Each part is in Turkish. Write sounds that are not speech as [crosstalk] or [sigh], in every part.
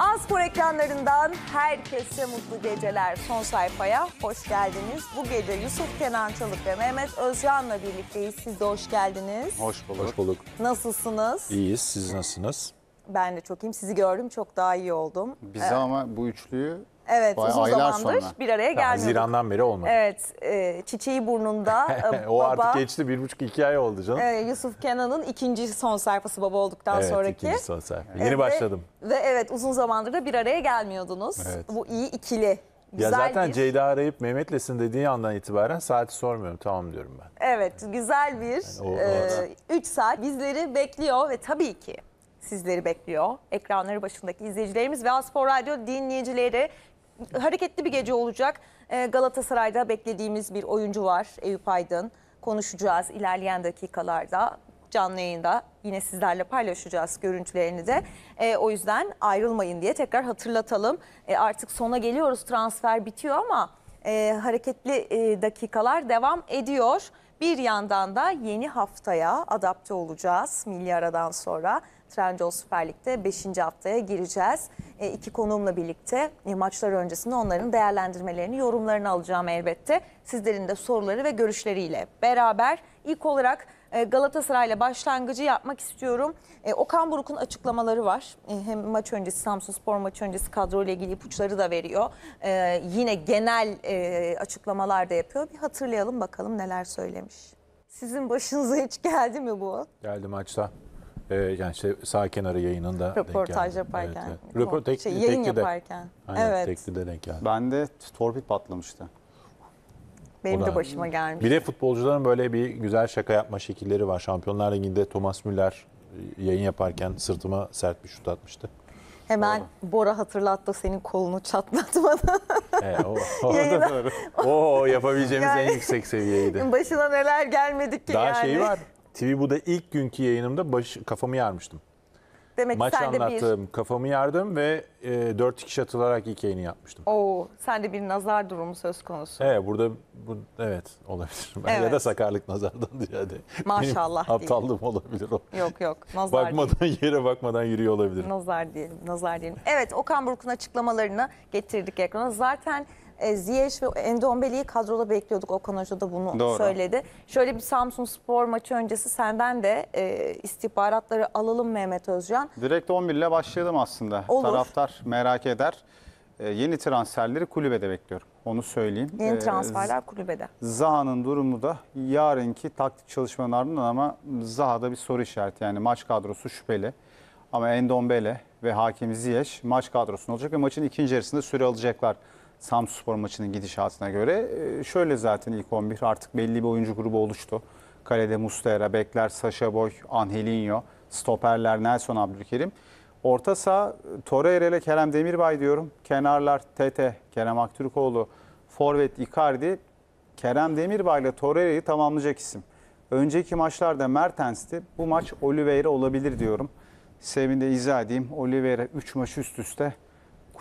Aspor ekranlarından herkese mutlu geceler. Son sayfaya hoş geldiniz. Bu gece Yusuf Kenan Çalık ve Mehmet Özcan'la birlikteyiz. Siz de hoş geldiniz. Hoş bulduk. Hoş bulduk. Nasılsınız? İyiyiz. Siz nasılsınız? Ben de çok iyiyim. Sizi gördüm çok daha iyi oldum. Bize evet. ama bu üçlüyü Evet Bayağı uzun aylar zamandır sonra. bir araya gelmiyorduk. Haziran'dan beri olmadı. Evet e, çiçeği burnunda e, [laughs] o baba. artık geçti bir buçuk iki ay oldu canım. E, Yusuf Kenan'ın ikinci son sayfası baba olduktan evet, sonraki. Evet ikinci son sayfa. Yeni e, başladım. Ve, ve evet uzun zamandır da bir araya gelmiyordunuz. Evet. Bu iyi ikili Güzel ya zaten bir... Ceyda arayıp Mehmet'lesin dediği andan itibaren saati sormuyorum tamam diyorum ben. Evet güzel bir 3 yani e, üç saat bizleri bekliyor ve tabii ki sizleri bekliyor. Ekranları başındaki izleyicilerimiz ve Aspor Radyo dinleyicileri hareketli bir gece olacak. Ee, Galatasaray'da beklediğimiz bir oyuncu var Eyüp Aydın. Konuşacağız ilerleyen dakikalarda canlı yayında yine sizlerle paylaşacağız görüntülerini de. E, o yüzden ayrılmayın diye tekrar hatırlatalım. E, artık sona geliyoruz transfer bitiyor ama e, hareketli e, dakikalar devam ediyor. Bir yandan da yeni haftaya adapte olacağız milyaradan sonra. Trendyol Süper Lig'de 5. haftaya gireceğiz. E, iki konuğumla birlikte e, maçlar öncesinde onların değerlendirmelerini, yorumlarını alacağım elbette. Sizlerin de soruları ve görüşleriyle beraber ilk olarak e, Galatasaray'la başlangıcı yapmak istiyorum. E, Okan Buruk'un açıklamaları var. E, hem maç öncesi Samsun Spor maç öncesi kadroyla ilgili ipuçları da veriyor. E, yine genel e, açıklamalar da yapıyor. Bir hatırlayalım bakalım neler söylemiş. Sizin başınıza hiç geldi mi bu? Geldi maçta e, yani işte sağ kenarı yayınında röportaj yaparken. Evet, evet. Röpor, şey, tek, şey, yayın teklide. yaparken. Aynen, evet. Teklide denk geldi. Ben de torpil patlamıştı. Benim de başıma gelmiş. Bir de futbolcuların böyle bir güzel şaka yapma şekilleri var. Şampiyonlar Ligi'nde Thomas Müller e, yayın yaparken sırtıma sert bir şut atmıştı. Hemen Doğru. Bora hatırlattı senin kolunu çatlatmadan. [laughs] Evet, o, o da [laughs] doğru. o yapabileceğimiz yani, en yüksek seviyeydi. [laughs] Başına neler gelmedik ki Daha şey yani. Daha şeyi var. TV Bu'da ilk günkü yayınımda baş, kafamı yarmıştım. Demek Maç sen de anlattım, kafamı yardım ve e, 4-2 şatılarak ilk yayını yapmıştım. Oo, sen de bir nazar durumu söz konusu. Evet burada bu, evet olabilir. [laughs] Ya da sakarlık nazardan [laughs] ziyade. Maşallah diyeyim. Aptallığım olabilir o. Yok yok, nazar değil. Bakmadan yere bakmadan yürüyor olabilir. Nazar diyelim, nazar diyelim. Evet, Okan Buruk'un açıklamalarını getirdik ekrana. Zaten e, Ziyech ve Endombele'yi kadroda bekliyorduk. Okan Hoca da bunu Doğru. söyledi. Şöyle bir Samsun Spor maçı öncesi senden de e, istihbaratları alalım Mehmet Özcan. Direkt 11 ile başlayalım aslında. Olur. Taraftar merak eder. E, yeni transferleri kulübede bekliyorum. Onu söyleyeyim. Yeni e, transferler ee, kulübede. Zaha'nın durumu da yarınki taktik çalışmanın ardından ama Zaha'da bir soru işareti. Yani maç kadrosu şüpheli. Ama Endombele ve Hakim Ziyech maç kadrosunda olacak ve maçın ikinci yarısında süre alacaklar. Samspor maçının gidişatına göre. E, şöyle zaten ilk 11 artık belli bir oyuncu grubu oluştu. Kalede Mustera, Bekler, Sasha Boy, Angelinho, Stoperler, Nelson Abdülkerim. Orta saha Torreira ile Kerem Demirbay diyorum. Kenarlar Tete, Kerem Aktürkoğlu, Forvet Icardi. Kerem Demirbay ile Torreira'yı tamamlayacak isim. Önceki maçlarda Mertens'ti. Bu maç Oliveira olabilir diyorum. Sevinde izah edeyim. Oliveira 3 maç üst üste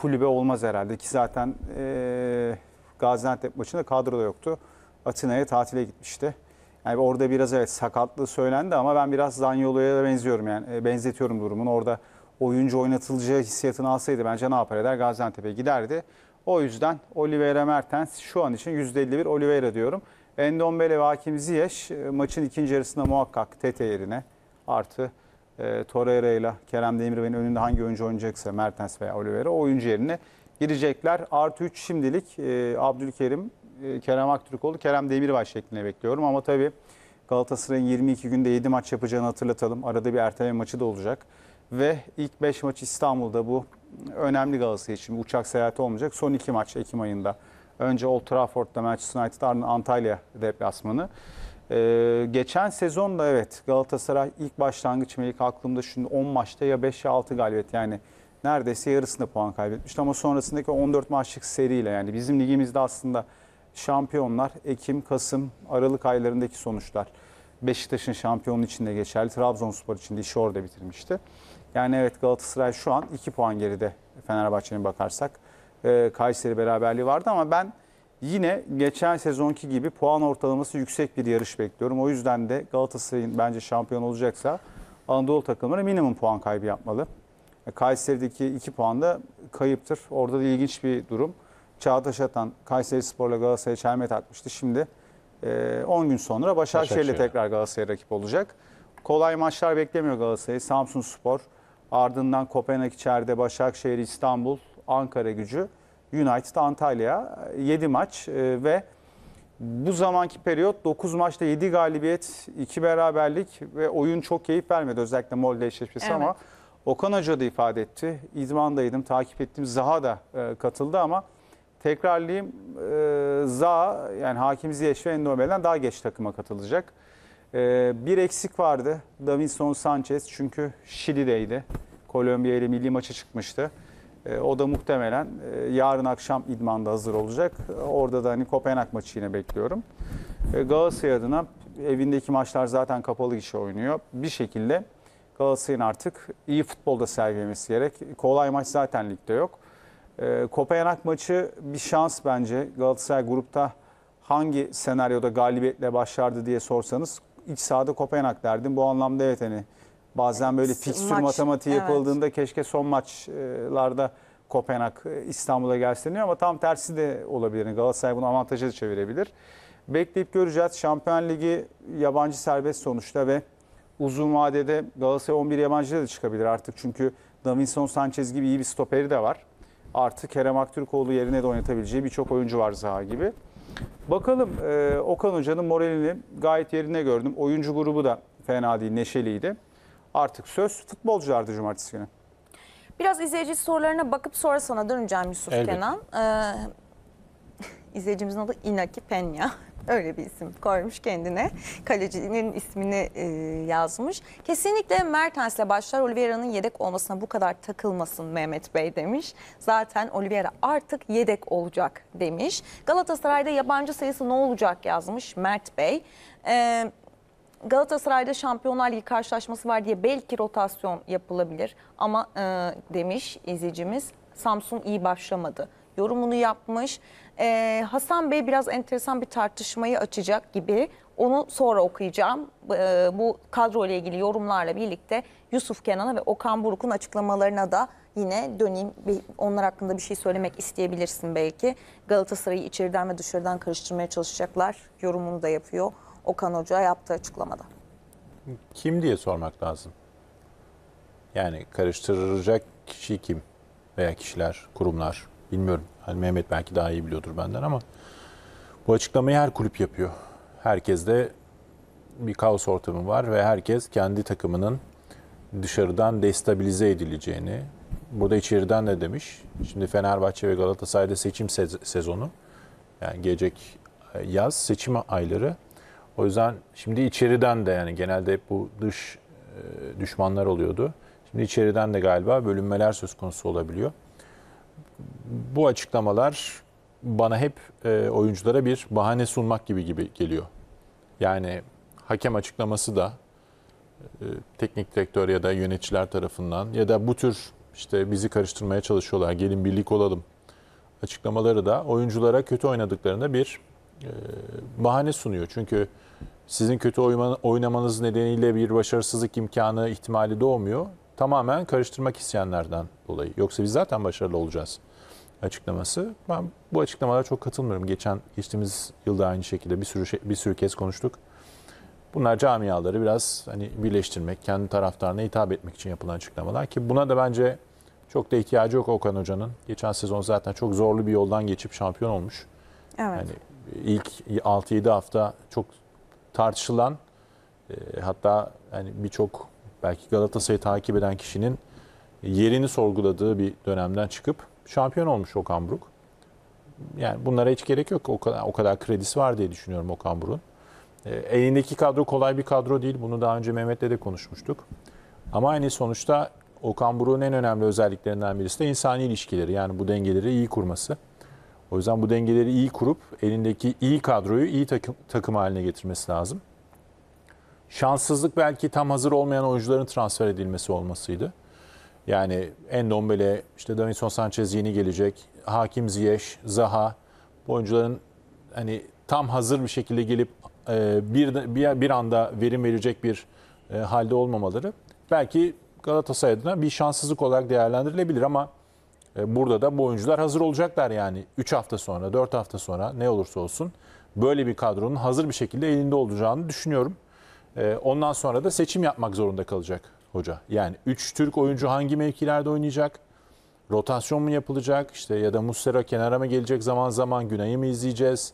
kulübe olmaz herhalde ki zaten e, Gaziantep maçında kadroda yoktu. Atina'ya tatile gitmişti. Yani orada biraz evet sakatlığı söylendi ama ben biraz Zanyolo'ya benziyorum yani e, benzetiyorum durumun. Orada oyuncu oynatılacağı hissiyatını alsaydı bence ne yapar eder Gaziantep'e giderdi. O yüzden Oliveira Mertens şu an için %51 Oliveira diyorum. Endombele ve Hakim Ziyech e, maçın ikinci yarısında muhakkak Tete yerine artı e, Torreira ile Kerem Demirbay'ın önünde hangi oyuncu oynayacaksa Mertens veya Oliveira oyuncu yerine girecekler. Artı 3 şimdilik e, Abdülkerim, e, Kerem Aktürkoğlu, Kerem Demirbay şeklinde bekliyorum. Ama tabii Galatasaray'ın 22 günde 7 maç yapacağını hatırlatalım. Arada bir erteleme maçı da olacak. Ve ilk 5 maç İstanbul'da bu önemli Galatasaray için. Uçak seyahati olmayacak. Son 2 maç Ekim ayında. Önce Old Trafford'da Manchester United ardından Antalya deplasmanı. Ee, geçen sezon da evet Galatasaray ilk başlangıç Melik aklımda şimdi 10 maçta ya 5 ya 6 galibiyet yani neredeyse yarısında puan kaybetmişti ama sonrasındaki 14 maçlık seriyle yani bizim ligimizde aslında şampiyonlar Ekim, Kasım, Aralık aylarındaki sonuçlar Beşiktaş'ın şampiyonun içinde geçerli. Trabzonspor için de işi orada bitirmişti. Yani evet Galatasaray şu an 2 puan geride Fenerbahçe'nin bakarsak. Ee, Kayseri beraberliği vardı ama ben Yine geçen sezonki gibi puan ortalaması yüksek bir yarış bekliyorum. O yüzden de Galatasaray'ın bence şampiyon olacaksa Anadolu takımları minimum puan kaybı yapmalı. E, Kayseri'deki 2 puan da kayıptır. Orada da ilginç bir durum. Çağdaş Atan Kayseri Spor'la Galatasaray'a çelmet atmıştı. Şimdi 10 e, gün sonra Başakşehir'le Başakşehir. tekrar Galatasaray rakip olacak. Kolay maçlar beklemiyor Galatasaray. Samsun Spor, ardından Kopenhag içeride, Başakşehir, İstanbul, Ankara gücü. United Antalya 7 e, maç e, ve bu zamanki periyot 9 maçta 7 galibiyet, 2 beraberlik ve oyun çok keyif vermedi özellikle Molde eşleşmesi evet. ama Okan Hoca da ifade etti. İzmandaydım, takip ettiğim Zaha da e, katıldı ama tekrarlayayım Zaha yani Hakim Ziyech ve Endome'den daha geç takıma katılacak. bir eksik vardı Davinson Sanchez çünkü Şili'deydi. Kolombiya ile milli maça çıkmıştı. E, o da muhtemelen e, yarın akşam idmanda hazır olacak. Orada da hani Kopenhag maçı yine bekliyorum. E, Galatasaray adına evindeki maçlar zaten kapalı gişe oynuyor. Bir şekilde Galatasaray'ın artık iyi futbolda sergilemesi gerek. Kolay maç zaten ligde yok. Kopenhag maçı bir şans bence. Galatasaray grupta hangi senaryoda galibiyetle başlardı diye sorsanız iç sahada Kopenhag derdim. Bu anlamda evet hani Bazen böyle fikstür matematiği evet. yapıldığında keşke son maçlarda Kopenhag İstanbul'a gelse deniyor ama tam tersi de olabilir. Galatasaray bunu avantaja çevirebilir. Bekleyip göreceğiz. Şampiyon Ligi yabancı serbest sonuçta ve uzun vadede Galatasaray 11 yabancıya da çıkabilir artık. Çünkü Davinson Sanchez gibi iyi bir stoperi de var. Artı Kerem Aktürkoğlu yerine de oynatabileceği birçok oyuncu var Zaha gibi. Bakalım e, Okan Hoca'nın moralini gayet yerine gördüm. Oyuncu grubu da fena değil, neşeliydi. Artık söz futbolculardı cumartesi günü. Biraz izleyici sorularına bakıp sonra sana döneceğim Yusuf Elbette. Kenan. Ee, [laughs] izleyicimizin adı Inaki Penya. [laughs] Öyle bir isim koymuş kendine. Kalecinin ismini e, yazmış. Kesinlikle Mertens'le başlar Oliveira'nın yedek olmasına bu kadar takılmasın Mehmet Bey demiş. Zaten Oliveira artık yedek olacak demiş. Galatasaray'da yabancı sayısı ne olacak yazmış Mert Bey. Ee, Galatasaray'da Şampiyonlar Ligi karşılaşması var diye belki rotasyon yapılabilir ama e, demiş izleyicimiz Samsun iyi başlamadı. Yorumunu yapmış. E, Hasan Bey biraz enteresan bir tartışmayı açacak gibi. Onu sonra okuyacağım. E, bu kadro ile ilgili yorumlarla birlikte Yusuf Kenan'a ve Okan Buruk'un açıklamalarına da yine döneyim. Onlar hakkında bir şey söylemek isteyebilirsin belki. Galatasaray'ı içeriden ve dışarıdan karıştırmaya çalışacaklar. Yorumunu da yapıyor. Okan Hoca yaptığı açıklamada. Kim diye sormak lazım. Yani karıştıracak kişi kim? Veya kişiler, kurumlar. Bilmiyorum. Hani Mehmet belki daha iyi biliyordur benden ama bu açıklamayı her kulüp yapıyor. Herkes de bir kaos ortamı var ve herkes kendi takımının dışarıdan destabilize edileceğini, burada içeriden ne demiş? Şimdi Fenerbahçe ve Galatasaray'da seçim sezonu. Yani gelecek yaz seçim ayları o yüzden şimdi içeriden de yani genelde hep bu dış e, düşmanlar oluyordu. Şimdi içeriden de galiba bölünmeler söz konusu olabiliyor. Bu açıklamalar bana hep e, oyunculara bir bahane sunmak gibi gibi geliyor. Yani hakem açıklaması da e, teknik direktör ya da yöneticiler tarafından ya da bu tür işte bizi karıştırmaya çalışıyorlar gelin birlik olalım açıklamaları da oyunculara kötü oynadıklarında bir e, bahane sunuyor. Çünkü sizin kötü oynamanız nedeniyle bir başarısızlık imkanı ihtimali doğmuyor. Tamamen karıştırmak isteyenlerden dolayı. Yoksa biz zaten başarılı olacağız açıklaması. Ben bu açıklamalara çok katılmıyorum. Geçen geçtiğimiz yılda aynı şekilde bir sürü şey, bir sürü kez konuştuk. Bunlar camiaları biraz hani birleştirmek, kendi taraftarına hitap etmek için yapılan açıklamalar ki buna da bence çok da ihtiyacı yok Okan Hoca'nın. Geçen sezon zaten çok zorlu bir yoldan geçip şampiyon olmuş. Evet. Yani ilk 6-7 hafta çok tartışılan e, hatta yani birçok belki Galatasaray'ı takip eden kişinin yerini sorguladığı bir dönemden çıkıp şampiyon olmuş Okan Buruk. Yani bunlara hiç gerek yok. O kadar, o kadar kredisi var diye düşünüyorum Okan Buruk'un. E, elindeki kadro kolay bir kadro değil. Bunu daha önce Mehmet'le de konuşmuştuk. Ama aynı hani sonuçta Okan Buruk'un en önemli özelliklerinden birisi de insani ilişkileri. Yani bu dengeleri iyi kurması. O yüzden bu dengeleri iyi kurup elindeki iyi kadroyu iyi takım, takım haline getirmesi lazım. Şanssızlık belki tam hazır olmayan oyuncuların transfer edilmesi olmasıydı. Yani Endombele, işte Davinson Sanchez yeni gelecek, Hakim Ziyech, Zaha bu oyuncuların hani tam hazır bir şekilde gelip e, bir, bir, bir anda verim verecek bir e, halde olmamaları belki Galatasaray adına bir şanssızlık olarak değerlendirilebilir ama e, burada da bu oyuncular hazır olacaklar yani 3 hafta sonra, 4 hafta sonra ne olursa olsun böyle bir kadronun hazır bir şekilde elinde olacağını düşünüyorum. E, ondan sonra da seçim yapmak zorunda kalacak hoca. Yani 3 Türk oyuncu hangi mevkilerde oynayacak? Rotasyon mu yapılacak? İşte ya da Muslera kenara mı gelecek zaman zaman? Güney'i mi izleyeceğiz?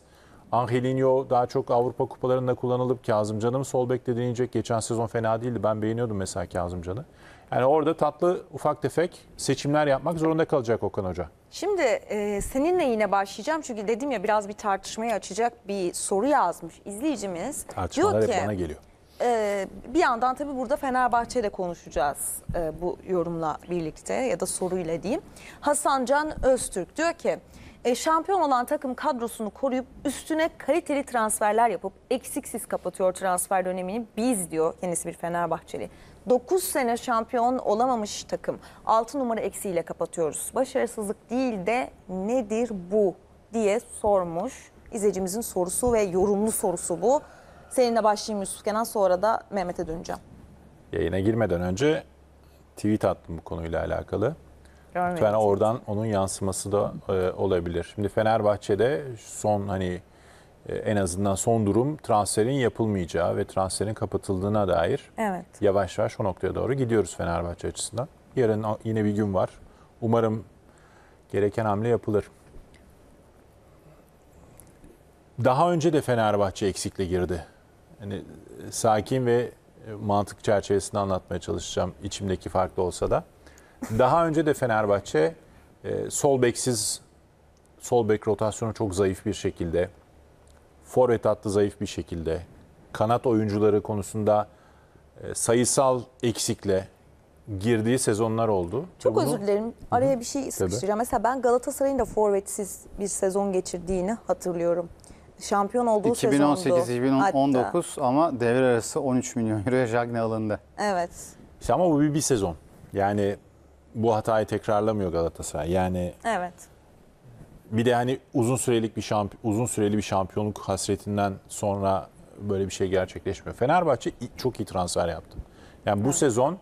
Angelinho daha çok Avrupa kupalarında kullanılıp Kazımcan'ı mı sol bekle deneyecek? Geçen sezon fena değildi. Ben beğeniyordum mesela Kazımcan'ı. Yani orada tatlı ufak tefek seçimler yapmak zorunda kalacak Okan Hoca. Şimdi e, seninle yine başlayacağım çünkü dedim ya biraz bir tartışmayı açacak bir soru yazmış izleyicimiz. Tartışmalar diyor ki, hep bana geliyor. E, bir yandan tabii burada Fenerbahçe'de konuşacağız e, bu yorumla birlikte ya da soruyla diyeyim. Hasan Can Öztürk diyor ki e, şampiyon olan takım kadrosunu koruyup üstüne kaliteli transferler yapıp eksiksiz kapatıyor transfer dönemini biz diyor kendisi bir Fenerbahçeli. 9 sene şampiyon olamamış takım 6 numara eksiğiyle kapatıyoruz. Başarısızlık değil de nedir bu diye sormuş. İzleyicimizin sorusu ve yorumlu sorusu bu. Seninle başlayayım Yusuf Kenan sonra da Mehmet'e döneceğim. Yayına girmeden önce tweet attım bu konuyla alakalı. Görmedim. Lütfen oradan onun yansıması da e, olabilir. Şimdi Fenerbahçe'de son hani ee, en azından son durum transferin yapılmayacağı ve transferin kapatıldığına dair evet. yavaş yavaş o noktaya doğru gidiyoruz Fenerbahçe açısından. Yarın yine bir gün var. Umarım gereken hamle yapılır. Daha önce de Fenerbahçe eksikle girdi. Yani e, sakin ve e, mantık çerçevesinde anlatmaya çalışacağım içimdeki farklı olsa da. Daha önce de Fenerbahçe e, sol beksiz sol bek rotasyonu çok zayıf bir şekilde forvet hattı zayıf bir şekilde, kanat oyuncuları konusunda e, sayısal eksikle girdiği sezonlar oldu. Çok özür dilerim. Araya bir şey sıkıştıracağım. Mesela ben Galatasaray'ın da forvetsiz bir sezon geçirdiğini hatırlıyorum. Şampiyon olduğu 2018-2019 ama devre arası 13 milyon Euro Jagne alındı. Evet. İşte ama bu bir, bir sezon. Yani bu hatayı tekrarlamıyor Galatasaray. Yani Evet. Bir de yani uzun süreli bir şamp uzun süreli bir şampiyonluk hasretinden sonra böyle bir şey gerçekleşmiyor. Fenerbahçe çok iyi transfer yaptı. Yani bu evet. sezon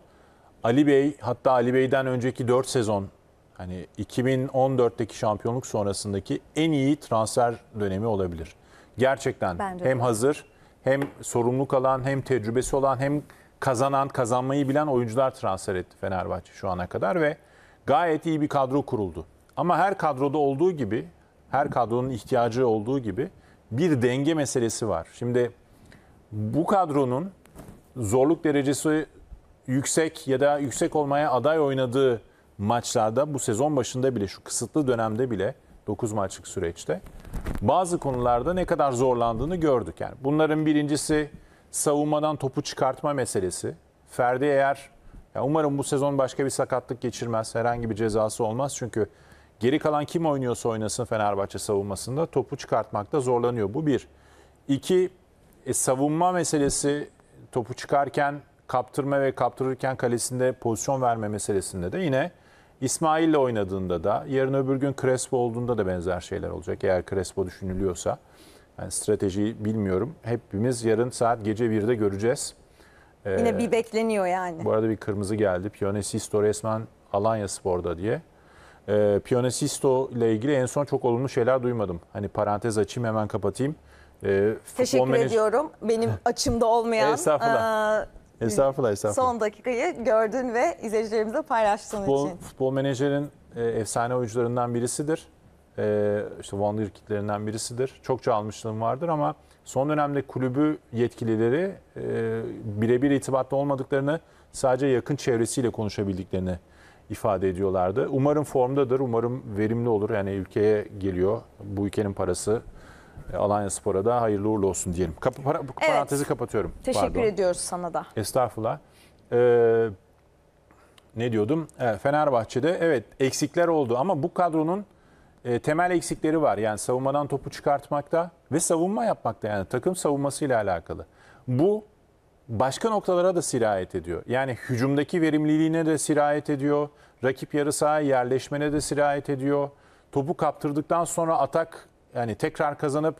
Ali Bey hatta Ali Bey'den önceki 4 sezon hani 2014'teki şampiyonluk sonrasındaki en iyi transfer dönemi olabilir. Gerçekten Bence hem de. hazır hem sorumluluk alan hem tecrübesi olan hem kazanan kazanmayı bilen oyuncular transfer etti Fenerbahçe şu ana kadar ve gayet iyi bir kadro kuruldu. Ama her kadroda olduğu gibi, her kadronun ihtiyacı olduğu gibi bir denge meselesi var. Şimdi bu kadronun zorluk derecesi yüksek ya da yüksek olmaya aday oynadığı maçlarda bu sezon başında bile şu kısıtlı dönemde bile 9 maçlık süreçte bazı konularda ne kadar zorlandığını gördük. Yani bunların birincisi savunmadan topu çıkartma meselesi. Ferdi eğer ya umarım bu sezon başka bir sakatlık geçirmez, herhangi bir cezası olmaz çünkü Geri kalan kim oynuyorsa oynasın Fenerbahçe savunmasında topu çıkartmakta zorlanıyor. Bu bir. İki, e, savunma meselesi topu çıkarken kaptırma ve kaptırırken kalesinde pozisyon verme meselesinde de yine İsmail ile oynadığında da yarın öbür gün Crespo olduğunda da benzer şeyler olacak. Eğer Crespo düşünülüyorsa. Yani stratejiyi bilmiyorum. Hepimiz yarın saat gece 1'de göreceğiz. Yine bir ee, bekleniyor yani. Bu arada bir kırmızı geldi. Pionesisto resmen Alanya Spor'da diye. E, Pionesisto ile ilgili en son çok olumlu şeyler duymadım. Hani parantez açayım hemen kapatayım. E, Teşekkür menajer... ediyorum. Benim [laughs] açımda olmayan. Estağfurullah. E, estağfurullah, estağfurullah. Son dakikayı gördün ve izleyicilerimize paylaştığın futbol, için. Futbol menajerin e, efsane oyuncularından birisidir. E, işte Wonder kitlerinden birisidir. Çokça almışlığım vardır ama son dönemde kulübü yetkilileri e, birebir irtibatta olmadıklarını sadece yakın çevresiyle konuşabildiklerini ifade ediyorlardı. Umarım formdadır, umarım verimli olur. Yani ülkeye geliyor. Bu ülkenin parası e, Alanya Spor'a da hayırlı uğurlu olsun diyelim. Kapı, para, evet. Parantezi kapatıyorum. Teşekkür Pardon. ediyoruz sana da. Estağfurullah. Ee, ne diyordum? Evet, Fenerbahçe'de evet eksikler oldu ama bu kadronun e, temel eksikleri var. Yani savunmadan topu çıkartmakta ve savunma yapmakta yani takım savunmasıyla alakalı. Bu başka noktalara da sirayet ediyor. Yani hücumdaki verimliliğine de sirayet ediyor. Rakip yarı sahaya yerleşmene de sirayet ediyor. Topu kaptırdıktan sonra atak yani tekrar kazanıp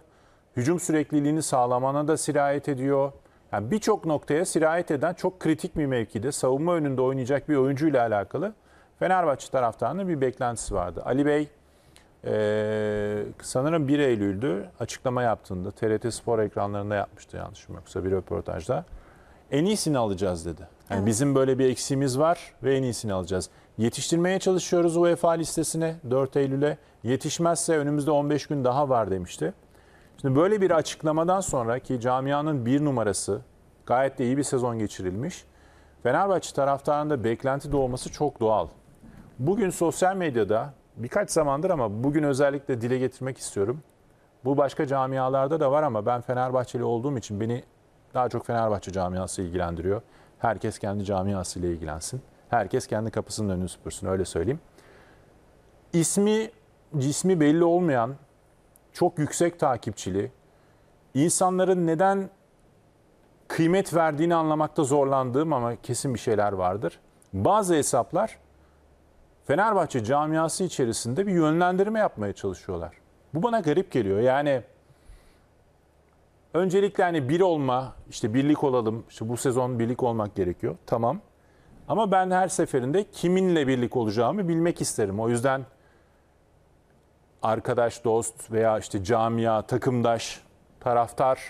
hücum sürekliliğini sağlamana da sirayet ediyor. Yani birçok noktaya sirayet eden çok kritik bir mevkide savunma önünde oynayacak bir oyuncuyla alakalı Fenerbahçe taraftarının bir beklentisi vardı. Ali Bey ee, sanırım 1 Eylül'dü açıklama yaptığında TRT Spor ekranlarında yapmıştı yanlışım yoksa bir röportajda. En iyisini alacağız dedi. Yani evet. Bizim böyle bir eksiğimiz var ve en iyisini alacağız. Yetiştirmeye çalışıyoruz UEFA listesine 4 Eylül'e. Yetişmezse önümüzde 15 gün daha var demişti. Şimdi böyle bir açıklamadan sonra ki camianın bir numarası gayet de iyi bir sezon geçirilmiş. Fenerbahçe taraftarında beklenti doğması çok doğal. Bugün sosyal medyada birkaç zamandır ama bugün özellikle dile getirmek istiyorum. Bu başka camialarda da var ama ben Fenerbahçeli olduğum için beni daha çok Fenerbahçe camiası ilgilendiriyor. Herkes kendi camiasıyla ilgilensin. Herkes kendi kapısının önünü süpürsün öyle söyleyeyim. İsmi cismi belli olmayan çok yüksek takipçili insanların neden kıymet verdiğini anlamakta zorlandığım ama kesin bir şeyler vardır. Bazı hesaplar Fenerbahçe camiası içerisinde bir yönlendirme yapmaya çalışıyorlar. Bu bana garip geliyor. Yani öncelikle hani bir olma, işte birlik olalım, işte bu sezon birlik olmak gerekiyor. Tamam. Ama ben her seferinde kiminle birlik olacağımı bilmek isterim. O yüzden arkadaş, dost veya işte camia, takımdaş, taraftar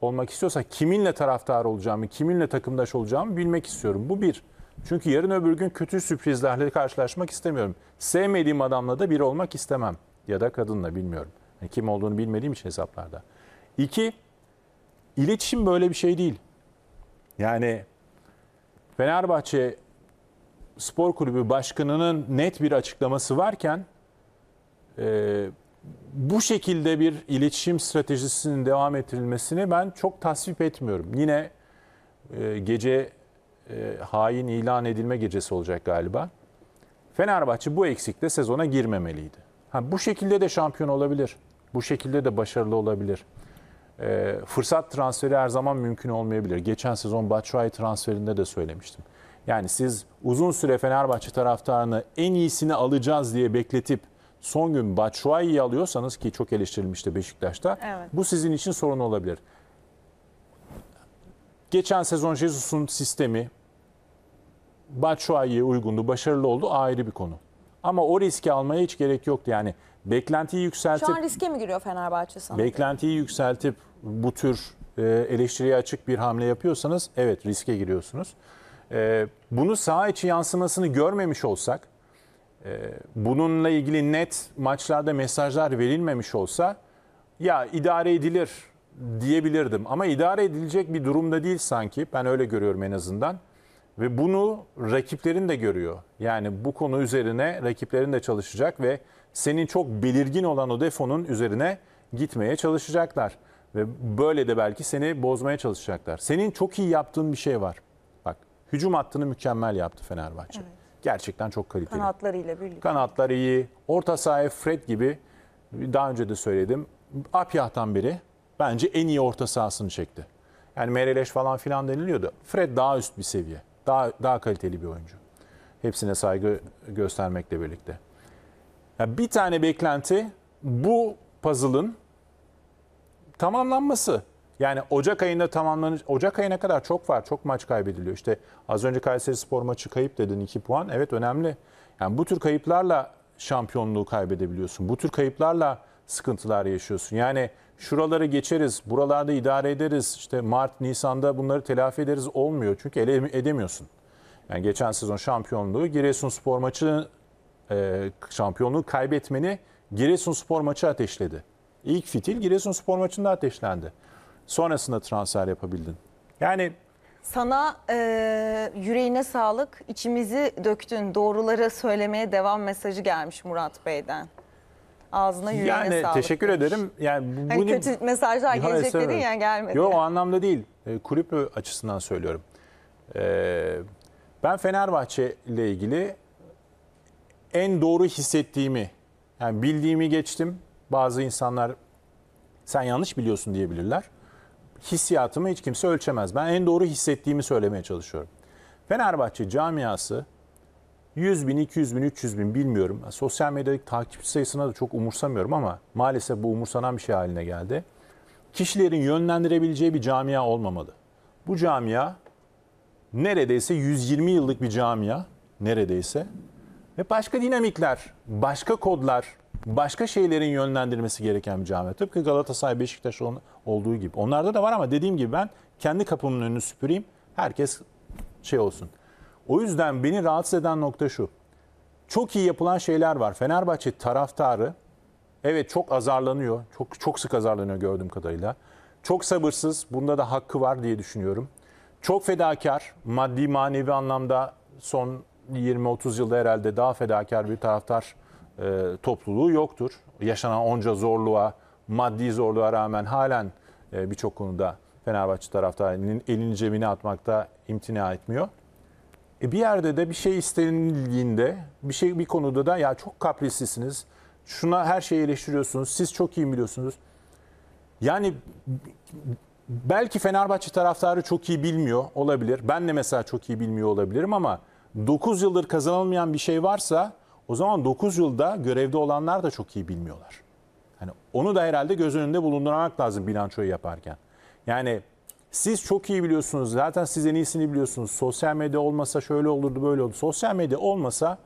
olmak istiyorsa kiminle taraftar olacağımı, kiminle takımdaş olacağımı bilmek istiyorum. Bu bir. Çünkü yarın öbür gün kötü sürprizlerle karşılaşmak istemiyorum. Sevmediğim adamla da bir olmak istemem. Ya da kadınla bilmiyorum. Yani kim olduğunu bilmediğim için hesaplarda. İki, iletişim böyle bir şey değil. Yani Fenerbahçe Spor Kulübü Başkanı'nın net bir açıklaması varken e, bu şekilde bir iletişim stratejisinin devam ettirilmesini ben çok tasvip etmiyorum. Yine e, gece e, hain ilan edilme gecesi olacak galiba. Fenerbahçe bu eksikle sezona girmemeliydi. Ha, bu şekilde de şampiyon olabilir. Bu şekilde de başarılı olabilir e, fırsat transferi her zaman mümkün olmayabilir. Geçen sezon Batshuayi transferinde de söylemiştim. Yani siz uzun süre Fenerbahçe taraftarını en iyisini alacağız diye bekletip son gün Batshuayi'yi alıyorsanız ki çok eleştirilmişti Beşiktaş'ta. Evet. Bu sizin için sorun olabilir. Geçen sezon Jesus'un sistemi Batshuayi'ye uygundu, başarılı oldu ayrı bir konu. Ama o riski almaya hiç gerek yoktu. Yani Beklentiyi yükseltip... Şu an riske mi giriyor Fenerbahçe sana? Beklentiyi yükseltip bu tür e, eleştiriye açık bir hamle yapıyorsanız evet riske giriyorsunuz. E, bunu saha içi yansımasını görmemiş olsak, e, bununla ilgili net maçlarda mesajlar verilmemiş olsa ya idare edilir diyebilirdim. Ama idare edilecek bir durumda değil sanki. Ben öyle görüyorum en azından. Ve bunu rakiplerin de görüyor. Yani bu konu üzerine rakiplerin de çalışacak ve senin çok belirgin olan o defonun üzerine gitmeye çalışacaklar. Ve böyle de belki seni bozmaya çalışacaklar. Senin çok iyi yaptığın bir şey var. Bak hücum hattını mükemmel yaptı Fenerbahçe. Evet. Gerçekten çok kaliteli. Kanatlarıyla birlikte. Kanatlar iyi. Orta sahaya Fred gibi daha önce de söyledim. Apyah'tan biri bence en iyi orta sahasını çekti. Yani Mereleş falan filan deniliyordu. Fred daha üst bir seviye. Daha, daha kaliteli bir oyuncu. Hepsine saygı göstermekle birlikte. Ya bir tane beklenti bu puzzle'ın tamamlanması. Yani Ocak ayında tamamlanır. Ocak ayına kadar çok var. Çok maç kaybediliyor. İşte az önce Kayseri Spor maçı kayıp dedin 2 puan. Evet önemli. Yani bu tür kayıplarla şampiyonluğu kaybedebiliyorsun. Bu tür kayıplarla sıkıntılar yaşıyorsun. Yani şuraları geçeriz, buralarda idare ederiz. İşte Mart, Nisan'da bunları telafi ederiz olmuyor. Çünkü ele edemiyorsun. Yani geçen sezon şampiyonluğu Giresun Spor maçı e, şampiyonluğu kaybetmeni Giresunspor maçı ateşledi. İlk fitil Giresunspor maçında ateşlendi. Sonrasında transfer yapabildin. Yani sana e, yüreğine sağlık, içimizi döktün, doğruları söylemeye devam mesajı gelmiş Murat Bey'den. Ağzına yüreğine yani, sağlık. Yani teşekkür demiş. ederim. Yani bu, hani bunu... kötü mesajlar ya gelecek dedin ya gelmedi. Yok o anlamda değil. E, kulüp açısından söylüyorum. E, ben Fenerbahçe ile ilgili en doğru hissettiğimi, yani bildiğimi geçtim. Bazı insanlar sen yanlış biliyorsun diyebilirler. Hissiyatımı hiç kimse ölçemez. Ben en doğru hissettiğimi söylemeye çalışıyorum. Fenerbahçe camiası 100 bin, 200 bin, 300 bin bilmiyorum. Sosyal medyadaki takipçi sayısına da çok umursamıyorum ama maalesef bu umursanan bir şey haline geldi. Kişilerin yönlendirebileceği bir camia olmamalı. Bu camia neredeyse 120 yıllık bir camia neredeyse ve başka dinamikler, başka kodlar, başka şeylerin yönlendirmesi gereken bir cami. Tıpkı Galatasaray, Beşiktaş olduğu gibi. Onlarda da var ama dediğim gibi ben kendi kapımın önünü süpüreyim. Herkes şey olsun. O yüzden beni rahatsız eden nokta şu. Çok iyi yapılan şeyler var. Fenerbahçe taraftarı evet çok azarlanıyor. Çok çok sık azarlanıyor gördüğüm kadarıyla. Çok sabırsız. Bunda da hakkı var diye düşünüyorum. Çok fedakar. Maddi manevi anlamda son 20-30 yılda herhalde daha fedakar bir taraftar e, topluluğu yoktur. Yaşanan onca zorluğa, maddi zorluğa rağmen halen e, birçok konuda Fenerbahçe taraftarının elini cebine atmakta imtina etmiyor. E bir yerde de bir şey istenildiğinde, bir şey bir konuda da ya çok kaprislisiniz. Şuna her şeyi eleştiriyorsunuz. Siz çok iyi biliyorsunuz. Yani belki Fenerbahçe taraftarı çok iyi bilmiyor olabilir. Ben de mesela çok iyi bilmiyor olabilirim ama 9 yıldır kazanılmayan bir şey varsa o zaman 9 yılda görevde olanlar da çok iyi bilmiyorlar. Hani onu da herhalde göz önünde bulundurmak lazım bilançoyu yaparken. Yani siz çok iyi biliyorsunuz. Zaten siz en iyisini biliyorsunuz. Sosyal medya olmasa şöyle olurdu, böyle olurdu. Sosyal medya olmasa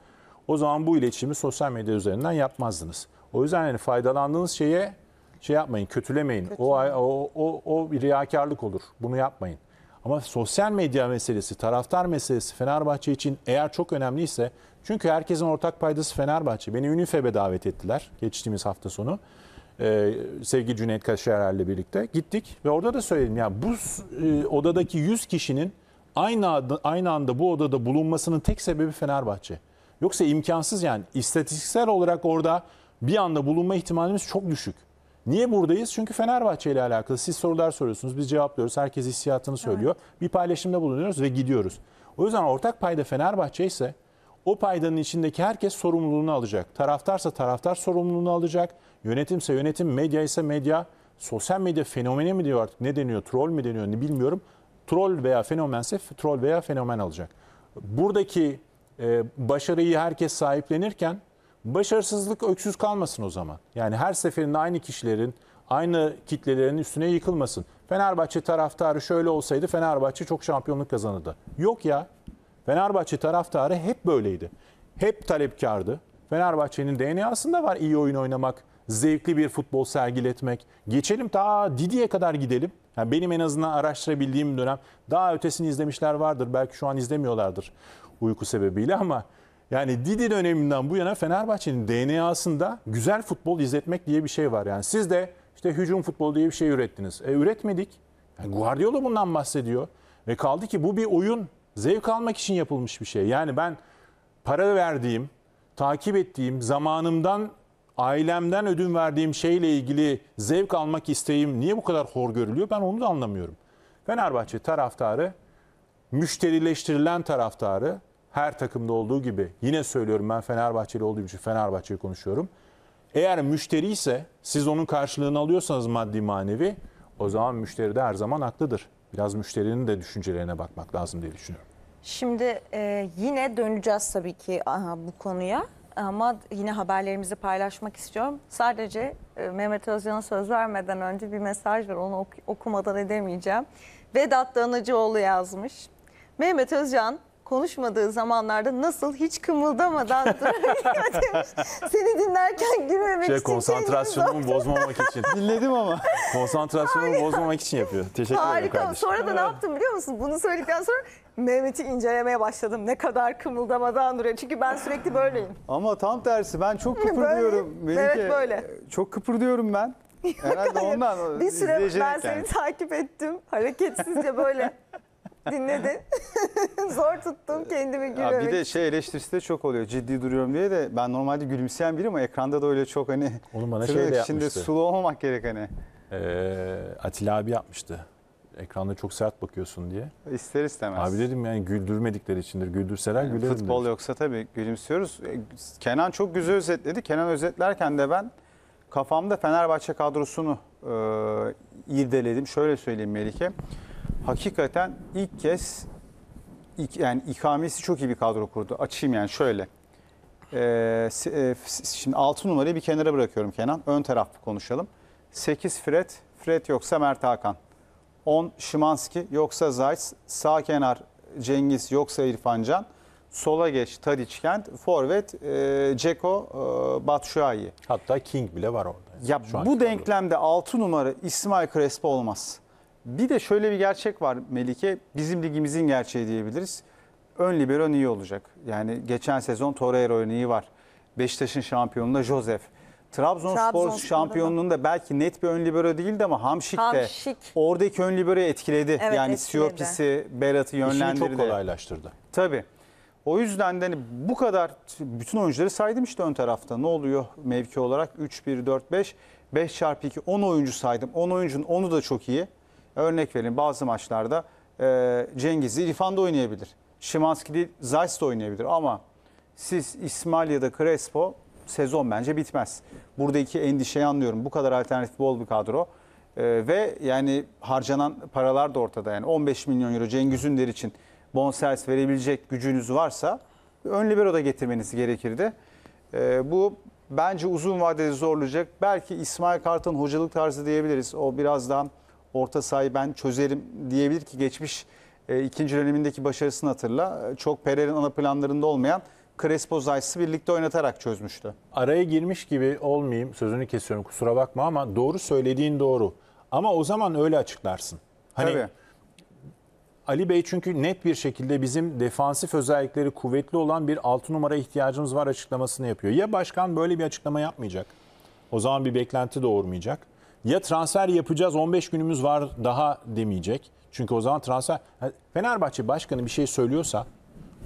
o zaman bu iletişimi sosyal medya üzerinden yapmazdınız. O yüzden yani faydalandığınız şeye şey yapmayın, kötülemeyin. Kötü. O, o o o bir riyakarlık olur. Bunu yapmayın. Ama sosyal medya meselesi, taraftar meselesi Fenerbahçe için eğer çok önemliyse çünkü herkesin ortak paydası Fenerbahçe. Beni Ünifeb'e davet ettiler geçtiğimiz hafta sonu. Ee, sevgili Cüneyt Kaşarer'le birlikte gittik ve orada da söyledim ya bu e, odadaki 100 kişinin aynı anda, aynı anda bu odada bulunmasının tek sebebi Fenerbahçe. Yoksa imkansız yani istatistiksel olarak orada bir anda bulunma ihtimalimiz çok düşük. Niye buradayız? Çünkü Fenerbahçe ile alakalı siz sorular soruyorsunuz, biz cevaplıyoruz, herkes hissiyatını söylüyor. Evet. Bir paylaşımda bulunuyoruz ve gidiyoruz. O yüzden ortak payda Fenerbahçe ise o paydanın içindeki herkes sorumluluğunu alacak. Taraftarsa taraftar sorumluluğunu alacak. Yönetimse yönetim, medya ise medya. Sosyal medya fenomeni mi diyor artık ne deniyor, troll mi deniyor ne bilmiyorum. Troll veya fenomense troll veya fenomen alacak. Buradaki e, başarıyı herkes sahiplenirken Başarısızlık öksüz kalmasın o zaman. Yani her seferinde aynı kişilerin, aynı kitlelerin üstüne yıkılmasın. Fenerbahçe taraftarı şöyle olsaydı Fenerbahçe çok şampiyonluk kazanırdı. Yok ya. Fenerbahçe taraftarı hep böyleydi. Hep talepkardı. Fenerbahçe'nin DNA'sında var iyi oyun oynamak, zevkli bir futbol sergiletmek. Geçelim ta Didi'ye kadar gidelim. Yani benim en azından araştırabildiğim dönem daha ötesini izlemişler vardır. Belki şu an izlemiyorlardır uyku sebebiyle ama yani Didi döneminden bu yana Fenerbahçe'nin DNA'sında güzel futbol izletmek diye bir şey var. Yani siz de işte hücum futbolu diye bir şey ürettiniz. E, üretmedik. Yani Guardiola bundan bahsediyor. Ve kaldı ki bu bir oyun. Zevk almak için yapılmış bir şey. Yani ben para verdiğim, takip ettiğim, zamanımdan, ailemden ödün verdiğim şeyle ilgili zevk almak isteğim niye bu kadar hor görülüyor ben onu da anlamıyorum. Fenerbahçe taraftarı müşterileştirilen taraftarı her takımda olduğu gibi yine söylüyorum ben Fenerbahçeli olduğum için Fenerbahçe'yi konuşuyorum. Eğer müşteri ise siz onun karşılığını alıyorsanız maddi manevi o zaman müşteri de her zaman haklıdır. Biraz müşterinin de düşüncelerine bakmak lazım diye düşünüyorum. Şimdi e, yine döneceğiz tabii ki aha, bu konuya ama yine haberlerimizi paylaşmak istiyorum. Sadece e, Mehmet Özcan'a söz vermeden önce bir mesaj var onu ok- okumadan edemeyeceğim. Vedat Danıcıoğlu yazmış. Mehmet Özcan konuşmadığı zamanlarda nasıl hiç kımıldamadan [laughs] Seni dinlerken gülmemek şey, için. Konsantrasyonumu bozmamak için. [laughs] Dinledim ama. Konsantrasyonumu Harika. bozmamak için yapıyor. Teşekkür ederim Harika. kardeşim. Sonra da ne yaptım biliyor musun? Bunu söyledikten sonra Mehmet'i incelemeye başladım. Ne kadar kımıldamadan duruyor. Çünkü ben sürekli böyleyim. Ama tam tersi ben çok kıpırdıyorum. Böyle, Benimki, evet böyle. Çok kıpırdıyorum ben. [laughs] Herhalde ondan. Bir süre ben seni takip ettim. Hareketsizce böyle dinledin. [laughs] Zor tuttum kendimi gülüyorum. bir de şey eleştirisi de çok oluyor. Ciddi duruyorum diye de ben normalde gülümseyen biriyim ama ekranda da öyle çok hani. Onun bana şey de Şimdi sulu olmamak gerek hani. Ee, Atilla abi yapmıştı. Ekranda çok sert bakıyorsun diye. İster istemez. Abi dedim yani güldürmedikleri içindir. Güldürseler yani gülerim Futbol demiş. yoksa tabii gülümsüyoruz. E, Kenan çok güzel özetledi. Kenan özetlerken de ben kafamda Fenerbahçe kadrosunu e, irdeledim. Şöyle söyleyeyim Melike hakikaten ilk kez ilk, yani ikamesi çok iyi bir kadro kurdu. Açayım yani şöyle. Ee, e, şimdi 6 numarayı bir kenara bırakıyorum Kenan. Ön taraf konuşalım. 8 Fred, Fred yoksa Mert Hakan. 10 Şimanski yoksa Zayt. Sağ kenar Cengiz yoksa İrfancan. Sola geç Tadiç Kent. Forvet e, Ceko e, Batshuayi. Hatta King bile var orada. Ya bu denklemde 6 numara İsmail Crespo olmaz. Bir de şöyle bir gerçek var Melike. Bizim ligimizin gerçeği diyebiliriz. Ön libero iyi olacak. Yani geçen sezon Torreira iyi var. Beşiktaş'ın şampiyonunda Josef. Trabzonspor Trabzon şampiyonluğunda belki net bir ön libero değildi ama Hamşik, Hamşik. de oradaki ön liberoyu etkiledi. Evet, yani Siopis'i, Berat'ı yönlendirdi. İşini çok kolaylaştırdı. Tabii. O yüzden de hani bu kadar bütün oyuncuları saydım işte ön tarafta. Ne oluyor mevki olarak? 3, 1, 4, 5, 5 çarpı 2, 10 oyuncu saydım. 10 oyuncunun 10'u da çok iyi. Örnek vereyim bazı maçlarda e, Cengiz'i İrfan'da oynayabilir. Şimanski Zayt da oynayabilir ama siz İsmail ya da Crespo sezon bence bitmez. Buradaki endişeyi anlıyorum. Bu kadar alternatif bol bir kadro. Ee, ve yani harcanan paralar da ortada. Yani 15 milyon euro Cengiz Ünder için bonservis verebilecek gücünüz varsa ön libero da getirmeniz gerekirdi. Ee, bu bence uzun vadede zorlayacak. Belki İsmail Kart'ın hocalık tarzı diyebiliriz. O biraz daha orta sahayı ben çözerim diyebilir ki geçmiş e, ikinci dönemindeki başarısını hatırla. E, çok Perer'in ana planlarında olmayan Crespo Zayt'sı birlikte oynatarak çözmüştü. Araya girmiş gibi olmayayım sözünü kesiyorum kusura bakma ama doğru söylediğin doğru. Ama o zaman öyle açıklarsın. Hani Tabii. Ali Bey çünkü net bir şekilde bizim defansif özellikleri kuvvetli olan bir 6 numara ihtiyacımız var açıklamasını yapıyor. Ya başkan böyle bir açıklama yapmayacak. O zaman bir beklenti doğurmayacak ya transfer yapacağız 15 günümüz var daha demeyecek. Çünkü o zaman transfer Fenerbahçe başkanı bir şey söylüyorsa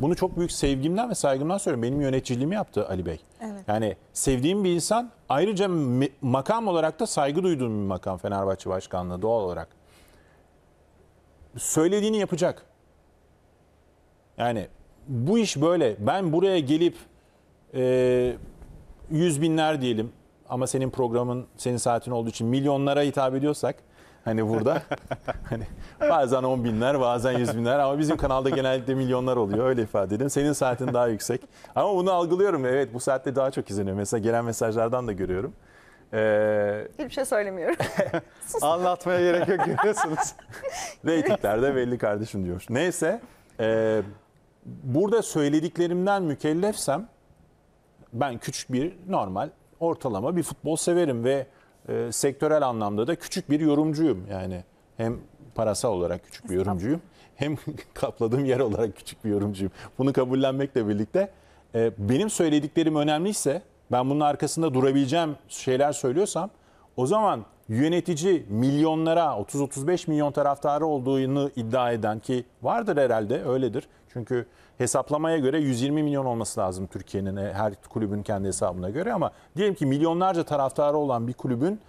bunu çok büyük sevgimden ve saygımdan söylüyorum. Benim yöneticiliğimi yaptı Ali Bey. Evet. Yani sevdiğim bir insan ayrıca makam olarak da saygı duyduğum bir makam Fenerbahçe Başkanlığı doğal olarak. Söylediğini yapacak. Yani bu iş böyle. Ben buraya gelip e, yüz binler diyelim ama senin programın, senin saatin olduğu için milyonlara hitap ediyorsak hani burada [laughs] hani bazen on binler bazen yüz binler ama bizim kanalda genellikle milyonlar oluyor öyle ifade edeyim. Senin saatin daha yüksek ama bunu algılıyorum evet bu saatte daha çok izleniyor mesela gelen mesajlardan da görüyorum. Ee, Hiçbir şey söylemiyorum. [laughs] Anlatmaya gerek yok görüyorsunuz. [laughs] Reytingler de belli kardeşim diyor. Neyse e, burada söylediklerimden mükellefsem ben küçük bir normal ortalama bir futbol severim ve e, sektörel anlamda da küçük bir yorumcuyum. Yani hem parasal olarak küçük bir yorumcuyum hem [laughs] kapladığım yer olarak küçük bir yorumcuyum. Bunu kabullenmekle birlikte e, benim söylediklerim önemliyse ben bunun arkasında durabileceğim şeyler söylüyorsam o zaman yönetici milyonlara 30-35 milyon taraftarı olduğunu iddia eden ki vardır herhalde öyledir. Çünkü hesaplamaya göre 120 milyon olması lazım Türkiye'nin e, her kulübün kendi hesabına göre ama diyelim ki milyonlarca taraftarı olan bir kulübün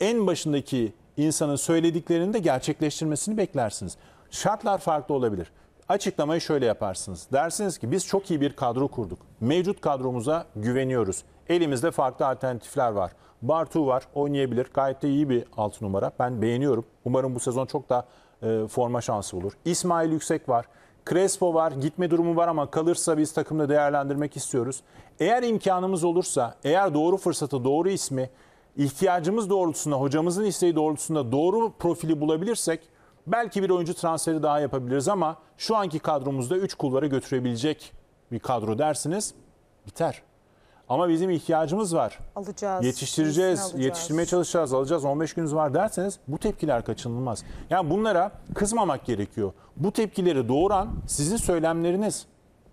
en başındaki insanın söylediklerini de gerçekleştirmesini beklersiniz. Şartlar farklı olabilir. Açıklamayı şöyle yaparsınız. Dersiniz ki biz çok iyi bir kadro kurduk. Mevcut kadromuza güveniyoruz. Elimizde farklı alternatifler var. Bartu var, oynayabilir. Gayet de iyi bir altı numara. Ben beğeniyorum. Umarım bu sezon çok daha e, forma şansı olur. İsmail Yüksek var. Crespo var, gitme durumu var ama kalırsa biz takımda değerlendirmek istiyoruz. Eğer imkanımız olursa, eğer doğru fırsatı, doğru ismi, ihtiyacımız doğrultusunda, hocamızın isteği doğrultusunda doğru profili bulabilirsek belki bir oyuncu transferi daha yapabiliriz ama şu anki kadromuzda 3 kulvara götürebilecek bir kadro dersiniz biter. Ama bizim ihtiyacımız var. Alacağız. Yetiştireceğiz, alacağız. yetiştirmeye çalışacağız, alacağız. 15 günümüz var derseniz bu tepkiler kaçınılmaz. Yani bunlara kızmamak gerekiyor. Bu tepkileri doğuran sizin söylemleriniz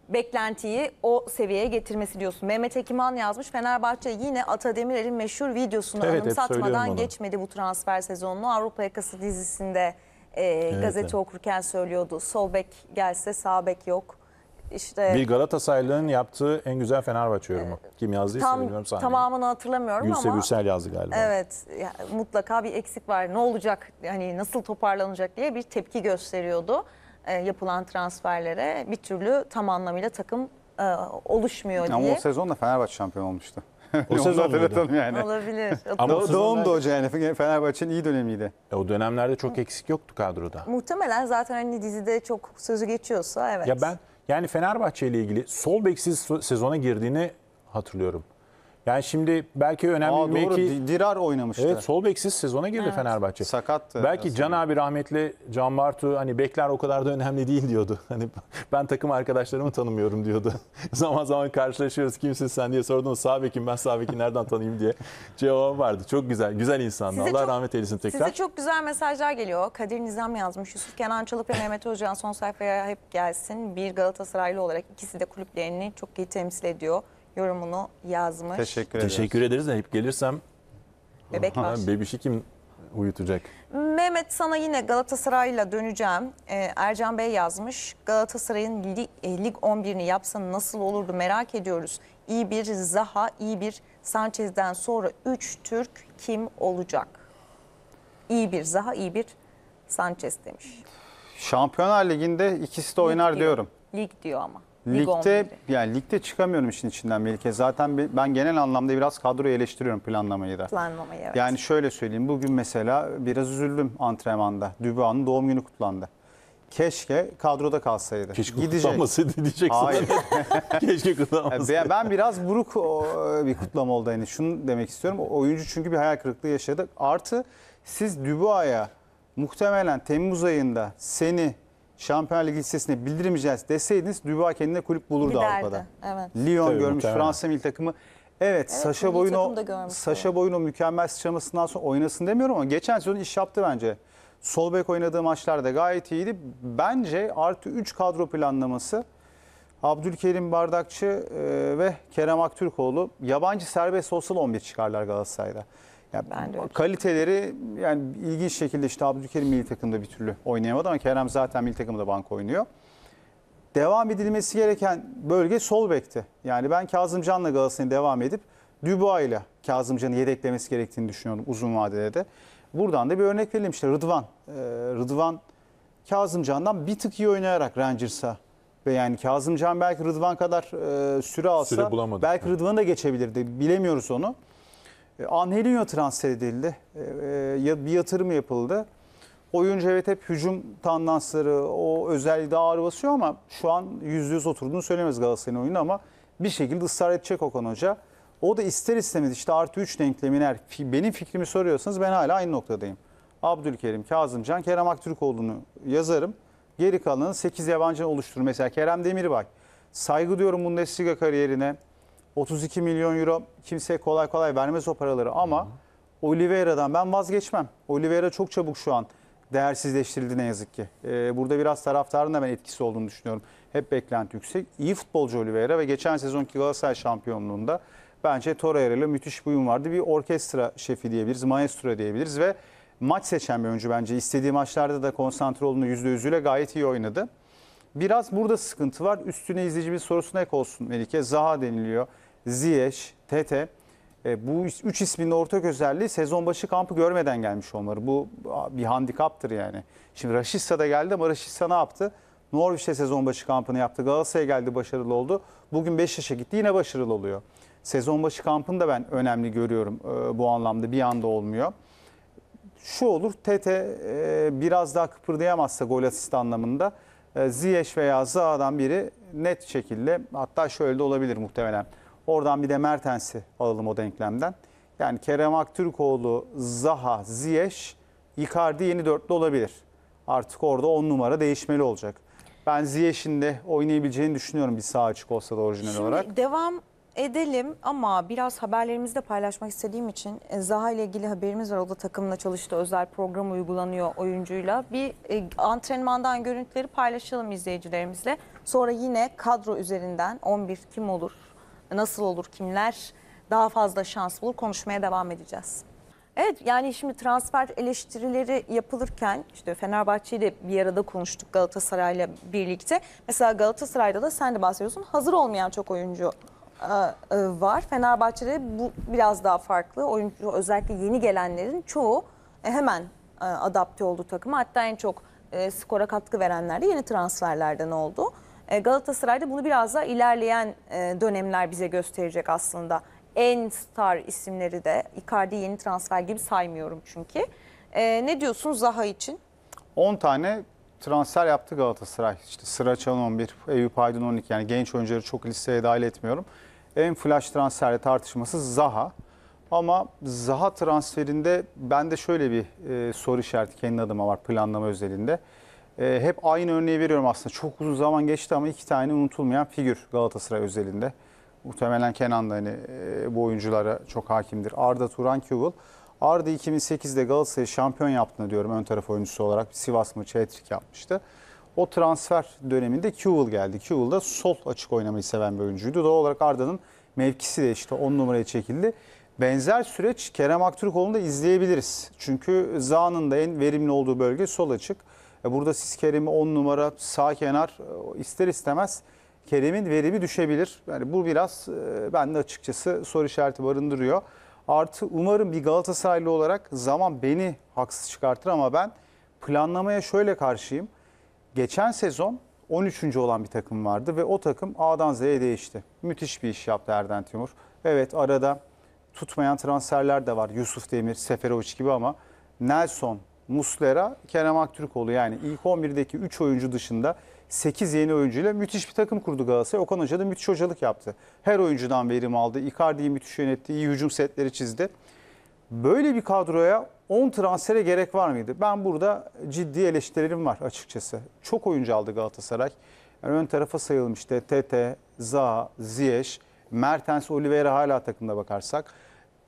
beklentiyi o seviyeye getirmesi diyorsun. Mehmet Ekiman yazmış Fenerbahçe yine Ata Demirer'in meşhur videosunu evet, anımsatmadan geçmedi bu transfer sezonunu. Avrupa Yakası dizisinde e, evet, gazete evet. okurken söylüyordu. Sol bek gelse sağ bek yok işte Bir Galatasaraylı'nın yaptığı en güzel Fenerbahçe yorumu. Ee, Kim yazdıysa tam bilmiyorum sahneyi. tamamını hatırlamıyorum Gülse ama Gürsel yazdı galiba. evet ya, mutlaka bir eksik var. Ne olacak? Hani nasıl toparlanacak diye bir tepki gösteriyordu. E, yapılan transferlere bir türlü tam anlamıyla takım e, oluşmuyor Ama diye. o sezon da Fenerbahçe şampiyon olmuştu. O [laughs] sezon muydu? hatırlatalım yani. Olabilir. Ama o Doğum da hoca yani. Fenerbahçe'nin iyi dönemiydi. E, o dönemlerde çok eksik yoktu kadroda. Muhtemelen zaten hani dizide çok sözü geçiyorsa evet. Ya ben yani Fenerbahçe ile ilgili sol beksiz sezona girdiğini hatırlıyorum. Yani şimdi belki önemli Aa, doğru. belki Dirar oynamıştı. evet sol beksiz sezona girdi Evet. Fenerbahçe. Sakat. E, belki Can abi rahmetli Can Bartu hani bekler o kadar da önemli değil diyordu. [laughs] Hani ben takım arkadaşlarımı tanımıyorum diyordu. [laughs] zaman zaman karşılaşıyoruz kimsin sen diye sorduğunda sağ bekim ben sağ beki nereden tanıyayım diye cevabı vardı. Çok güzel güzel insanlar. Allah çok- rahmet eylesin tekrar. Size çok güzel mesajlar geliyor. Kadir Nizam yazmış. Yusuf Kenan Çalık ve Mehmet Özcan son sayfaya hep gelsin. Bir Galatasaraylı olarak ikisi de kulüplerini çok iyi temsil ediyor yorumunu yazmış. Teşekkür ederiz. Teşekkür ederiz. Hep gelirsem Bebek var. bebişi kim uyutacak? Mehmet sana yine Galatasaray'la döneceğim. Ee, Ercan Bey yazmış. Galatasaray'ın lig, e, lig 11'ini yapsa nasıl olurdu merak ediyoruz. İyi bir Zaha, iyi bir Sanchez'den sonra 3 Türk kim olacak? İyi bir Zaha, iyi bir Sanchez demiş. Şampiyonlar Ligi'nde ikisi de oynar diyor. diyorum. Lig diyor ama ligde yani ligde çıkamıyorum işin içinden Melike. Zaten ben genel anlamda biraz kadroyu eleştiriyorum planlamayı da. Planlamayı evet. Yani şöyle söyleyeyim bugün mesela biraz üzüldüm antrenmanda. Dubuan'ın doğum günü kutlandı. Keşke kadroda kalsaydı. Keşke Gidecek. kutlanmasaydı diyeceksin. Hayır. [laughs] Keşke kutlanmasaydı. Ben biraz buruk bir kutlama oldu. Yani şunu demek istiyorum. Oyuncu çünkü bir hayal kırıklığı yaşadı. Artı siz Dubuan'a muhtemelen Temmuz ayında seni Şampiyonlar Ligi listesine bildirmeyeceğiz deseydiniz Düba kendine kulüp bulurdu Giderdi. Avrupa'da. Evet. Lyon Tabii, görmüş muhtemelen. Fransa milli takımı. Evet, evet Saşa Boyun Saşa Boyun o mükemmel sıçramasından sonra oynasın demiyorum ama geçen sezon iş yaptı bence. Sol bek oynadığı maçlarda gayet iyiydi. Bence artı 3 kadro planlaması Abdülkerim Bardakçı e, ve Kerem Aktürkoğlu yabancı serbest sosyal 11 çıkarlar Galatasaray'da. Ya, ben de öyle kaliteleri yani ilginç şekilde işte Abdülkerim milli takımda bir türlü oynayamadı ama Kerem zaten milli takımda banka oynuyor. Devam edilmesi gereken bölge sol bekti. Yani ben Kazımcan'la Galatasaray'ın devam edip Dubois ile Kazımcan'ı yedeklemesi gerektiğini düşünüyorum uzun vadede de. Buradan da bir örnek verelim işte Rıdvan. Ee, Rıdvan Kazımcan'dan bir tık iyi oynayarak Rangers'a ve yani Kazımcan belki Rıdvan kadar e, süre alsa süre bulamadı. belki Rıdvan'ı da geçebilirdi. Bilemiyoruz onu. E, Angelino transfer edildi. E, e, bir yatırım yapıldı. Oyuncu evet hep hücum tandansları o özelliği daha ağır basıyor ama şu an yüz yüz oturduğunu söylemez Galatasaray'ın oyunu ama bir şekilde ısrar edecek Okan Hoca. O da ister istemez işte artı 3 denklemin Benim fikrimi soruyorsanız ben hala aynı noktadayım. Abdülkerim, Kazımcan, Kerem Aktürk olduğunu yazarım. Geri kalanı 8 yabancı oluşturur. Mesela Kerem Demirbay. Saygı diyorum Bundesliga kariyerine. 32 milyon euro kimseye kolay kolay vermez o paraları ama Hı -hı. Oliveira'dan ben vazgeçmem. Oliveira çok çabuk şu an değersizleştirildi ne yazık ki. Ee, burada biraz taraftarın da ben etkisi olduğunu düşünüyorum. Hep beklenti yüksek. İyi futbolcu Oliveira ve geçen sezonki Galatasaray şampiyonluğunda bence Torreira ile müthiş bir uyum vardı. Bir orkestra şefi diyebiliriz, maestro diyebiliriz ve maç seçen bir oyuncu bence. İstediği maçlarda da konsantre olduğunu %100'üyle gayet iyi oynadı. Biraz burada sıkıntı var. Üstüne izleyici bir sorusuna ek olsun Melike. Zaha deniliyor. Ziyech, Tete. E, bu üç ismin ortak özelliği sezon başı kampı görmeden gelmiş onları. Bu bir handikaptır yani. Şimdi Raşitsa da geldi ama Raşitsa ne yaptı? Norwich'te sezon başı kampını yaptı. Galatasaray'a geldi başarılı oldu. Bugün yaşa gitti yine başarılı oluyor. Sezon başı kampını da ben önemli görüyorum e, bu anlamda. Bir anda olmuyor. Şu olur Tete e, biraz daha kıpırdayamazsa gol asist anlamında e, Ziyech veya Zaha'dan biri net şekilde hatta şöyle de olabilir muhtemelen. Oradan bir de Mertens'i alalım o denklemden. Yani Kerem Aktürkoğlu, Zaha, Ziyech, Icardi yeni dörtlü olabilir. Artık orada on numara değişmeli olacak. Ben Ziyech'in de oynayabileceğini düşünüyorum bir sağ açık olsa da orijinal Şimdi olarak. Devam edelim ama biraz haberlerimizde paylaşmak istediğim için e, Zaha ile ilgili haberimiz var. O da takımla çalıştı. Özel program uygulanıyor oyuncuyla. Bir e, antrenmandan görüntüleri paylaşalım izleyicilerimizle. Sonra yine kadro üzerinden 11 kim olur nasıl olur, kimler daha fazla şans bulur konuşmaya devam edeceğiz. Evet yani şimdi transfer eleştirileri yapılırken işte Fenerbahçe ile bir arada konuştuk Galatasaray'la birlikte. Mesela Galatasaray'da da sen de bahsediyorsun hazır olmayan çok oyuncu e, e, var. Fenerbahçe'de bu biraz daha farklı. Oyuncu özellikle yeni gelenlerin çoğu e, hemen adapte oldu takıma. Hatta en çok skora katkı verenler de yeni transferlerden oldu. E, Galatasaray'da bunu biraz daha ilerleyen e, dönemler bize gösterecek aslında. En star isimleri de Icardi yeni transfer gibi saymıyorum çünkü. E, ne diyorsun Zaha için? 10 tane transfer yaptı Galatasaray. İşte Sıraçan 11, Eyüp Aydın 12 yani genç oyuncuları çok listeye dahil etmiyorum. En flash transferle tartışması Zaha. Ama Zaha transferinde bende şöyle bir e, soru işareti kendi adıma var planlama özelinde. E, hep aynı örneği veriyorum aslında. Çok uzun zaman geçti ama iki tane unutulmayan figür Galatasaray özelinde. Muhtemelen Kenan da hani e, bu oyunculara çok hakimdir. Arda Turan Kugel. Arda 2008'de Galatasaray'ı şampiyon yaptığını diyorum ön taraf oyuncusu olarak. Sivas maçı hat yapmıştı. O transfer döneminde Kugel geldi. Kugel da sol açık oynamayı seven bir oyuncuydu. Doğal olarak Arda'nın mevkisi de işte 10 numaraya çekildi. Benzer süreç Kerem Aktürkoğlu'nu da izleyebiliriz. Çünkü Zaha'nın da en verimli olduğu bölge sol açık. E, burada siz Kerim'i 10 numara sağ kenar e, ister istemez Kerim'in verimi düşebilir. Yani bu biraz e, ben de açıkçası soru işareti barındırıyor. Artı umarım bir Galatasaraylı olarak zaman beni haksız çıkartır ama ben planlamaya şöyle karşıyım. Geçen sezon 13. olan bir takım vardı ve o takım A'dan Z'ye değişti. Müthiş bir iş yaptı Erden Timur. Evet arada tutmayan transferler de var. Yusuf Demir, Seferovic gibi ama Nelson, Muslera, Kerem Aktürkoğlu yani ilk 11'deki 3 oyuncu dışında 8 yeni oyuncuyla müthiş bir takım kurdu Galatasaray. Okan Hoca da müthiş hocalık yaptı. Her oyuncudan verim aldı. Icardi'yi müthiş yönetti. iyi hücum setleri çizdi. Böyle bir kadroya 10 transfere gerek var mıydı? Ben burada ciddi eleştirilerim var açıkçası. Çok oyuncu aldı Galatasaray. Yani ön tarafa sayılmıştı. Tete, Zaha, Ziyech, Mertens, Oliveira hala takımda bakarsak.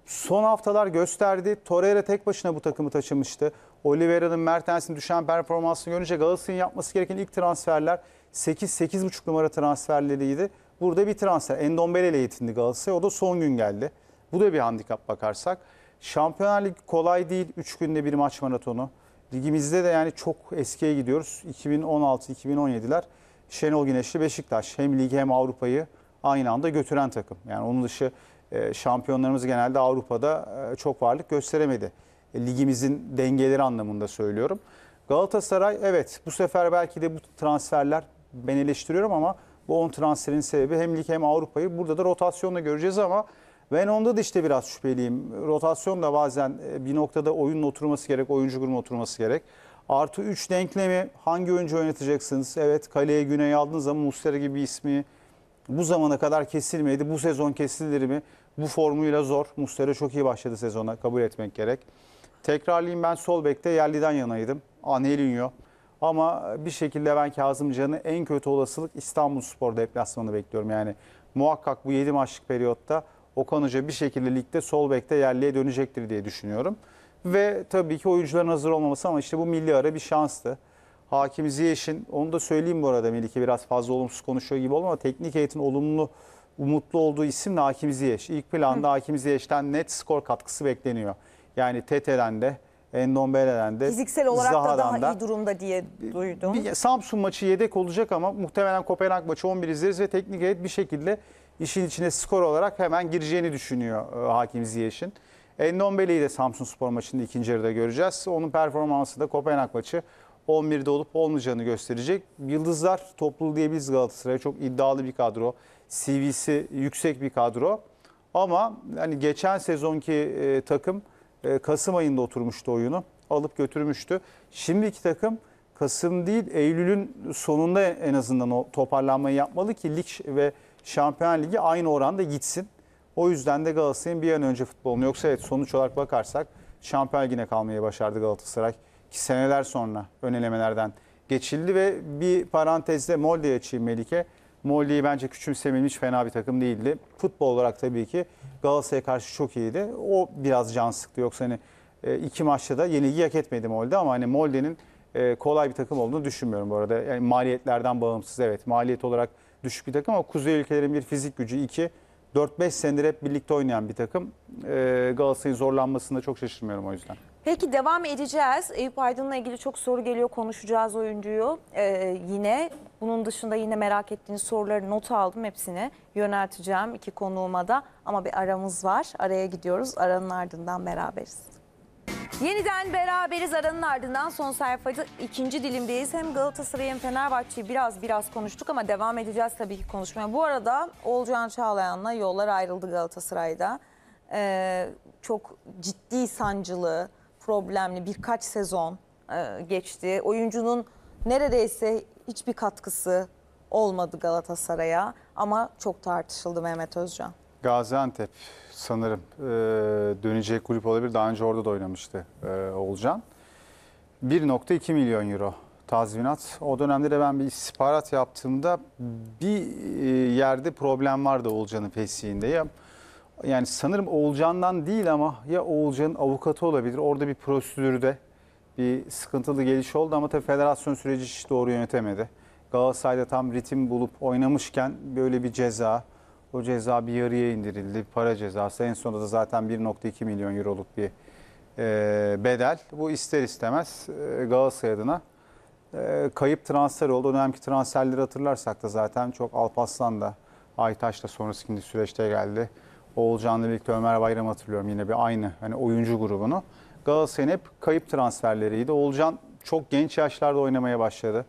Son haftalar gösterdi. Torreira tek başına bu takımı taşımıştı. Oliveira'nın Mertens'in düşen performansını görünce Galatasaray'ın yapması gereken ilk transferler 8-8,5 numara transferleriydi. Burada bir transfer. Endombele ile yetindi Galatasaray. O da son gün geldi. Bu da bir handikap bakarsak. Şampiyonlar Ligi kolay değil. 3 günde bir maç maratonu. Ligimizde de yani çok eskiye gidiyoruz. 2016-2017'ler Şenol Güneşli Beşiktaş. Hem ligi hem Avrupa'yı aynı anda götüren takım. Yani onun dışı e, şampiyonlarımız genelde Avrupa'da e, çok varlık gösteremedi. E, ligimizin dengeleri anlamında söylüyorum. Galatasaray evet bu sefer belki de bu transferler ben eleştiriyorum ama bu 10 transferin sebebi hem lig hem Avrupa'yı burada da rotasyonla göreceğiz ama ben onda da işte biraz şüpheliyim. Rotasyon da bazen e, bir noktada oyunun oturması gerek, oyuncu grubu oturması gerek. Artı 3 denklemi hangi oyuncu oynatacaksınız? Evet kaleye güney aldınız ama Mustera gibi ismi bu zamana kadar kesilmedi. Bu sezon kesilir mi? Bu formuyla zor. Mustera çok iyi başladı sezona kabul etmek gerek. Tekrarlayayım ben sol bekte yerliden yanaydım. Angelinho. Ah, ama bir şekilde ben Kazımcan'ı en kötü olasılık İstanbul Spor deplasmanı bekliyorum. Yani muhakkak bu 7 maçlık periyotta Okan Hoca bir şekilde ligde sol bekte yerliye dönecektir diye düşünüyorum. Ve tabii ki oyuncuların hazır olmaması ama işte bu milli ara bir şanstı. Hakim Ziyeş'in, onu da söyleyeyim bu arada Melike biraz fazla olumsuz konuşuyor gibi olma, ama teknik eğitim olumlu, umutlu olduğu isim de Hakim Ziyeş. İlk planda Hı. Hakim Ziyeş'ten net skor katkısı bekleniyor. Yani Tete'den de Endombele'den de Fiziksel olarak da daha iyi durumda diye duydum. bir Samsun maçı yedek olacak ama muhtemelen Kopenhag maçı 11 izleriz ve teknik heyet bir şekilde işin içine skor olarak hemen gireceğini düşünüyor e, Hakim Ziyech'in. Endombele'yi de Samsun Spor maçında ikinci yarıda göreceğiz. Onun performansı da Kopenhag maçı 11'de olup olmayacağını gösterecek. Yıldızlar toplu diyebiliriz Galatasaray'a. Çok iddialı bir kadro. CV'si yüksek bir kadro. Ama hani geçen sezonki e, takım e, Kasım ayında oturmuştu oyunu. Alıp götürmüştü. Şimdiki takım Kasım değil Eylül'ün sonunda en azından o toparlanmayı yapmalı ki lig ve Şampiyon Ligi aynı oranda gitsin. O yüzden de Galatasaray'ın bir an önce futbolunu yoksa evet sonuç olarak bakarsak Şampiyon Ligi'ne kalmayı başardı Galatasaray ki seneler sonra ön elemelerden geçildi ve bir parantezde Molde'ye açayım Melike. Molli'yi bence küçümsemenin fena bir takım değildi. Futbol olarak tabii ki Galatasaray'a karşı çok iyiydi. O biraz can sıktı. Yoksa hani e, iki maçta da yenilgi hak etmedi Molde ama hani Molde'nin e, kolay bir takım olduğunu düşünmüyorum bu arada. Yani maliyetlerden bağımsız evet. Maliyet olarak düşük bir takım ama Kuzey ülkelerin bir fizik gücü iki. 4-5 senedir hep birlikte oynayan bir takım. E, Galatasaray'ın zorlanmasında çok şaşırmıyorum o yüzden. Peki devam edeceğiz. Eyüp Aydın'la ilgili çok soru geliyor. Konuşacağız oyuncuyu ee, yine. Bunun dışında yine merak ettiğiniz soruları not aldım hepsini. Yönelteceğim iki konuğuma da. Ama bir aramız var. Araya gidiyoruz. Aranın ardından beraberiz. Yeniden beraberiz aranın ardından son sayfada ikinci dilimdeyiz. Hem Galatasaray'ı hem Fenerbahçe'yi biraz biraz konuştuk ama devam edeceğiz tabii ki konuşmaya. Bu arada Olcan Çağlayan'la yollar ayrıldı Galatasaray'da. Ee, çok ciddi sancılı, problemli birkaç sezon e, geçti. Oyuncunun neredeyse hiçbir katkısı olmadı Galatasaray'a ama çok tartışıldı Mehmet Özcan. Gaziantep sanırım e, döneceği kulüp olabilir. Daha önce orada da oynamıştı e, Olcan. 1.2 milyon euro tazminat. O dönemde de ben bir istihbarat yaptığımda bir e, yerde problem vardı Olcan'ın pesiğinde. Ya yani sanırım Oğulcan'dan değil ama ya Oğulcan'ın avukatı olabilir. Orada bir prosedürde bir sıkıntılı geliş oldu ama tabii federasyon süreci hiç doğru yönetemedi. Galatasaray'da tam ritim bulup oynamışken böyle bir ceza, o ceza bir yarıya indirildi. Para cezası en sonunda da zaten 1.2 milyon euroluk bir e, bedel. Bu ister istemez e, Galatasaray adına e, kayıp transfer oldu. Önemli dönemki transferleri hatırlarsak da zaten çok Alpaslan da Aytaş da sonrasındaki süreçte geldi. Oğulcan'la birlikte Ömer Bayram hatırlıyorum yine bir aynı hani oyuncu grubunu. Galatasaray'ın hep kayıp transferleriydi. Oğulcan çok genç yaşlarda oynamaya başladı.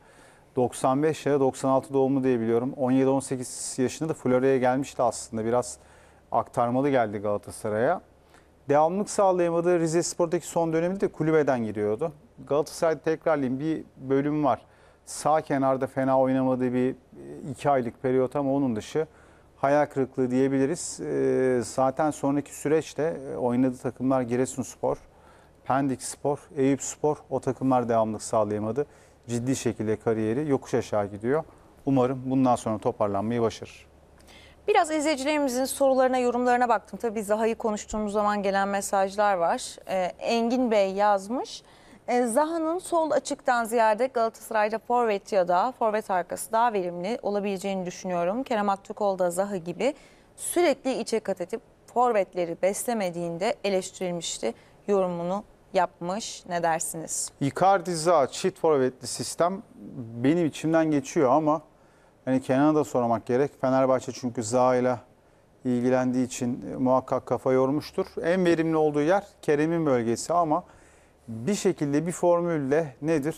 95 ya da 96 doğumlu diye biliyorum. 17-18 yaşında da Florya'ya gelmişti aslında. Biraz aktarmalı geldi Galatasaray'a. devamlık sağlayamadığı Rize Spor'daki son döneminde de kulübeden giriyordu. Galatasaray'da tekrarlayayım bir bölüm var. Sağ kenarda fena oynamadığı bir e, iki aylık periyot ama onun dışı hayal kırıklığı diyebiliriz. E, zaten sonraki süreçte e, oynadığı takımlar Giresunspor, Pendik Spor, Eyüp Spor o takımlar devamlılık sağlayamadı. Ciddi şekilde kariyeri yokuş aşağı gidiyor. Umarım bundan sonra toparlanmayı başarır. Biraz izleyicilerimizin sorularına, yorumlarına baktım. Tabii biz Zaha'yı konuştuğumuz zaman gelen mesajlar var. Ee, Engin Bey yazmış. E, Zaha'nın sol açıktan ziyade Galatasaray'da forvet ya da forvet arkası daha verimli olabileceğini düşünüyorum. Kerem Aktürkoğlu da Zaha gibi sürekli içe kat edip forvetleri beslemediğinde eleştirilmişti. Yorumunu yapmış. Ne dersiniz? Icardi Zaha çift forvetli sistem benim içimden geçiyor ama hani Kenan'a da sormak gerek. Fenerbahçe çünkü Zaha ile ilgilendiği için e, muhakkak kafa yormuştur. En verimli olduğu yer Kerem'in bölgesi ama bir şekilde bir formülle nedir?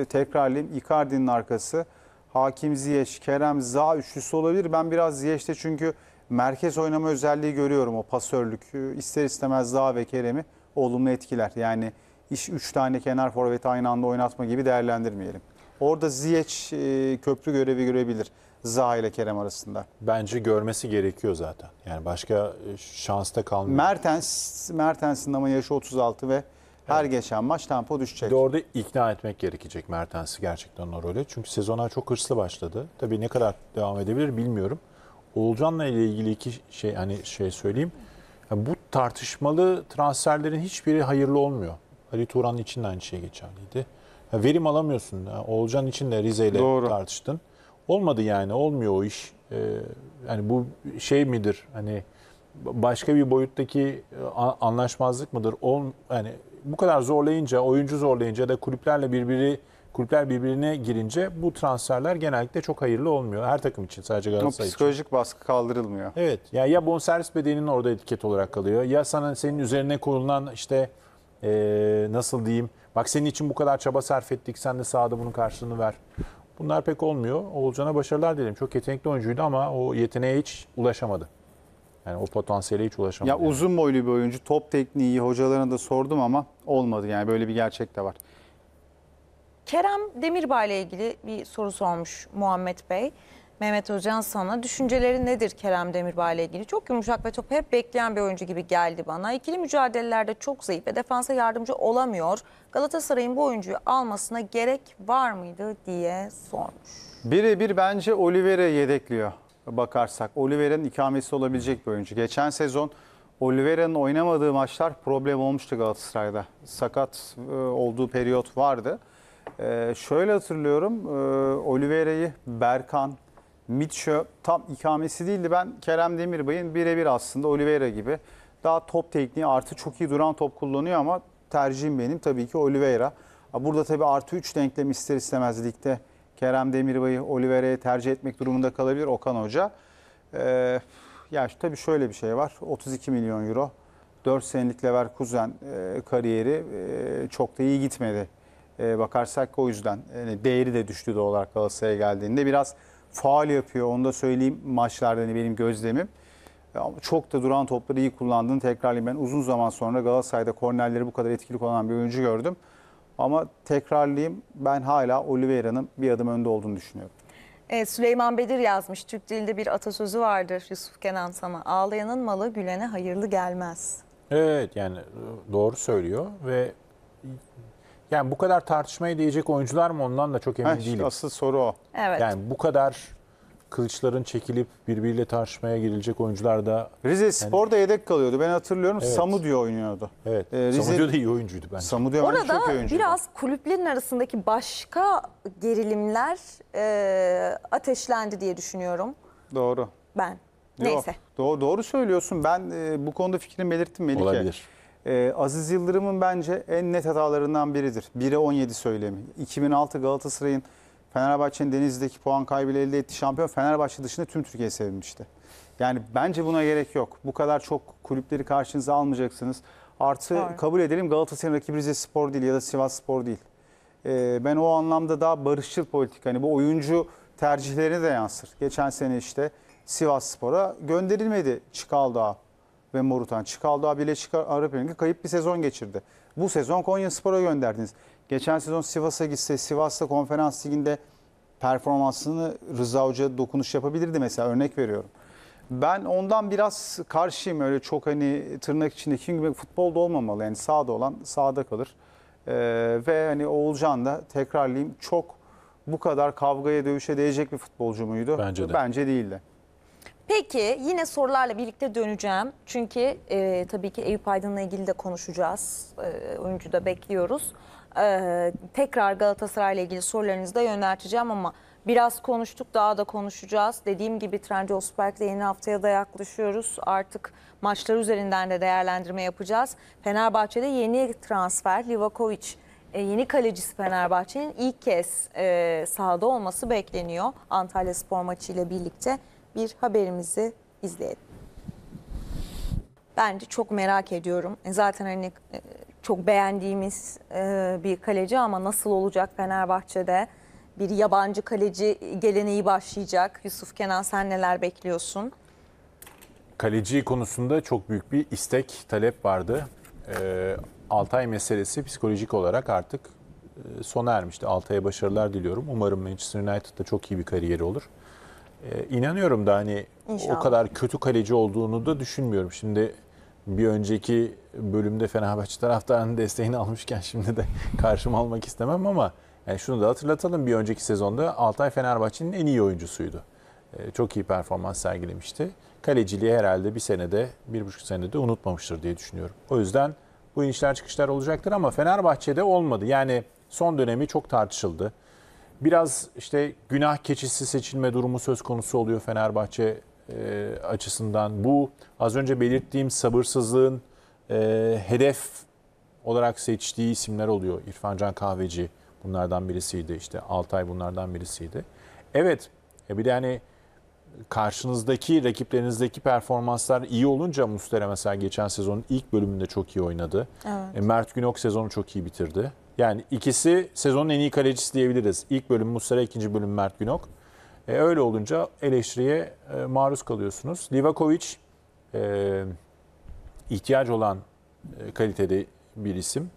E, tekrarlayayım. Icardi'nin arkası. Hakim Ziyech, Kerem Za üçlüsü olabilir. Ben biraz Ziyech'te çünkü merkez oynama özelliği görüyorum o pasörlük. Ee, ister istemez Za ve Kerem'i olumlu etkiler. Yani iş üç tane kenar forveti aynı anda oynatma gibi değerlendirmeyelim. Orada Ziyech e, köprü görevi görebilir Zaha ile Kerem arasında. Bence görmesi gerekiyor zaten. Yani başka e, şansta kalmıyor. Mertens, Mertens'in ama yaşı 36 ve her geçen maç tempo düşecek. Bir de orada ikna etmek gerekecek Mertens'i gerçekten o role. Çünkü sezona çok hırslı başladı. Tabii ne kadar devam edebilir bilmiyorum. Olcan'la ile ilgili iki şey hani şey söyleyeyim. Yani bu tartışmalı transferlerin hiçbiri hayırlı olmuyor. Ali Turan için de aynı şey geçerliydi. Ya verim alamıyorsun. Ya Olcan için de Rize ile tartıştın. Olmadı yani olmuyor o iş. Ee, yani bu şey midir? Hani başka bir boyuttaki e, anlaşmazlık mıdır? Ol, yani bu kadar zorlayınca, oyuncu zorlayınca da kulüplerle birbiri kulüpler birbirine girince bu transferler genellikle çok hayırlı olmuyor. Her takım için sadece Galatasaray psikolojik için. Psikolojik baskı kaldırılmıyor. Evet. Yani ya bonservis bedeninin orada etiket olarak kalıyor. Ya sana senin üzerine konulan işte ee, nasıl diyeyim? Bak senin için bu kadar çaba sarf ettik. Sen de sahada bunun karşılığını ver. Bunlar pek olmuyor. Oğulcan'a başarılar dilerim. Çok yetenekli oyuncuydu ama o yeteneğe hiç ulaşamadı. Yani o potansiyele hiç ulaşamadı. Ya uzun boylu bir oyuncu. Top tekniği hocalarına da sordum ama olmadı yani böyle bir gerçek de var. Kerem Demirbağ ile ilgili bir soru sormuş Muhammed Bey. Mehmet Hocan sana düşünceleri nedir Kerem Demirbağ ile ilgili? Çok yumuşak ve top hep bekleyen bir oyuncu gibi geldi bana. İkili mücadelelerde çok zayıf ve defansa yardımcı olamıyor. Galatasaray'ın bu oyuncuyu almasına gerek var mıydı diye sormuş. Birebir bence Oliveira yedekliyor bakarsak Oliveira'nın ikamesi olabilecek bir oyuncu. Geçen sezon Oliveira'nın oynamadığı maçlar problem olmuştu Galatasaray'da. Sakat e, olduğu periyot vardı. E, şöyle hatırlıyorum. E, Oliveira'yı Berkan, Mitcho tam ikamesi değildi. Ben Kerem Demirbay'ın birebir aslında Oliveira gibi. Daha top tekniği artı çok iyi duran top kullanıyor ama tercihim benim tabii ki Oliveira. Burada tabii artı 3 denklem ister istemez ligde Kerem Demirbay'ı Oliver'e tercih etmek durumunda kalabilir Okan Hoca. Ee, ya tabii şöyle bir şey var. 32 milyon euro. 4 senelik Leverkusen e, kariyeri e, çok da iyi gitmedi. E, bakarsak o yüzden yani değeri de düştü doğal olarak Galatasaray'a geldiğinde. Biraz faal yapıyor onu da söyleyeyim maçlarda hani benim gözlemim. E, çok da duran topları iyi kullandığını tekrarlayayım. Ben uzun zaman sonra Galatasaray'da kornerleri bu kadar etkili kullanan bir oyuncu gördüm. Ama tekrarlayayım ben hala Oliveira'nın bir adım önde olduğunu düşünüyorum. Evet, Süleyman Bedir yazmış. Türk dilinde bir atasözü vardır Yusuf Kenan sana. Ağlayanın malı gülene hayırlı gelmez. Evet yani e, doğru söylüyor ve yani bu kadar tartışmaya değecek oyuncular mı ondan da çok emin Heh, değilim. Asıl soru o. Evet. Yani bu kadar kılıçların çekilip birbiriyle tartışmaya girilecek oyuncular da... Rize yani... Spor'da yedek kalıyordu. Ben hatırlıyorum evet. Samudio oynuyordu. Evet. Ee, Rize... Samudio da iyi oyuncuydu bence. Samudio Orada çok iyi oyuncuydu. biraz kulüplerin arasındaki başka gerilimler e, ateşlendi diye düşünüyorum. Doğru. Ben. Yo, Neyse. Doğru, doğru söylüyorsun. Ben e, bu konuda fikrimi belirttim Melike. Olabilir. E, Aziz Yıldırım'ın bence en net hatalarından biridir. 1'e 17 söylemi. 2006 Galatasaray'ın Fenerbahçe'nin Denizli'deki puan kaybıyla elde ettiği şampiyon Fenerbahçe dışında tüm Türkiye sevinmişti. Yani bence buna gerek yok. Bu kadar çok kulüpleri karşınıza almayacaksınız. Artı Hayır. kabul edelim Galatasaray'ın rakibi Rize Spor değil ya da Sivas Spor değil. Ee, ben o anlamda daha barışçıl politik. Hani bu oyuncu tercihlerine de yansır. Geçen sene işte Sivas Spor'a gönderilmedi Çıkaldağ ve Morutan. Çıkaldağ bile çıkar Arap Emirlik'e kayıp bir sezon geçirdi. Bu sezon Konya Spor'a gönderdiniz. Geçen sezon Sivas'a gitse, Sivas'ta konferans liginde performansını Rıza Hoca dokunuş yapabilirdi mesela örnek veriyorum. Ben ondan biraz karşıyım öyle çok hani tırnak içinde kim gibi futbolda olmamalı. Yani sağda olan sağda kalır. Ee, ve hani Oğulcan da tekrarlayayım çok bu kadar kavgaya dövüşe değecek bir futbolcu muydu? Bence de. Bence değildi. Peki yine sorularla birlikte döneceğim. Çünkü e, tabii ki Eyüp Aydın'la ilgili de konuşacağız. E, oyuncu da bekliyoruz. Ee, tekrar Galatasaray ile ilgili sorularınızı da yönelteceğim ama biraz konuştuk daha da konuşacağız. Dediğim gibi Trendyol Süper yeni haftaya da yaklaşıyoruz. Artık maçlar üzerinden de değerlendirme yapacağız. Fenerbahçe'de yeni transfer Livakovic e, yeni kalecisi Fenerbahçe'nin ilk kez e, sahada olması bekleniyor. Antalya Spor maçı ile birlikte bir haberimizi izleyelim. Bence çok merak ediyorum. E, zaten hani e, çok beğendiğimiz e, bir kaleci ama nasıl olacak Fenerbahçe'de? Bir yabancı kaleci geleneği başlayacak. Yusuf Kenan sen neler bekliyorsun? Kaleci konusunda çok büyük bir istek, talep vardı. E, Altay meselesi psikolojik olarak artık e, sona ermişti. Altay'a başarılar diliyorum. Umarım Manchester United'da çok iyi bir kariyeri olur. E, inanıyorum da hani İnşallah. o kadar kötü kaleci olduğunu da düşünmüyorum. Şimdi bir önceki bölümde Fenerbahçe taraftarının desteğini [laughs] almışken şimdi de karşıma almak istemem ama yani şunu da hatırlatalım. Bir önceki sezonda Altay Fenerbahçe'nin en iyi oyuncusuydu. E, çok iyi performans sergilemişti. Kaleciliği herhalde bir senede, bir buçuk senede unutmamıştır diye düşünüyorum. O yüzden bu inişler çıkışlar olacaktır ama Fenerbahçe'de olmadı. Yani son dönemi çok tartışıldı. Biraz işte günah keçisi seçilme durumu söz konusu oluyor Fenerbahçe e, açısından bu az önce belirttiğim sabırsızlığın e, hedef olarak seçtiği isimler oluyor. İrfan Can Kahveci bunlardan birisiydi. İşte Altay bunlardan birisiydi. Evet e bir de hani karşınızdaki rakiplerinizdeki performanslar iyi olunca Mustera mesela geçen sezonun ilk bölümünde çok iyi oynadı. Evet. E, Mert Günok sezonu çok iyi bitirdi. Yani ikisi sezonun en iyi kalecisi diyebiliriz. İlk bölüm Mustera, ikinci bölüm Mert Günok. E, öyle olunca eleştiriye e, maruz kalıyorsunuz. Livakovic e, ihtiyaç olan e, kalitede bir isim.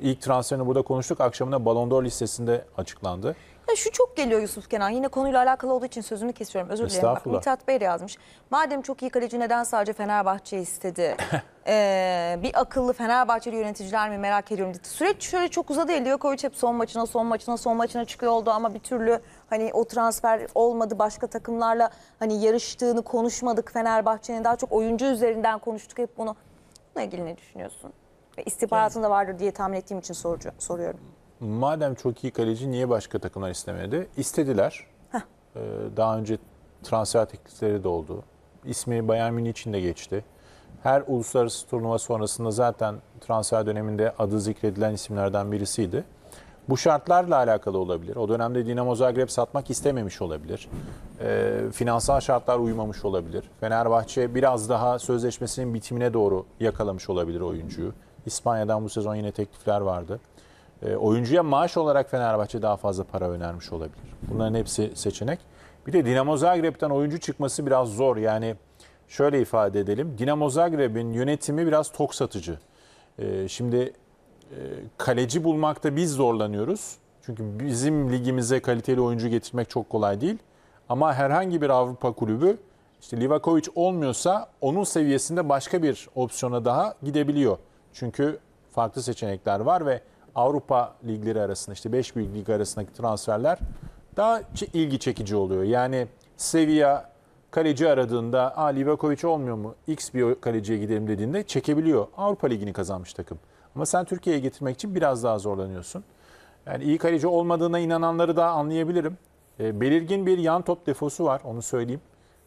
İlk transferini burada konuştuk. Akşamına Ballon d'Or listesinde açıklandı. Ya şu çok geliyor Yusuf Kenan. Yine konuyla alakalı olduğu için sözünü kesiyorum. Özür dilerim. Bak Mithat Bey de yazmış. Madem çok iyi kaleci neden sadece Fenerbahçe istedi? [laughs] ee, bir akıllı Fenerbahçeli yöneticiler mi merak ediyorum. Dedi. Süreç şöyle çok uzadı. Livakovic hep son maçına, son maçına, son maçına çıkıyor oldu ama bir türlü hani o transfer olmadı başka takımlarla hani yarıştığını konuşmadık Fenerbahçe'nin daha çok oyuncu üzerinden konuştuk hep bunu. Bununla ilgili ne düşünüyorsun? Ve istihbaratında vardır diye tahmin ettiğim için sorucu, soruyorum. Madem çok iyi kaleci niye başka takımlar istemedi? İstediler. Ee, daha önce transfer teklifleri de oldu. İsmi Bayern Münih için de geçti. Her uluslararası turnuva sonrasında zaten transfer döneminde adı zikredilen isimlerden birisiydi. Bu şartlarla alakalı olabilir. O dönemde Dinamo Zagreb satmak istememiş olabilir. E, finansal şartlar uymamış olabilir. Fenerbahçe biraz daha sözleşmesinin bitimine doğru yakalamış olabilir oyuncuyu. İspanya'dan bu sezon yine teklifler vardı. E, oyuncuya maaş olarak Fenerbahçe daha fazla para önermiş olabilir. Bunların hepsi seçenek. Bir de Dinamo Zagreb'den oyuncu çıkması biraz zor. Yani şöyle ifade edelim. Dinamo Zagreb'in yönetimi biraz tok satıcı. Ee, şimdi e, kaleci bulmakta biz zorlanıyoruz. Çünkü bizim ligimize kaliteli oyuncu getirmek çok kolay değil. Ama herhangi bir Avrupa kulübü işte Livakovic olmuyorsa onun seviyesinde başka bir opsiyona daha gidebiliyor. Çünkü farklı seçenekler var ve Avrupa ligleri arasında işte 5 büyük lig arasındaki transferler daha ilgi çekici oluyor. Yani Sevilla kaleci aradığında "Aa Livakovic olmuyor mu? X bir kaleciye gidelim." dediğinde çekebiliyor. Avrupa ligini kazanmış takım. Ama sen Türkiye'ye getirmek için biraz daha zorlanıyorsun. Yani iyi kaleci olmadığına inananları da anlayabilirim. E, belirgin bir yan top defosu var onu söyleyeyim.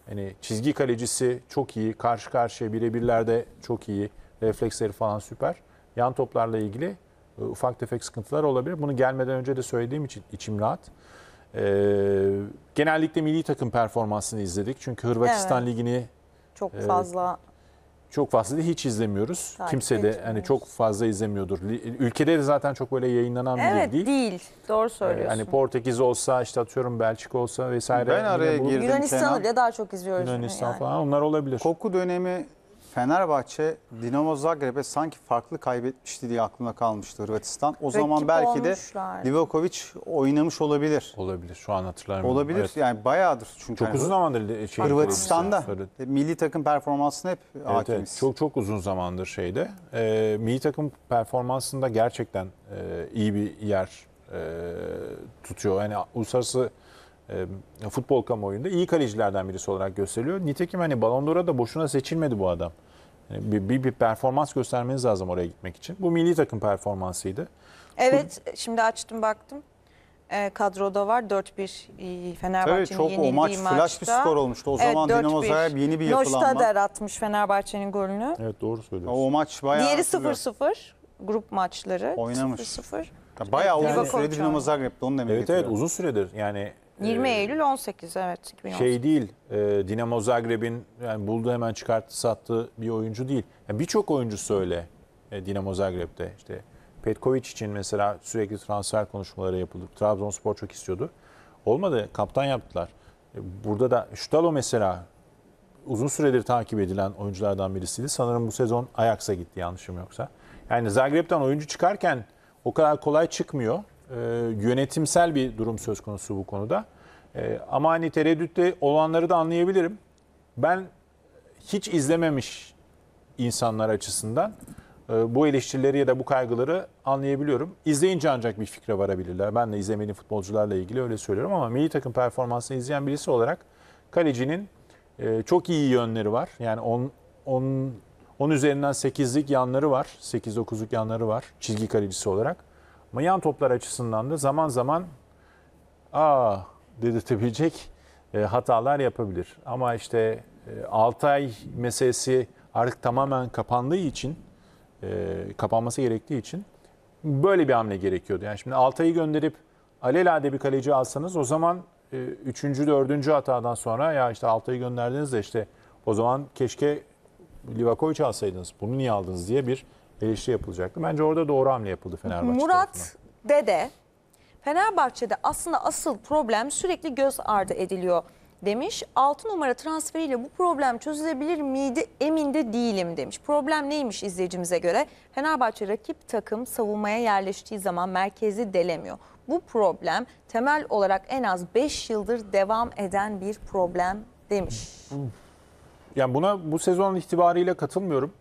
Hani çizgi kalecisi çok iyi, karşı karşıya birebirlerde çok iyi, refleksleri falan süper. Yan toplarla ilgili e, ufak tefek sıkıntılar olabilir. Bunu gelmeden önce de söylediğim için içim rahat. E, genellikle milli takım performansını izledik. Çünkü Hırvatistan evet. Ligi'ni çok e, fazla çok fazla da hiç izlemiyoruz. Takip Kimse de hani çok fazla izlemiyordur. Ülkede de zaten çok böyle yayınlanan bir değil. Evet değil. Doğru ee, söylüyorsun. hani Portekiz olsa işte atıyorum Belçika olsa vesaire. Ben araya girdim. Yunanistan'ı da daha çok izliyoruz. Yunanistan yani. falan onlar olabilir. Koku dönemi Fenerbahçe Dinamo Zagreb'e sanki farklı kaybetmişti diye aklımda kalmıştı Hırvatistan. O Rakip zaman belki olmuşlar. de Livakovic oynamış olabilir. Olabilir. Şu an hatırlamıyorum. Olabilir. Evet. Yani bayağıdır çünkü. Çok hani uzun zamandır şey Hırvatistan'da e, milli takım performansına hep evet, Evet. Çok çok uzun zamandır şeyde. E, milli takım performansında gerçekten e, iyi bir yer e, tutuyor. Yani uluslararası e, futbol kamuoyunda iyi kalecilerden birisi olarak gösteriliyor. Nitekim hani Ballon d'Or'a da boşuna seçilmedi bu adam. Yani bir, bir, bir performans göstermeniz lazım oraya gitmek için. Bu milli takım performansıydı. Evet şimdi açtım baktım. E, kadroda var 4-1 e, Fenerbahçe'nin Tabii çok yenildiği o maç maçta. flash bir skor olmuştu. O evet, zaman Dinamo Zagreb yeni bir yapılanma. Noştader atmış Fenerbahçe'nin golünü. Evet doğru söylüyorsun. O maç bayağı Diğeri 0-0 grup maçları. Oynamış. 0-0. Bayağı uzun süredir Dinamo Zagreb'de onu demek Evet getiriyor. evet uzun süredir yani 20 ee, Eylül 18 evet 2018. şey değil. e, Dinamo Zagreb'in yani buldu hemen çıkarttı sattı bir oyuncu değil. Yani birçok oyuncu söyle. e, Dinamo Zagreb'de. işte Petkovic için mesela sürekli transfer konuşmaları yapıldı. Trabzonspor çok istiyordu. Olmadı. Kaptan yaptılar. E, Burada da Şutalo mesela uzun süredir takip edilen oyunculardan birisiydi. Sanırım bu sezon Ajax'a gitti yanlışım yoksa. Yani Zagreb'den oyuncu çıkarken o kadar kolay çıkmıyor e, yönetimsel bir durum söz konusu bu konuda. E, ama hani tereddütte olanları da anlayabilirim. Ben hiç izlememiş insanlar açısından e, bu eleştirileri ya da bu kaygıları anlayabiliyorum. İzleyince ancak bir fikre varabilirler. Ben de izlemediğim futbolcularla ilgili öyle söylüyorum ama milli takım performansını izleyen birisi olarak kalecinin e, çok iyi yönleri var. Yani on on on üzerinden 8'lik yanları var. 8-9'luk yanları var çizgi kalecisi olarak. Mayan toplar açısından da zaman zaman aa dedirtebilecek e, hatalar yapabilir. Ama işte e, Altay meselesi artık tamamen kapandığı için, e, kapanması gerektiği için böyle bir hamle gerekiyordu. Yani şimdi Altay'ı gönderip alelade bir kaleci alsanız o zaman e, üçüncü, dördüncü hatadan sonra ya işte Altay'ı gönderdiniz de işte o zaman keşke Livakovic alsaydınız. Bunu niye aldınız diye bir eleştiri yapılacaktı. Bence orada doğru hamle yapıldı Fenerbahçe Murat tarafından. Dede Fenerbahçe'de aslında asıl problem sürekli göz ardı ediliyor demiş. 6 numara transferiyle bu problem çözülebilir miydi emin de değilim demiş. Problem neymiş izleyicimize göre? Fenerbahçe rakip takım savunmaya yerleştiği zaman merkezi delemiyor. Bu problem temel olarak en az 5 yıldır devam eden bir problem demiş. Yani buna bu sezon itibariyle katılmıyorum.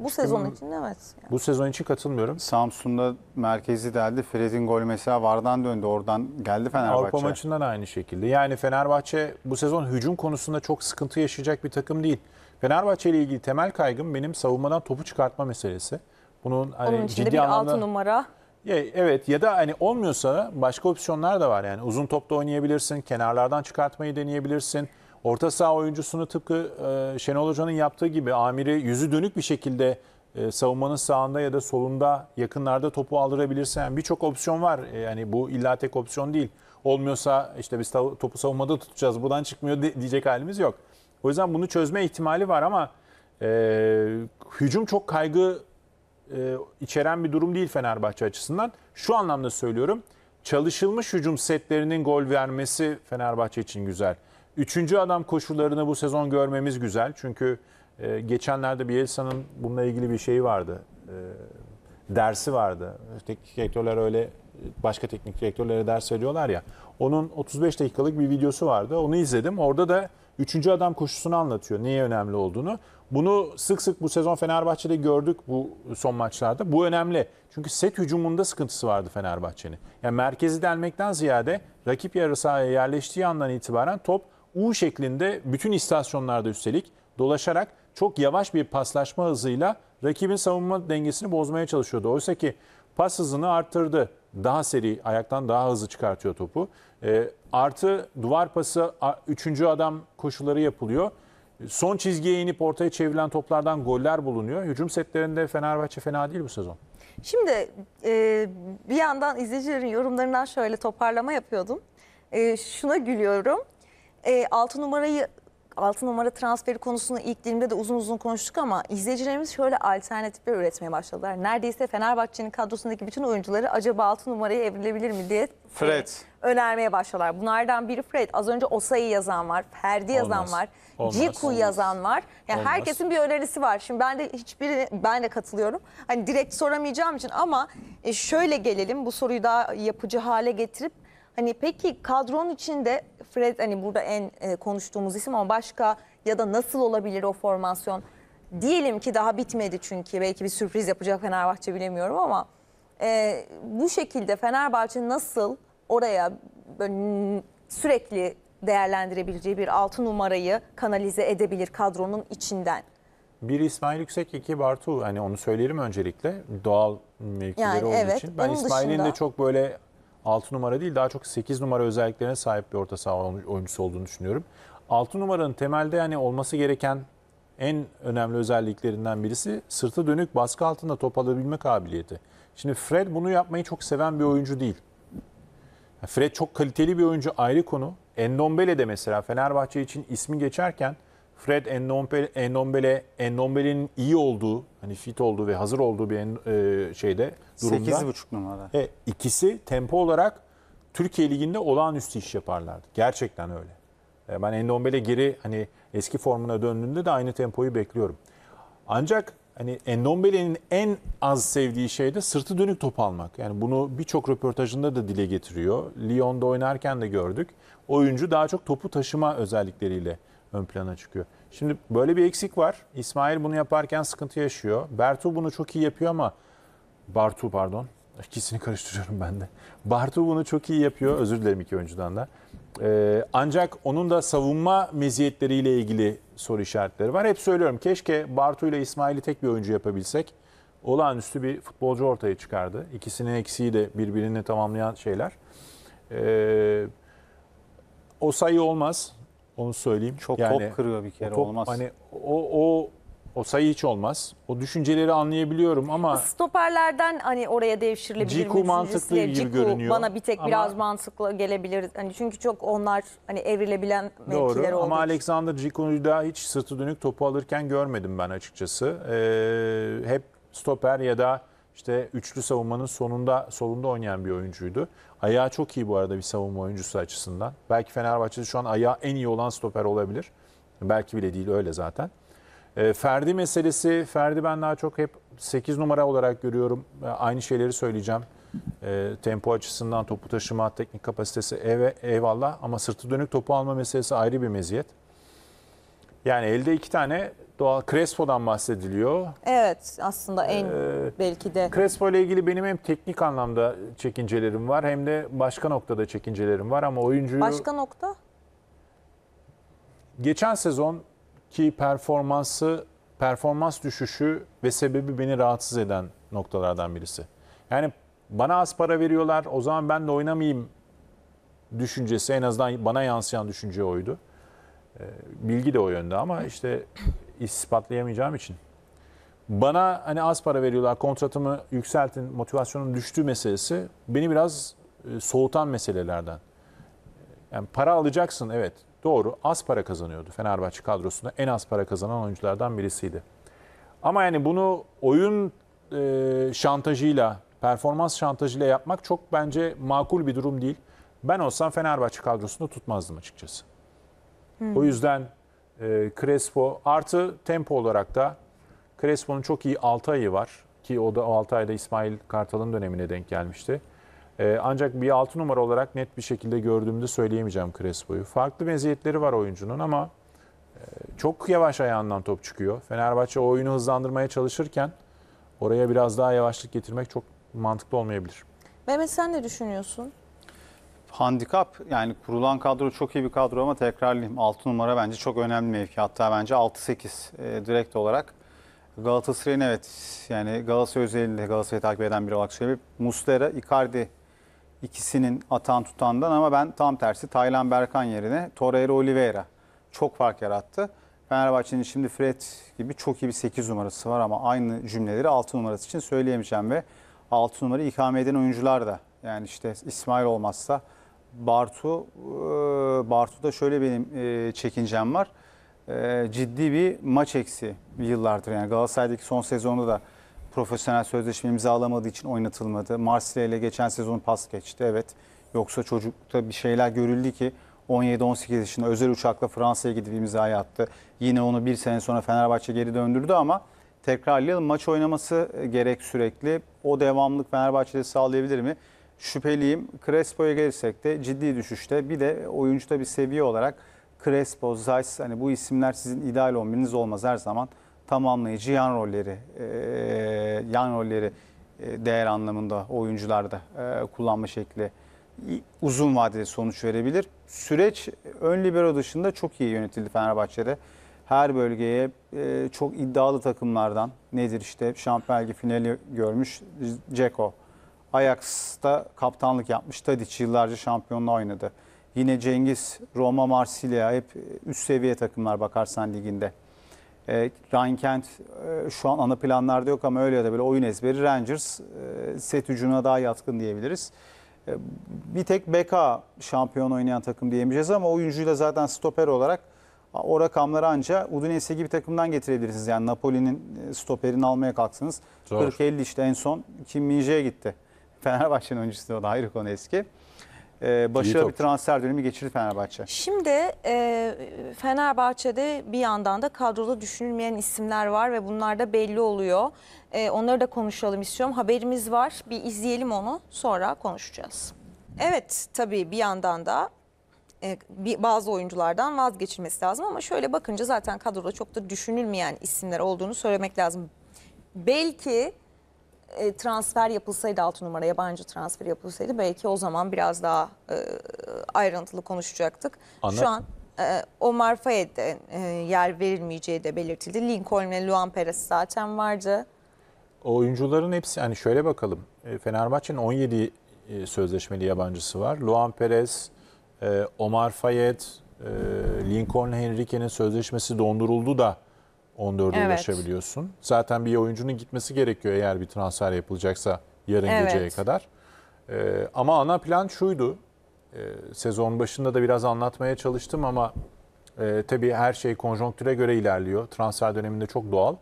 Bu sezon için evet. Yani. Bu sezon için katılmıyorum. Samsun'da merkezi deldi. Fred'in golü mesela Vardan döndü. Oradan geldi Fenerbahçe. Avrupa maçından aynı şekilde. Yani Fenerbahçe bu sezon hücum konusunda çok sıkıntı yaşayacak bir takım değil. Fenerbahçe ile ilgili temel kaygım benim savunmadan topu çıkartma meselesi. Bunun hani Onun ciddi bir anlamda... 6 numara. Ya, evet ya da hani olmuyorsa başka opsiyonlar da var. Yani uzun topta oynayabilirsin, kenarlardan çıkartmayı deneyebilirsin orta saha oyuncusunu tıpkı e, Şenol Hoca'nın yaptığı gibi amiri yüzü dönük bir şekilde e, savunmanın sağında ya da solunda yakınlarda topu aldırabilirse, yani birçok opsiyon var. E, yani bu illa tek opsiyon değil. Olmuyorsa işte biz topu savunmada tutacağız buradan çıkmıyor diyecek halimiz yok. O yüzden bunu çözme ihtimali var ama e, hücum çok kaygı e, içeren bir durum değil Fenerbahçe açısından. Şu anlamda söylüyorum çalışılmış hücum setlerinin gol vermesi Fenerbahçe için güzel. Üçüncü adam koşularını bu sezon görmemiz güzel. Çünkü e, geçenlerde Bielsa'nın bununla ilgili bir şeyi vardı. E, dersi vardı. Teknik direktörler öyle başka teknik direktörlere ders veriyorlar ya. Onun 35 dakikalık bir videosu vardı. Onu izledim. Orada da üçüncü adam koşusunu anlatıyor. Niye önemli olduğunu. Bunu sık sık bu sezon Fenerbahçe'de gördük bu son maçlarda. Bu önemli. Çünkü set hücumunda sıkıntısı vardı Fenerbahçe'nin. Yani merkezi delmekten ziyade rakip yarı sahaya yerleştiği andan itibaren top U şeklinde bütün istasyonlarda üstelik dolaşarak çok yavaş bir paslaşma hızıyla rakibin savunma dengesini bozmaya çalışıyordu. Oysa ki pas hızını arttırdı. Daha seri, ayaktan daha hızlı çıkartıyor topu. E, artı duvar pası, üçüncü adam koşuları yapılıyor. Son çizgiye inip ortaya çevrilen toplardan goller bulunuyor. Hücum setlerinde Fenerbahçe fena değil bu sezon. Şimdi e, bir yandan izleyicilerin yorumlarından şöyle toparlama yapıyordum. E, şuna gülüyorum e, 6 numarayı 6 numara transferi konusunu ilk dilimde de uzun uzun konuştuk ama izleyicilerimiz şöyle alternatifler üretmeye başladılar. Neredeyse Fenerbahçe'nin kadrosundaki bütün oyuncuları acaba 6 numaraya evrilebilir mi diye Fred. E, önermeye başladılar. Bunlardan biri Fred. Az önce Osa'yı yazan var, Ferdi yazan var, Ciku yazan var. Yani olmaz. herkesin bir önerisi var. Şimdi ben de hiçbiri ben de katılıyorum. Hani direkt soramayacağım için ama e, şöyle gelelim bu soruyu daha yapıcı hale getirip Hani peki kadron içinde Fred hani burada en e, konuştuğumuz isim ama başka ya da nasıl olabilir o formasyon? Diyelim ki daha bitmedi çünkü belki bir sürpriz yapacak Fenerbahçe bilemiyorum ama e, bu şekilde Fenerbahçe nasıl oraya böyle sürekli değerlendirebileceği bir altı numarayı kanalize edebilir kadronun içinden? Bir İsmail Yüksek, iki Bartu. Hani onu söyleyelim öncelikle. Doğal mevkileri yani, olduğu evet, için. Ben İsmail'in dışında... de çok böyle 6 numara değil daha çok 8 numara özelliklerine sahip bir orta saha oyuncusu olduğunu düşünüyorum. 6 numaranın temelde yani olması gereken en önemli özelliklerinden birisi sırtı dönük baskı altında top alabilme kabiliyeti. Şimdi Fred bunu yapmayı çok seven bir oyuncu değil. Fred çok kaliteli bir oyuncu ayrı konu. Endombele de mesela Fenerbahçe için ismi geçerken Fred Endombele, Endombele Endombele'nin iyi olduğu, hani fit olduğu ve hazır olduğu bir e, şeyde durumda. 8,5 numara. E, ikisi tempo olarak Türkiye Ligi'nde olağanüstü iş yaparlardı. Gerçekten öyle. E, ben Endombele geri hani eski formuna döndüğünde de aynı tempoyu bekliyorum. Ancak hani Endombele'nin en az sevdiği şey de sırtı dönük top almak. Yani bunu birçok röportajında da dile getiriyor. Lyon'da oynarken de gördük. Oyuncu daha çok topu taşıma özellikleriyle ön plana çıkıyor. Şimdi böyle bir eksik var. İsmail bunu yaparken sıkıntı yaşıyor. Bertu bunu çok iyi yapıyor ama Bartu pardon. İkisini karıştırıyorum ben de. Bartu bunu çok iyi yapıyor. Özür dilerim iki oyuncudan da. Ee, ancak onun da savunma meziyetleriyle ilgili soru işaretleri var. Hep söylüyorum keşke Bartu ile İsmail'i tek bir oyuncu yapabilsek. Olağanüstü bir futbolcu ortaya çıkardı. İkisinin eksiği de birbirini tamamlayan şeyler. Ee, o sayı olmaz. Onu söyleyeyim. Çok yani, top kırıyor bir kere o top, olmaz. Hani o, o o sayı hiç olmaz. O düşünceleri anlayabiliyorum ama... Stoperlerden hani oraya devşirilebilir Ciku mantıklı gibi Ciku görünüyor. bana bir tek ama... biraz mantıklı gelebilir. Hani çünkü çok onlar hani evrilebilen Doğru. mevkiler Doğru ama Alexander Ciku'yu daha hiç sırtı dönük topu alırken görmedim ben açıkçası. Ee, hep stoper ya da işte üçlü savunmanın sonunda solunda oynayan bir oyuncuydu. Ayağı çok iyi bu arada bir savunma oyuncusu açısından. Belki Fenerbahçe'de şu an ayağı en iyi olan stoper olabilir. Belki bile değil öyle zaten. E, Ferdi meselesi, Ferdi ben daha çok hep 8 numara olarak görüyorum. Ee, aynı şeyleri söyleyeceğim. E, tempo açısından topu taşıma, teknik kapasitesi ev, eyvallah ama sırtı dönük topu alma meselesi ayrı bir meziyet. Yani elde iki tane doğal Crespo'dan bahsediliyor. Evet aslında en ee, belki de. Crespo ile ilgili benim hem teknik anlamda çekincelerim var hem de başka noktada çekincelerim var ama oyuncuyu... Başka nokta? Geçen sezon ki performansı, performans düşüşü ve sebebi beni rahatsız eden noktalardan birisi. Yani bana az para veriyorlar o zaman ben de oynamayayım düşüncesi en azından bana yansıyan düşünce oydu. Ee, bilgi de o yönde ama işte ispatlayamayacağım için. Bana hani az para veriyorlar, kontratımı yükseltin, motivasyonum düştü meselesi beni biraz e, soğutan meselelerden. Yani para alacaksın evet doğru az para kazanıyordu Fenerbahçe kadrosunda en az para kazanan oyunculardan birisiydi. Ama yani bunu oyun e, şantajıyla, performans şantajıyla yapmak çok bence makul bir durum değil. Ben olsam Fenerbahçe kadrosunda tutmazdım açıkçası. Hmm. O yüzden e, Crespo artı tempo olarak da Crespo'nun çok iyi 6 ayı var. Ki o da o 6 ayda İsmail Kartal'ın dönemine denk gelmişti. E, ancak bir 6 numara olarak net bir şekilde gördüğümde söyleyemeyeceğim Crespo'yu. Farklı meziyetleri var oyuncunun ama e, çok yavaş ayağından top çıkıyor. Fenerbahçe oyunu hızlandırmaya çalışırken oraya biraz daha yavaşlık getirmek çok mantıklı olmayabilir. Mehmet sen ne düşünüyorsun? handikap yani kurulan kadro çok iyi bir kadro ama tekrarlayayım 6 numara bence çok önemli mevki. Hatta bence 6-8 e, direkt olarak Galatasaray'ın evet yani Galatasaray özelinde Galatasaray'ı takip eden biri olarak söyleyeyim. Muslera, Icardi ikisinin atan tutandan ama ben tam tersi Taylan Berkan yerine Torreira Oliveira çok fark yarattı. Fenerbahçe'nin şimdi Fred gibi çok iyi bir 8 numarası var ama aynı cümleleri 6 numarası için söyleyemeyeceğim ve 6 numara ikame eden oyuncular da yani işte İsmail olmazsa Bartu, Bartu'da şöyle benim çekincem var. Ciddi bir maç eksi yıllardır. Yani Galatasaray'daki son sezonda da profesyonel sözleşme imzalamadığı için oynatılmadı. Marsilya ile geçen sezon pas geçti evet. Yoksa çocukta bir şeyler görüldü ki 17-18 yaşında özel uçakla Fransa'ya gidip imzayı attı. Yine onu bir sene sonra Fenerbahçe geri döndürdü ama tekrarlayalım maç oynaması gerek sürekli. O devamlık Fenerbahçe'de sağlayabilir mi? şüpheliyim. Crespo'ya gelirsek de ciddi düşüşte. Bir de oyuncuda bir seviye olarak Crespo, Zeiss hani bu isimler sizin ideal 11'iniz olmaz her zaman. Tamamlayıcı yan rolleri, e, e yan rolleri e, değer anlamında oyuncularda e, kullanma şekli uzun vadede sonuç verebilir. Süreç ön libero dışında çok iyi yönetildi Fenerbahçe'de. Her bölgeye e, çok iddialı takımlardan nedir işte Şampiyonlar finali görmüş Ceko Ajax'ta kaptanlık yapmış. Tadic yıllarca şampiyonla oynadı. Yine Cengiz, Roma, Marsilya hep e, üst seviye takımlar bakarsan liginde. E, Ryan Kent e, şu an ana planlarda yok ama öyle ya da böyle oyun ezberi Rangers e, set hücumuna daha yatkın diyebiliriz. E, bir tek BK şampiyon oynayan takım diyemeyeceğiz ama oyuncuyla zaten stoper olarak o rakamları anca Udinese gibi takımdan getirebilirsiniz. Yani Napoli'nin e, stoperini almaya kalksınız. 40-50 işte en son Kim Minje'ye gitti. Fenerbahçe'nin oyuncusu o da ayrı konu eski. Ee, başarılı bir transfer dönemi geçirdi Fenerbahçe. Şimdi e, Fenerbahçe'de bir yandan da kadroda düşünülmeyen isimler var ve bunlar da belli oluyor. E, onları da konuşalım istiyorum. Haberimiz var. Bir izleyelim onu sonra konuşacağız. Evet tabii bir yandan da e, bazı oyunculardan vazgeçilmesi lazım ama şöyle bakınca zaten kadroda çok da düşünülmeyen isimler olduğunu söylemek lazım. Belki e, transfer yapılsaydı 6 numara yabancı transfer yapılsaydı belki o zaman biraz daha e, ayrıntılı konuşacaktık. Anlat. Şu an e, Omar Fayed'e e, yer verilmeyeceği de belirtildi. Lincoln ve Luan Perez zaten vardı. O oyuncuların hepsi hani şöyle bakalım. E, Fenerbahçe'nin 17 e, sözleşmeli yabancısı var. Luan Perez, e, Omar Fayed, e, Lincoln Henrique'nin sözleşmesi donduruldu da 14'e evet. ulaşabiliyorsun. Zaten bir oyuncunun gitmesi gerekiyor eğer bir transfer yapılacaksa yarın evet. geceye kadar. Ee, ama ana plan şuydu. Ee, sezon başında da biraz anlatmaya çalıştım ama e, tabii her şey konjonktüre göre ilerliyor. Transfer döneminde çok doğal.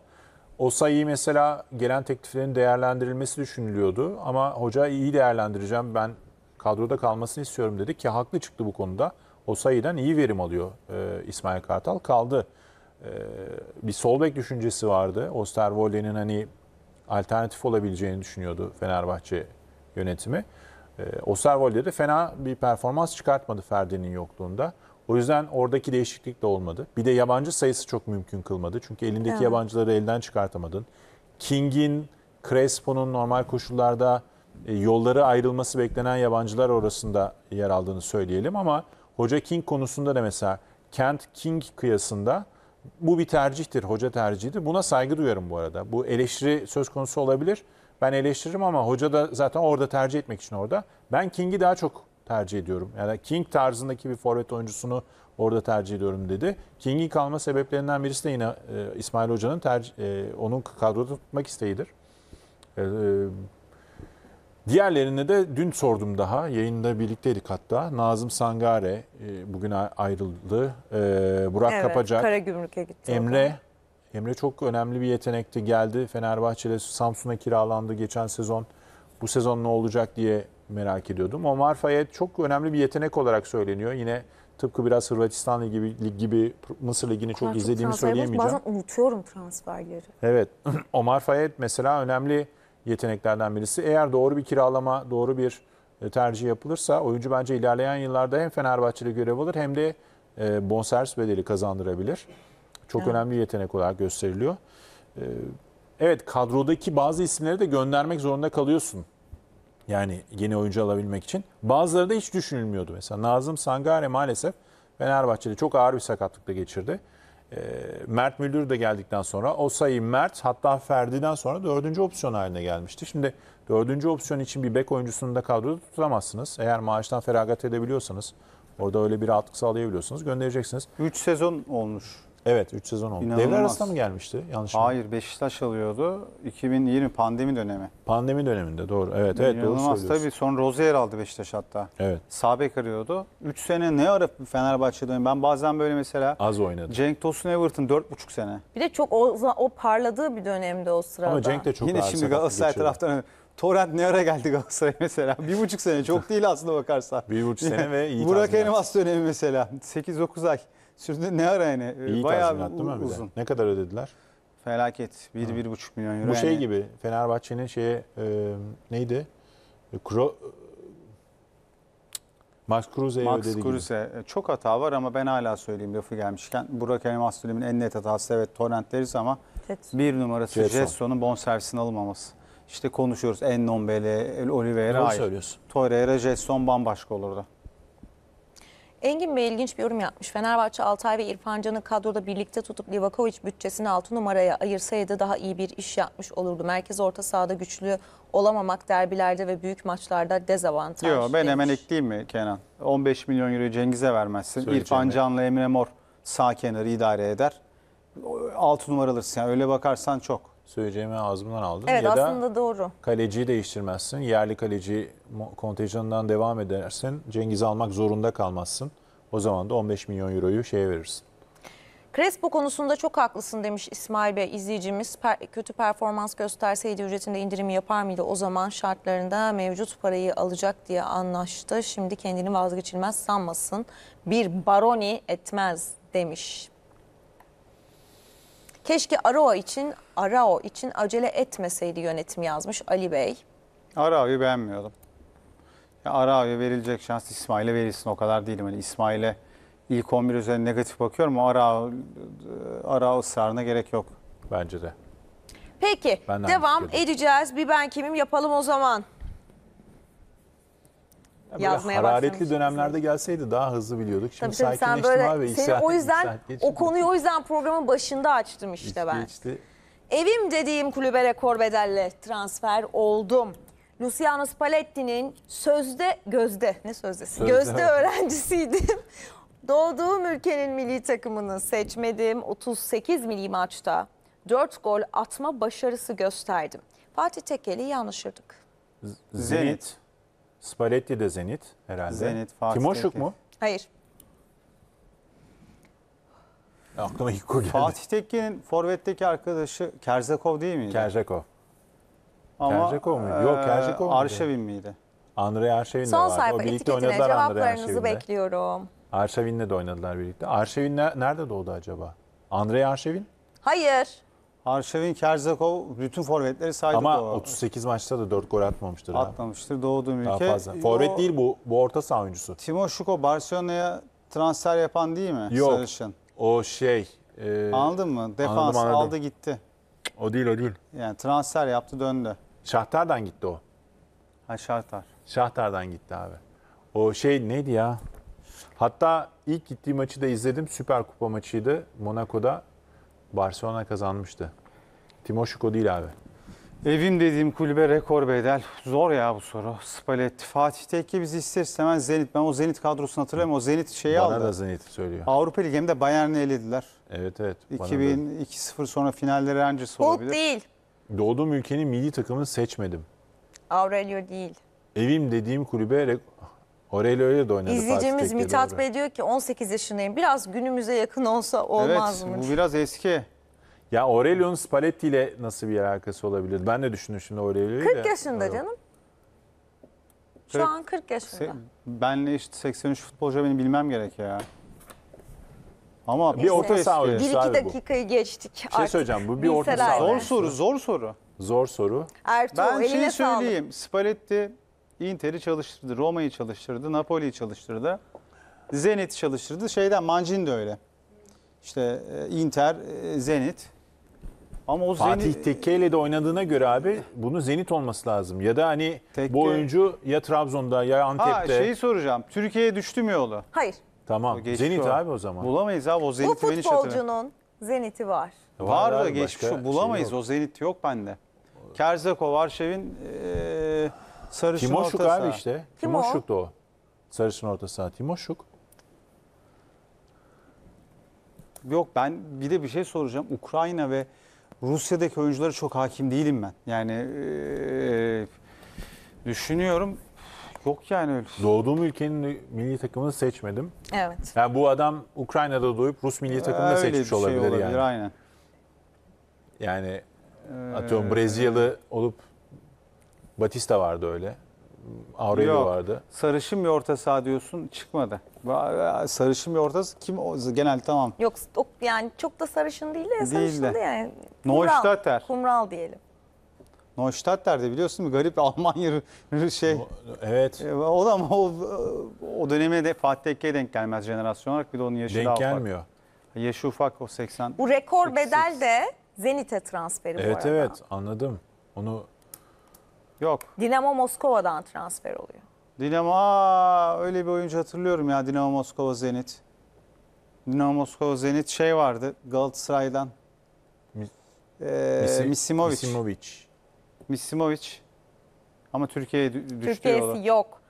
Osayi mesela gelen tekliflerin değerlendirilmesi düşünülüyordu ama hoca iyi değerlendireceğim ben kadroda kalmasını istiyorum dedi ki haklı çıktı bu konuda. Osayi'den iyi verim alıyor e, İsmail Kartal kaldı. Ee, bir sol bek düşüncesi vardı. Osterwolde'nin hani alternatif olabileceğini düşünüyordu Fenerbahçe yönetimi. Ee, Osterwolde de fena bir performans çıkartmadı Ferdi'nin yokluğunda. O yüzden oradaki değişiklik de olmadı. Bir de yabancı sayısı çok mümkün kılmadı. Çünkü elindeki evet. yabancıları elden çıkartamadın. King'in, Crespo'nun normal koşullarda e, yolları ayrılması beklenen yabancılar orasında yer aldığını söyleyelim ama Hoca King konusunda da mesela Kent King kıyasında bu bir tercihtir, hoca tercihidir. Buna saygı duyarım bu arada. Bu eleştiri söz konusu olabilir. Ben eleştiririm ama hoca da zaten orada tercih etmek için orada. Ben King'i daha çok tercih ediyorum. Yani King tarzındaki bir forvet oyuncusunu orada tercih ediyorum dedi. King'in kalma sebeplerinden birisi de yine e, İsmail Hoca'nın tercih, e, onun kadroda tutmak isteğidir. E, e Diğerlerine de dün sordum daha. Yayında birlikteydik hatta. Nazım Sangare e, bugün ayrıldı. E, Burak evet, Kapacak. Karagümrük'e gitti. Emre. Emre çok önemli bir yetenekti. Geldi Fenerbahçe'de Samsun'a kiralandı geçen sezon. Bu sezon ne olacak diye merak ediyordum. Omar Fayet çok önemli bir yetenek olarak söyleniyor. Yine tıpkı biraz Hırvatistan Ligi gibi, gibi Mısır Ligi'ni çok, çok izlediğimi söyleyemeyeceğim. Bazen unutuyorum transferleri. Evet. [clears throat] Omar Fayet mesela önemli yeteneklerden birisi. Eğer doğru bir kiralama, doğru bir e, tercih yapılırsa oyuncu bence ilerleyen yıllarda hem Fenerbahçe'de görev alır hem de e, bonservis bedeli kazandırabilir. Çok evet. önemli yetenek olarak gösteriliyor. E, evet kadrodaki bazı isimleri de göndermek zorunda kalıyorsun. Yani yeni oyuncu alabilmek için. Bazıları da hiç düşünülmüyordu. Mesela Nazım Sangare maalesef Fenerbahçe'de çok ağır bir sakatlıkla geçirdi. Ee, Mert Müldür de geldikten sonra o sayı Mert hatta Ferdi'den sonra dördüncü opsiyon haline gelmişti. Şimdi dördüncü opsiyon için bir bek oyuncusunu da kadroda tutamazsınız. Eğer maaştan feragat edebiliyorsanız orada öyle bir rahatlık sağlayabiliyorsunuz, göndereceksiniz. 3 sezon olmuş Evet 3 sezon oldu. İnanılmaz. Devre arasında mı gelmişti? Yanlış mı? Hayır Beşiktaş alıyordu. 2020 pandemi dönemi. Pandemi döneminde doğru. Evet evet İnanılmaz. doğru söylüyorsun. Tabii son Rozier aldı Beşiktaş hatta. Evet. Sabek arıyordu. 3 sene ne ara Fenerbahçe'de oynadı? Ben bazen böyle mesela Az oynadı. Cenk Tosun Everton 4,5 sene. Bir de çok o, o parladığı bir dönemde o sırada. Ama Cenk de çok Yine şimdi Galatasaray taraftan Torrent ne ara geldi Galatasaray [laughs] mesela? Bir buçuk sene çok değil aslında bakarsan. Bir buçuk sene ve iyi [laughs] Burak tazminat. Elmas dönemi mesela. 8-9 ay. Sürdü ne ara yani? İyi Bayağı tazminat değil mi? bir uzun. Ne kadar ödediler? Felaket. 1-1,5 milyon euro. Bu şey yani. gibi Fenerbahçe'nin şeye e, neydi? E, Kro, Max Kruse'ye ödedi Max gibi. Kruse e, çok hata var ama ben hala söyleyeyim lafı gelmişken. Burak Elmas Dönüm'ün en net hatası evet torrent deriz ama Jetson. bir numarası Jetson. Jetson'un bonservisinin alınmaması. İşte konuşuyoruz Ennombele, Oliveira. Doğru hayır. söylüyorsun. Torreira, Jetson bambaşka olurdu. Engin Bey ilginç bir yorum yapmış. Fenerbahçe Altay ve İrfan Can'ı kadroda birlikte tutup Livakovic bütçesini 6 numaraya ayırsaydı daha iyi bir iş yapmış olurdu. Merkez orta sahada güçlü olamamak derbilerde ve büyük maçlarda dezavantaj. Yok ben hemen ekleyeyim mi Kenan? 15 milyon euro Cengiz'e vermezsin. Söyle İrfan Can'la Emre Mor sağ kenarı idare eder. 6 numaralırsın yani öyle bakarsan çok söyleyeceğimi ağzımdan aldın. Evet ya aslında da doğru. Kaleciyi değiştirmezsin. Yerli kaleci kontenjanından devam edersin. Cengiz almak zorunda kalmazsın. O zaman da 15 milyon euroyu şeye verirsin. Crespo konusunda çok haklısın demiş İsmail Bey izleyicimiz. Per, kötü performans gösterseydi ücretinde indirimi yapar mıydı? O zaman şartlarında mevcut parayı alacak diye anlaştı. Şimdi kendini vazgeçilmez sanmasın. Bir baroni etmez demiş. Keşke Arao için Arao için acele etmeseydi yönetim yazmış Ali Bey. Arao'yu beğenmiyordum. Ya Arao'ya verilecek şans İsmail'e verilsin o kadar değilim. Hani İsmail'e ilk 11 üzerine negatif bakıyorum ama Arao, Arao ısrarına gerek yok. Bence de. Peki Benden devam edeceğiz. Bir ben kimim yapalım o zaman yazmaya hararetli dönemlerde gelseydi daha hızlı biliyorduk. Şimdi tabii, tabii sen böyle, abi. Seni o yüzden o konuyu o yüzden programın başında açtım işte ben. Geçti. Evim dediğim kulübe rekor bedelle transfer oldum. Luciano Spalletti'nin sözde gözde ne sözdesi? Sözde, gözde evet. öğrencisiydim. [laughs] Doğduğum ülkenin milli takımını seçmedim. 38 milli maçta 4 gol atma başarısı gösterdim. Fatih Tekeli yanlışırdık. Zenit Spalletti de Zenit herhalde. Zenit, Fatih. Timoşuk mu? Hayır. Aklıma ilk o geldi. Fatih Tekke'nin forvetteki arkadaşı Kerzekov değil miydi? Kerzekov. Ama, Kerzakov muydu? Yok e, Kerzekov muydu? Arşavin miydi? Andrei Arşavin de Son vardı. sayfa birlikte etiketine oynadılar Andrei cevaplarınızı Arşavin'le. bekliyorum. Arşavin'le de oynadılar birlikte. Arşavin nerede doğdu acaba? Andrei Arşavin? Hayır. Arşavin, Kerzakov bütün forvetleri saydık. Ama o. 38 maçta da 4 gol atmamıştır. Atmamıştır abi. doğduğum ülke. Daha fazla. Forvet o, değil bu. Bu orta saha oyuncusu. Timo Şuko Barcelona'ya transfer yapan değil mi? Yok. Sarışın. O şey. E, Anladın mı? Defans anladım, anladım. aldı gitti. O değil o değil. Yani transfer yaptı döndü. Şahtar'dan gitti o. Ha Şahtar. Şahtar'dan gitti abi. O şey neydi ya? Hatta ilk gittiği maçı da izledim. Süper Kupa maçıydı Monaco'da. Barcelona kazanmıştı. Timoşuko değil abi. Evim dediğim kulübe rekor bedel. Zor ya bu soru. Spalletti. Tekke bizi ister istemez Zenit. Ben o Zenit kadrosunu hatırlamıyorum. O Zenit şeyi bana aldı. Bana da Zenit söylüyor. Avrupa Ligi'nde Bayern'i elediler. Evet evet. 2002-0 sonra finalleri Rangers olabilir. Hulk değil. Doğduğum ülkenin milli takımını seçmedim. Aurelio değil. Evim dediğim kulübe rekor... Aurelio öyle de oynadı. İzleyicimiz Fatih Mithat Bey diyor ki 18 yaşındayım. Biraz günümüze yakın olsa olmaz mı? Evet bu biraz eski. Ya Aurelio'nun Spalletti ile nasıl bir alakası olabilir? Ben de düşündüm şimdi Aurelio'yu 40 yaşında Aurelio. canım. Şu an 40 yaşında. benle işte 83 futbolcu benim bilmem gerek ya. Ama bir orta saha oyuncusu Bir iki abi bu. dakikayı geçtik Bir şey artık. söyleyeceğim bu bir orta saha. Zor soru, zor soru. Zor soru. Ertuğ ben eline şey sağlık. söyleyeyim. Spalletti Inter'i çalıştırdı, Roma'yı çalıştırdı, Napoli'yi çalıştırdı. Zenit'i çalıştırdı. Şeyden Mancini de öyle. İşte e, Inter, e, Zenit. Ama o Fatih Zenit... Tekke ile de oynadığına göre abi bunu Zenit olması lazım. Ya da hani Tekke... bu oyuncu ya Trabzon'da ya Antep'te. Ha şeyi soracağım. Türkiye'ye düştü mü yolu? Hayır. Tamam. Zenit o. abi o zaman. Bulamayız abi o Zenit'i Bu futbolcunun Zenit'i var. Var, var da geçmiş bulamayız. Şey o Zenit yok bende. Kerzeko, Varşev'in... Ee Sarışın Timoşuk orta abi işte. Kim o? Timoşuk da o. Sarışın orta saha Timoşuk. Yok ben bir de bir şey soracağım. Ukrayna ve Rusya'daki oyunculara çok hakim değilim ben. Yani eee, düşünüyorum. Yok yani öyle. Doğduğum ülkenin milli takımını seçmedim. Evet. Yani bu adam Ukrayna'da doğup Rus milli takımını Öyle bir seçmiş şey olabilir, yani. Aynen. Yani atıyorum Brezilyalı olup Batista vardı öyle. Aurelio Yok. vardı. Sarışın bir orta saha diyorsun çıkmadı. E, sarışın bir orta saha kim genel tamam. Yok yani çok da sarışın değil de değil sarışın de. yani. Neustadter. Kumral diyelim. Neustadter de biliyorsun bir garip Almanya şey. evet. E, o da ama o, o döneme de Fatih Tekke'ye denk gelmez jenerasyon olarak bir de onun yaşı denk daha ufak. Denk gelmiyor. Yaşı ufak o 80. Bu rekor 88. bedel de Zenit'e transferi evet, bu arada. Evet evet anladım. Onu Yok. Dinamo Moskova'dan transfer oluyor. Dinamo aa, öyle bir oyuncu hatırlıyorum ya Dinamo Moskova Zenit. Dinamo Moskova Zenit şey vardı Galatasaray'dan. Mi, ee, Misimovic. Misimovic. Ama Türkiye'ye düştü Türkiye'si yok.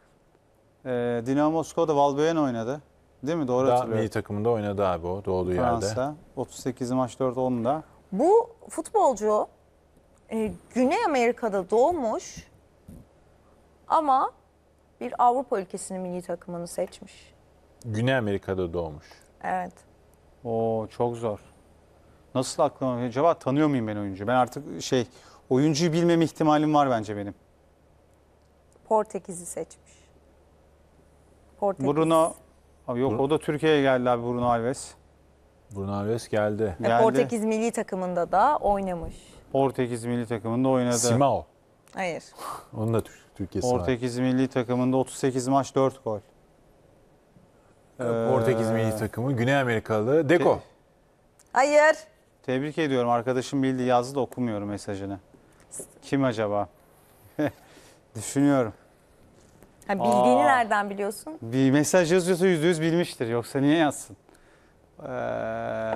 Ee, Dinamo Moskova'da Valbuena oynadı. Değil mi? Doğru Daha hatırlıyorum. Milli takımında oynadı abi o doğduğu Fransa. yerde. Fransa. 38 maç 4 10'da. Bu futbolcu e, Güney Amerika'da doğmuş ama bir Avrupa ülkesinin milli takımını seçmiş. Güney Amerika'da doğmuş. Evet. Oo çok zor. Nasıl aklıma acaba tanıyor muyum ben oyuncu? Ben artık şey oyuncuyu bilmeme ihtimalim var bence benim. Portekiz'i seçmiş. Portekiz. Bruno abi yok Bru- o da Türkiye'ye geldi abi Bruno Alves. Bruno Alves geldi. E, geldi. Portekiz milli takımında da oynamış. Portekiz milli takımında oynadı. Simao. Hayır. Onun da Türkiye. Türkiye'si var. milli takımında 38 maç 4 gol. Portekiz ee, milli ee, takımı Güney Amerikalı Deko. Hayır. Tebrik ediyorum. Arkadaşım bildi yazdı da okumuyorum mesajını. Kim acaba? [laughs] Düşünüyorum. Ha, bildiğini Aa. nereden biliyorsun? Bir mesaj yazıyorsa %100 bilmiştir. Yoksa niye yazsın? Ee,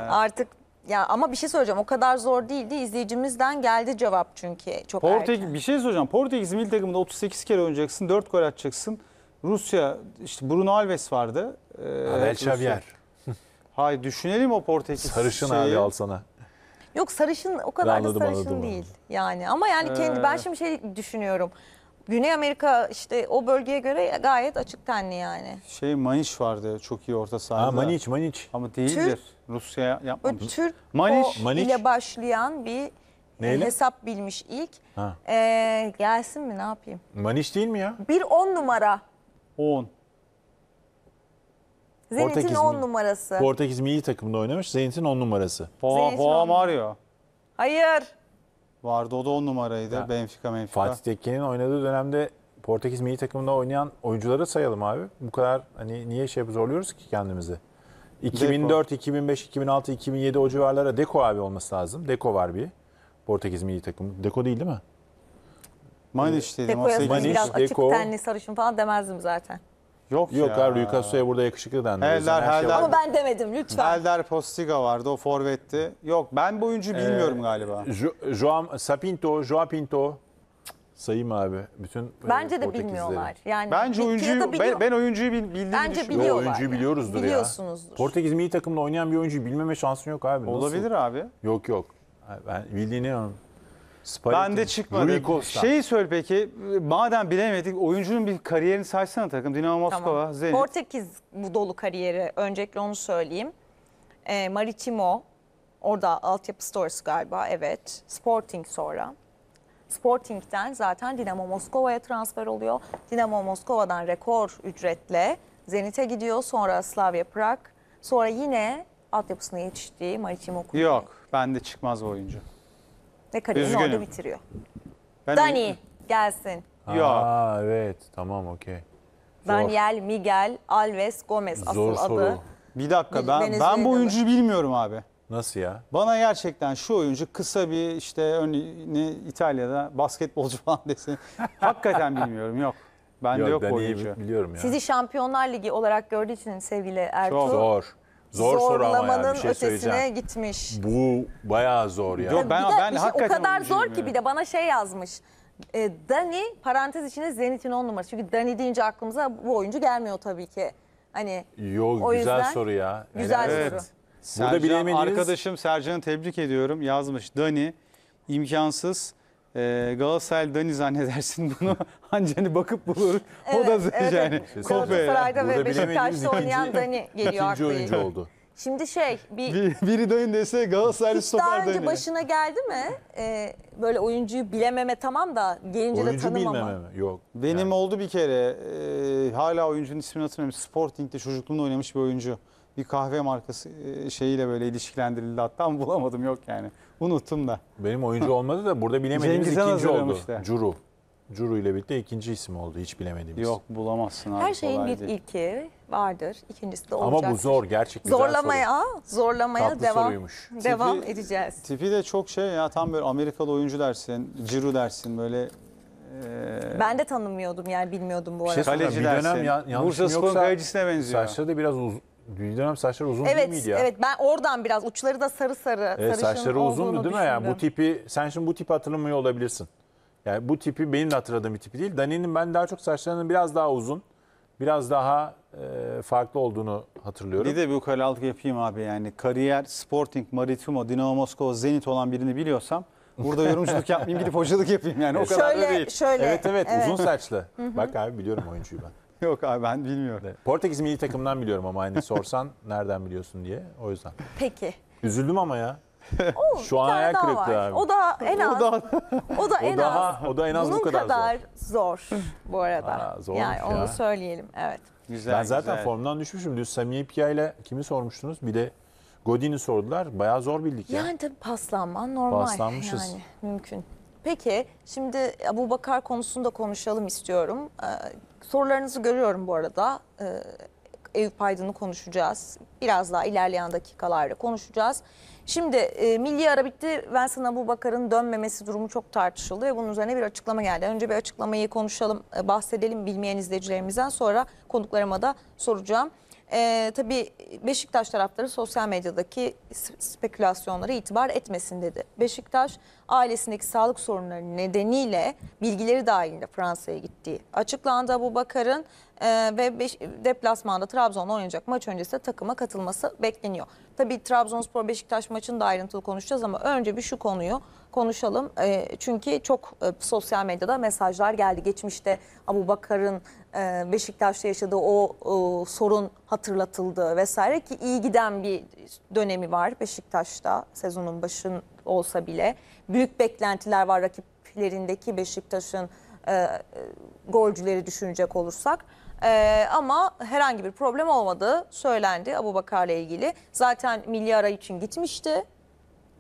Artık ya ama bir şey söyleyeceğim o kadar zor değildi. İzleyicimizden geldi cevap çünkü çok Portekiz, erken. bir şey söyleyeceğim. Portekiz milli takımında 38 kere oynayacaksın, 4 gol atacaksın. Rusya işte Bruno Alves vardı. Ee, Abel Rusya- Xavier. Hayır düşünelim o Portekiz Sarışın şeyi. abi al sana. Yok sarışın o kadar da Anladım, sarışın anladım, değil. anladım. Yani ama yani ee. kendi ben şimdi şey düşünüyorum. Güney Amerika işte o bölgeye göre gayet açık tenli yani. Şey Maniç vardı çok iyi orta sahada. Aa, Maniç Maniç. Ama değildir. Türk- Rusya yapmamış. Türk Maniş. o Maniş. ile başlayan bir e, Neyle? hesap bilmiş ilk. Ha. Ee, gelsin mi ne yapayım? Maniş değil mi ya? Bir on numara. On. Zenit'in Portekiz on numarası. Portekiz milli takımında oynamış. Zenit'in 10 numarası. Boğa, Zeytin Mario. Hayır. Vardı o da 10 numaraydı. Ya. Benfica Benfica. Fatih Tekke'nin oynadığı dönemde Portekiz milli takımında oynayan oyuncuları sayalım abi. Bu kadar hani niye şey zorluyoruz ki kendimizi? 2004, 2005, 2006, 2007 o civarlara deco abi olması lazım. deco var bir. Portekiz milli takım deco değil değil mi? Maniş dedim. Deko yazmış Maniş, biraz açık tenli sarışın falan demezdim zaten. Yok, Yok ya. abi Lucas burada yakışıklı dendi. O yüzden Helder, şey Ama ben demedim lütfen. Elder Postiga vardı o forvetti. Yok ben bu oyuncu bilmiyorum ee, galiba. Jo- Joao Sapinto, Joao Pinto, Sayayım abi bütün e, Bence de bilmiyorlar. Yani Bence bittiğini oyuncuyu ben, ben oyuncuyu bil- bildiğini Bence düşünüyorum. biliyorlar oyuncuyu yani. biliyoruzdur ya. Biliyorsunuzdur. Portekiz milli takımda oynayan bir oyuncuyu bilmeme şansın yok abi. Nasıl? Olabilir abi. Yok yok. Ben bildiğini anladım. Spalletti, Ben de Rui çıkmadı. Costa. Şey söyle peki madem bilemedik oyuncunun bir kariyerini saysana takım. Dinamo Moskova, Tamam. Zenit. Portekiz bu dolu kariyeri. Öncelikle onu söyleyeyim. E, Maritimo. Orada altyapı stores galiba. Evet. Sporting sonra. Sporting'den zaten Dinamo Moskova'ya transfer oluyor. Dinamo Moskova'dan rekor ücretle Zenit'e gidiyor. Sonra Slavia Prag. Sonra yine altyapısına yetiştiği Maritim Kulübü. Yok bende çıkmaz bu oyuncu. Ve kariyerini Üzgünüm. orada bitiriyor. Ben Dani gelsin. Ya. Aa, evet tamam okey. Daniel Miguel Alves Gomez asıl Zor adı. Bir dakika ben ben bu oyuncuyu bilmiyorum abi. Nasıl ya? Bana gerçekten şu oyuncu kısa bir işte önünü İtalya'da basketbolcu [laughs] falan desin. Hakikaten bilmiyorum yok. Ben de yok ben bu iyi oyuncu. biliyorum ya. Sizi Şampiyonlar Ligi olarak gördüğü için sevgili Çok Zor. Zor soru ama yani bir şey ötesine söyleyeceğim. gitmiş. Bu bayağı zor ya. Yok, ben, bir de, ben bir şey, o kadar zor ki bir de bana şey yazmış. E, Dani parantez içinde Zenit'in 10 numarası. Çünkü Dani deyince aklımıza bu oyuncu gelmiyor tabii ki. Hani Yok o güzel yüzden soru ya. güzel soru. Evet. Sercan, arkadaşım Sercan'ı tebrik ediyorum. Yazmış Dani imkansız. E, Galatasaray Dani zannedersin bunu. [laughs] Ancak hani bakıp bulur. Evet, o da zaten evet, yani. Evet. Galatasaray'da ve Beşiktaş'ta oynayan Dani geliyor aklıya. oyuncu oldu. Şimdi şey bir, bir biri dön dese Galatasaraylı stoper Daha önce başına geldi mi? Ee, böyle oyuncuyu bilememe tamam da gelince Oyuncu de tanımama. Oyuncu bilmeme yok. Benim yani. oldu bir kere. E, hala oyuncunun ismini hatırlamıyorum. Sporting'de çocukluğunda oynamış bir oyuncu bir kahve markası e, şeyiyle böyle ilişkilendirildi hatta ama bulamadım yok yani. Unuttum da. Benim oyuncu olmadı da burada bilemediğimiz Cengizhan ikinci oldu. Curu. Curu ile birlikte ikinci isim oldu hiç bilemediğimiz. Yok bulamazsın abi. Her şeyin bir değil. ilki vardır. İkincisi de olacak. Ama bu zor gerçek güzel Zorlamaya, soru. zorlamaya Tatlı devam soruymuş. [laughs] devam tipi, edeceğiz. Tipi de çok şey ya tam böyle Amerikalı oyuncu dersin, Ciro dersin böyle ee, ben de tanımıyordum yani bilmiyordum bu şey arada. Şey Kaleci bir dersin. dönem yan, Bursa Spor'un kalecisine benziyor. Saçları da biraz uz, bir dönem saçları uzun evet, değil miydi ya? Evet ben oradan biraz uçları da sarı sarı. Evet, saçları uzundu değil mi? Yani bu tipi sen şimdi bu tipi hatırlamıyor olabilirsin. Yani bu tipi benim de hatırladığım bir tipi değil. Dani'nin ben daha çok saçlarının biraz daha uzun, biraz daha e, farklı olduğunu hatırlıyorum. Bir de bir ukalalık yapayım abi yani. Kariyer, Sporting, Maritimo, Dinamo Moskova, Zenit olan birini biliyorsam burada yorumculuk yapmayayım gidip hocalık yapayım yani. O kadar şöyle, da değil. Şöyle, evet, evet, evet uzun saçlı. Bak abi biliyorum oyuncuyu ben. [laughs] Yok abi ben bilmiyorum. Evet. Portekiz milli takımdan biliyorum ama hani sorsan [laughs] nereden biliyorsun diye o yüzden. Peki. Üzüldüm ama ya. [laughs] Oo, Şu an ayak kırıklığı abi. O da en az. O da, o da en daha, az. O da en az Bunun bu kadar, kadar zor. zor bu arada. Aa, zormuş yani ya. onu söyleyelim evet. Güzel, ben zaten güzel. formdan düşmüşüm. Dün Samiye Pia ile kimi sormuştunuz? Bir de Godin'i sordular. Bayağı zor bildik ya. Yani tabii paslanman normal. Paslanmışız. Yani mümkün. Peki şimdi Abu Bakar konusunda konuşalım istiyorum. Ee, sorularınızı görüyorum bu arada. Ee, Eyüp Aydın'ı konuşacağız. Biraz daha ilerleyen dakikalarda konuşacağız. Şimdi e, milli ara bitti. Benson Abu Bakar'ın dönmemesi durumu çok tartışıldı ve bunun üzerine bir açıklama geldi. Önce bir açıklamayı konuşalım, e, bahsedelim bilmeyen izleyicilerimizden sonra konuklarıma da soracağım. E, tabii Beşiktaş taraftarı sosyal medyadaki spekülasyonlara itibar etmesin dedi. Beşiktaş ailesindeki sağlık sorunları nedeniyle bilgileri dahilinde Fransa'ya gittiği açıklandı. Abu Bakar'ın e, ve beş, deplasmanda Trabzon'la oynayacak maç öncesi takıma katılması bekleniyor. Tabii Trabzonspor Beşiktaş maçını da ayrıntılı konuşacağız ama önce bir şu konuyu konuşalım. E, çünkü çok e, sosyal medyada mesajlar geldi. Geçmişte Abu Bakar'ın e, Beşiktaş'ta yaşadığı o, sorun hatırlatıldı vesaire ki iyi giden bir dönemi var Beşiktaş'ta sezonun başın olsa bile. Büyük beklentiler var rakiplerindeki Beşiktaş'ın e, e, golcüleri düşünecek olursak. E, ama herhangi bir problem olmadığı söylendi Abu Bakar'la ilgili. Zaten milyara için gitmişti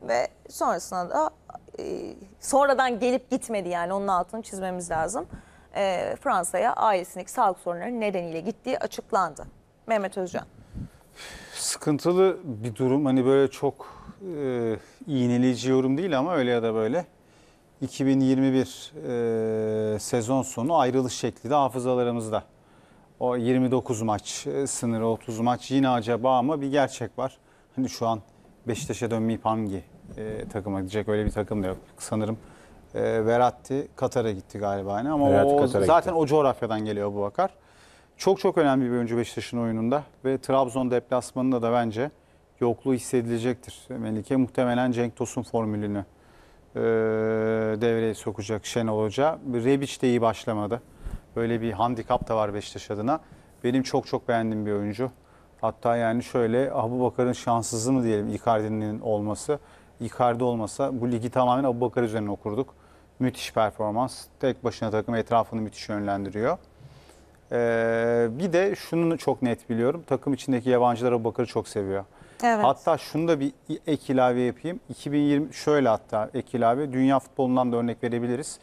ve sonrasında da e, sonradan gelip gitmedi yani onun altını çizmemiz lazım e, Fransa'ya ailesindeki sağlık sorunları nedeniyle gittiği açıklandı. Mehmet Özcan. Sıkıntılı bir durum. Hani böyle çok e, iğneleyici yorum değil ama öyle ya da böyle. 2021 e, sezon sonu ayrılış şekli de hafızalarımızda. O 29 maç e, sınırı 30 maç yine acaba ama bir gerçek var. Hani şu an Beşiktaş'a dönmeyip hangi e, takıma gidecek öyle bir takım da yok. Sanırım e, ee, Veratti Katar'a gitti galiba hani ama Verratti o Katar'a zaten gitti. o coğrafyadan geliyor bu Bakar. Çok çok önemli bir oyuncu Beşiktaş'ın oyununda ve Trabzon deplasmanında da bence yokluğu hissedilecektir. Melike muhtemelen Cenk Tosun formülünü e, devreye sokacak Şenol Hoca. Rebiç de iyi başlamadı. Böyle bir handikap da var Beşiktaş adına. Benim çok çok beğendiğim bir oyuncu. Hatta yani şöyle Abu Bakar'ın şanssızı mı diyelim Icardi'nin olması. Icardi olmasa bu ligi tamamen Abu Bakar üzerine okurduk. Müthiş performans. Tek başına takım etrafını müthiş yönlendiriyor. Ee, bir de şunu çok net biliyorum. Takım içindeki yabancılar Abubakır'ı çok seviyor. Evet. Hatta şunu da bir ek ilave yapayım. 2020 şöyle hatta ek ilave. Dünya futbolundan da örnek verebiliriz.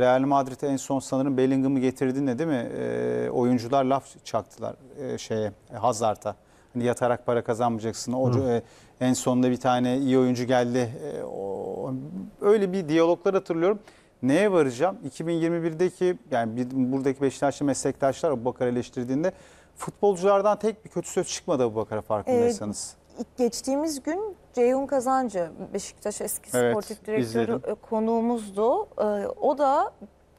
Real Madrid'e en son sanırım Bellingham'ı de değil mi? E, oyuncular laf çaktılar e, şeye Hazard'a. Hani yatarak para kazanmayacaksın. O, e, en sonunda bir tane iyi oyuncu geldi. E, o, öyle bir diyaloglar hatırlıyorum. Neye varacağım? 2021'deki yani bir, buradaki Beşiktaşlı meslektaşlar Abu eleştirdiğinde futbolculardan tek bir kötü söz çıkmadı Abu Bakar'a farkındaysanız. Evet, geçtiğimiz gün Ceyhun Kazancı Beşiktaş eski evet, sportif direktörü izledim. E, konuğumuzdu. Ee, o da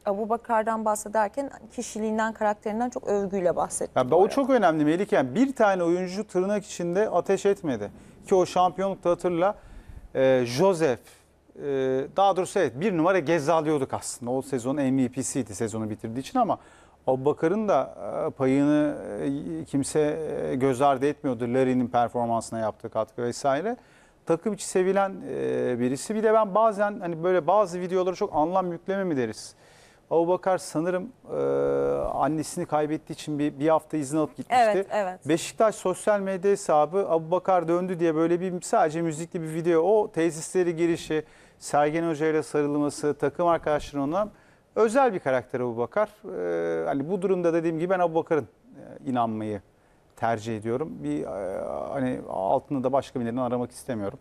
Abu Bakar'dan bahsederken kişiliğinden, karakterinden çok övgüyle bahsetti. Ya, o çok önemli Melike. Yani bir tane oyuncu tırnak içinde ateş etmedi. Ki o şampiyonlukta hatırla e, Joseph ee, daha doğrusu evet bir numara Gezzalıyorduk aslında. O sezon MVP'siydi sezonu bitirdiği için ama Bakır'ın da e, payını e, kimse e, göz ardı etmiyordu. Larry'nin performansına yaptığı katkı vesaire. Takım içi sevilen birisi. Bir de ben bazen hani böyle bazı videoları çok anlam yükleme mi deriz? Bakar sanırım e, annesini kaybettiği için bir, bir hafta izin alıp gitmişti. Evet, evet. Beşiktaş sosyal medya hesabı Abu Bakar döndü diye böyle bir sadece müzikli bir video. O tesisleri girişi, Sergen Hoca ile sarılması, takım arkadaşlarının ona özel bir karakter Abu Bakar. Ee, hani bu durumda dediğim gibi ben Abu Bakar'ın e, inanmayı tercih ediyorum. Bir e, hani altını da başka birilerini aramak istemiyorum.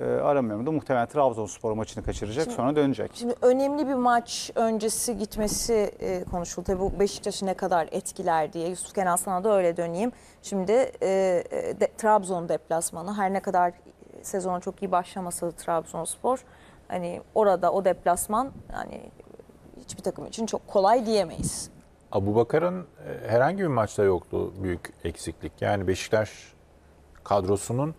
E, aramıyorum da muhtemelen Trabzonspor maçını kaçıracak şimdi, sonra dönecek. Şimdi önemli bir maç öncesi gitmesi e, konuşuldu. Tabii bu Beşiktaş'ı ne kadar etkiler diye. Yusuf Kenan sana da öyle döneyim. Şimdi e, e de, Trabzon deplasmanı her ne kadar sezona çok iyi başlaması Trabzonspor hani orada o deplasman hani hiçbir takım için çok kolay diyemeyiz. Abubakar'ın e, herhangi bir maçta yoktu büyük eksiklik. Yani Beşiktaş kadrosunun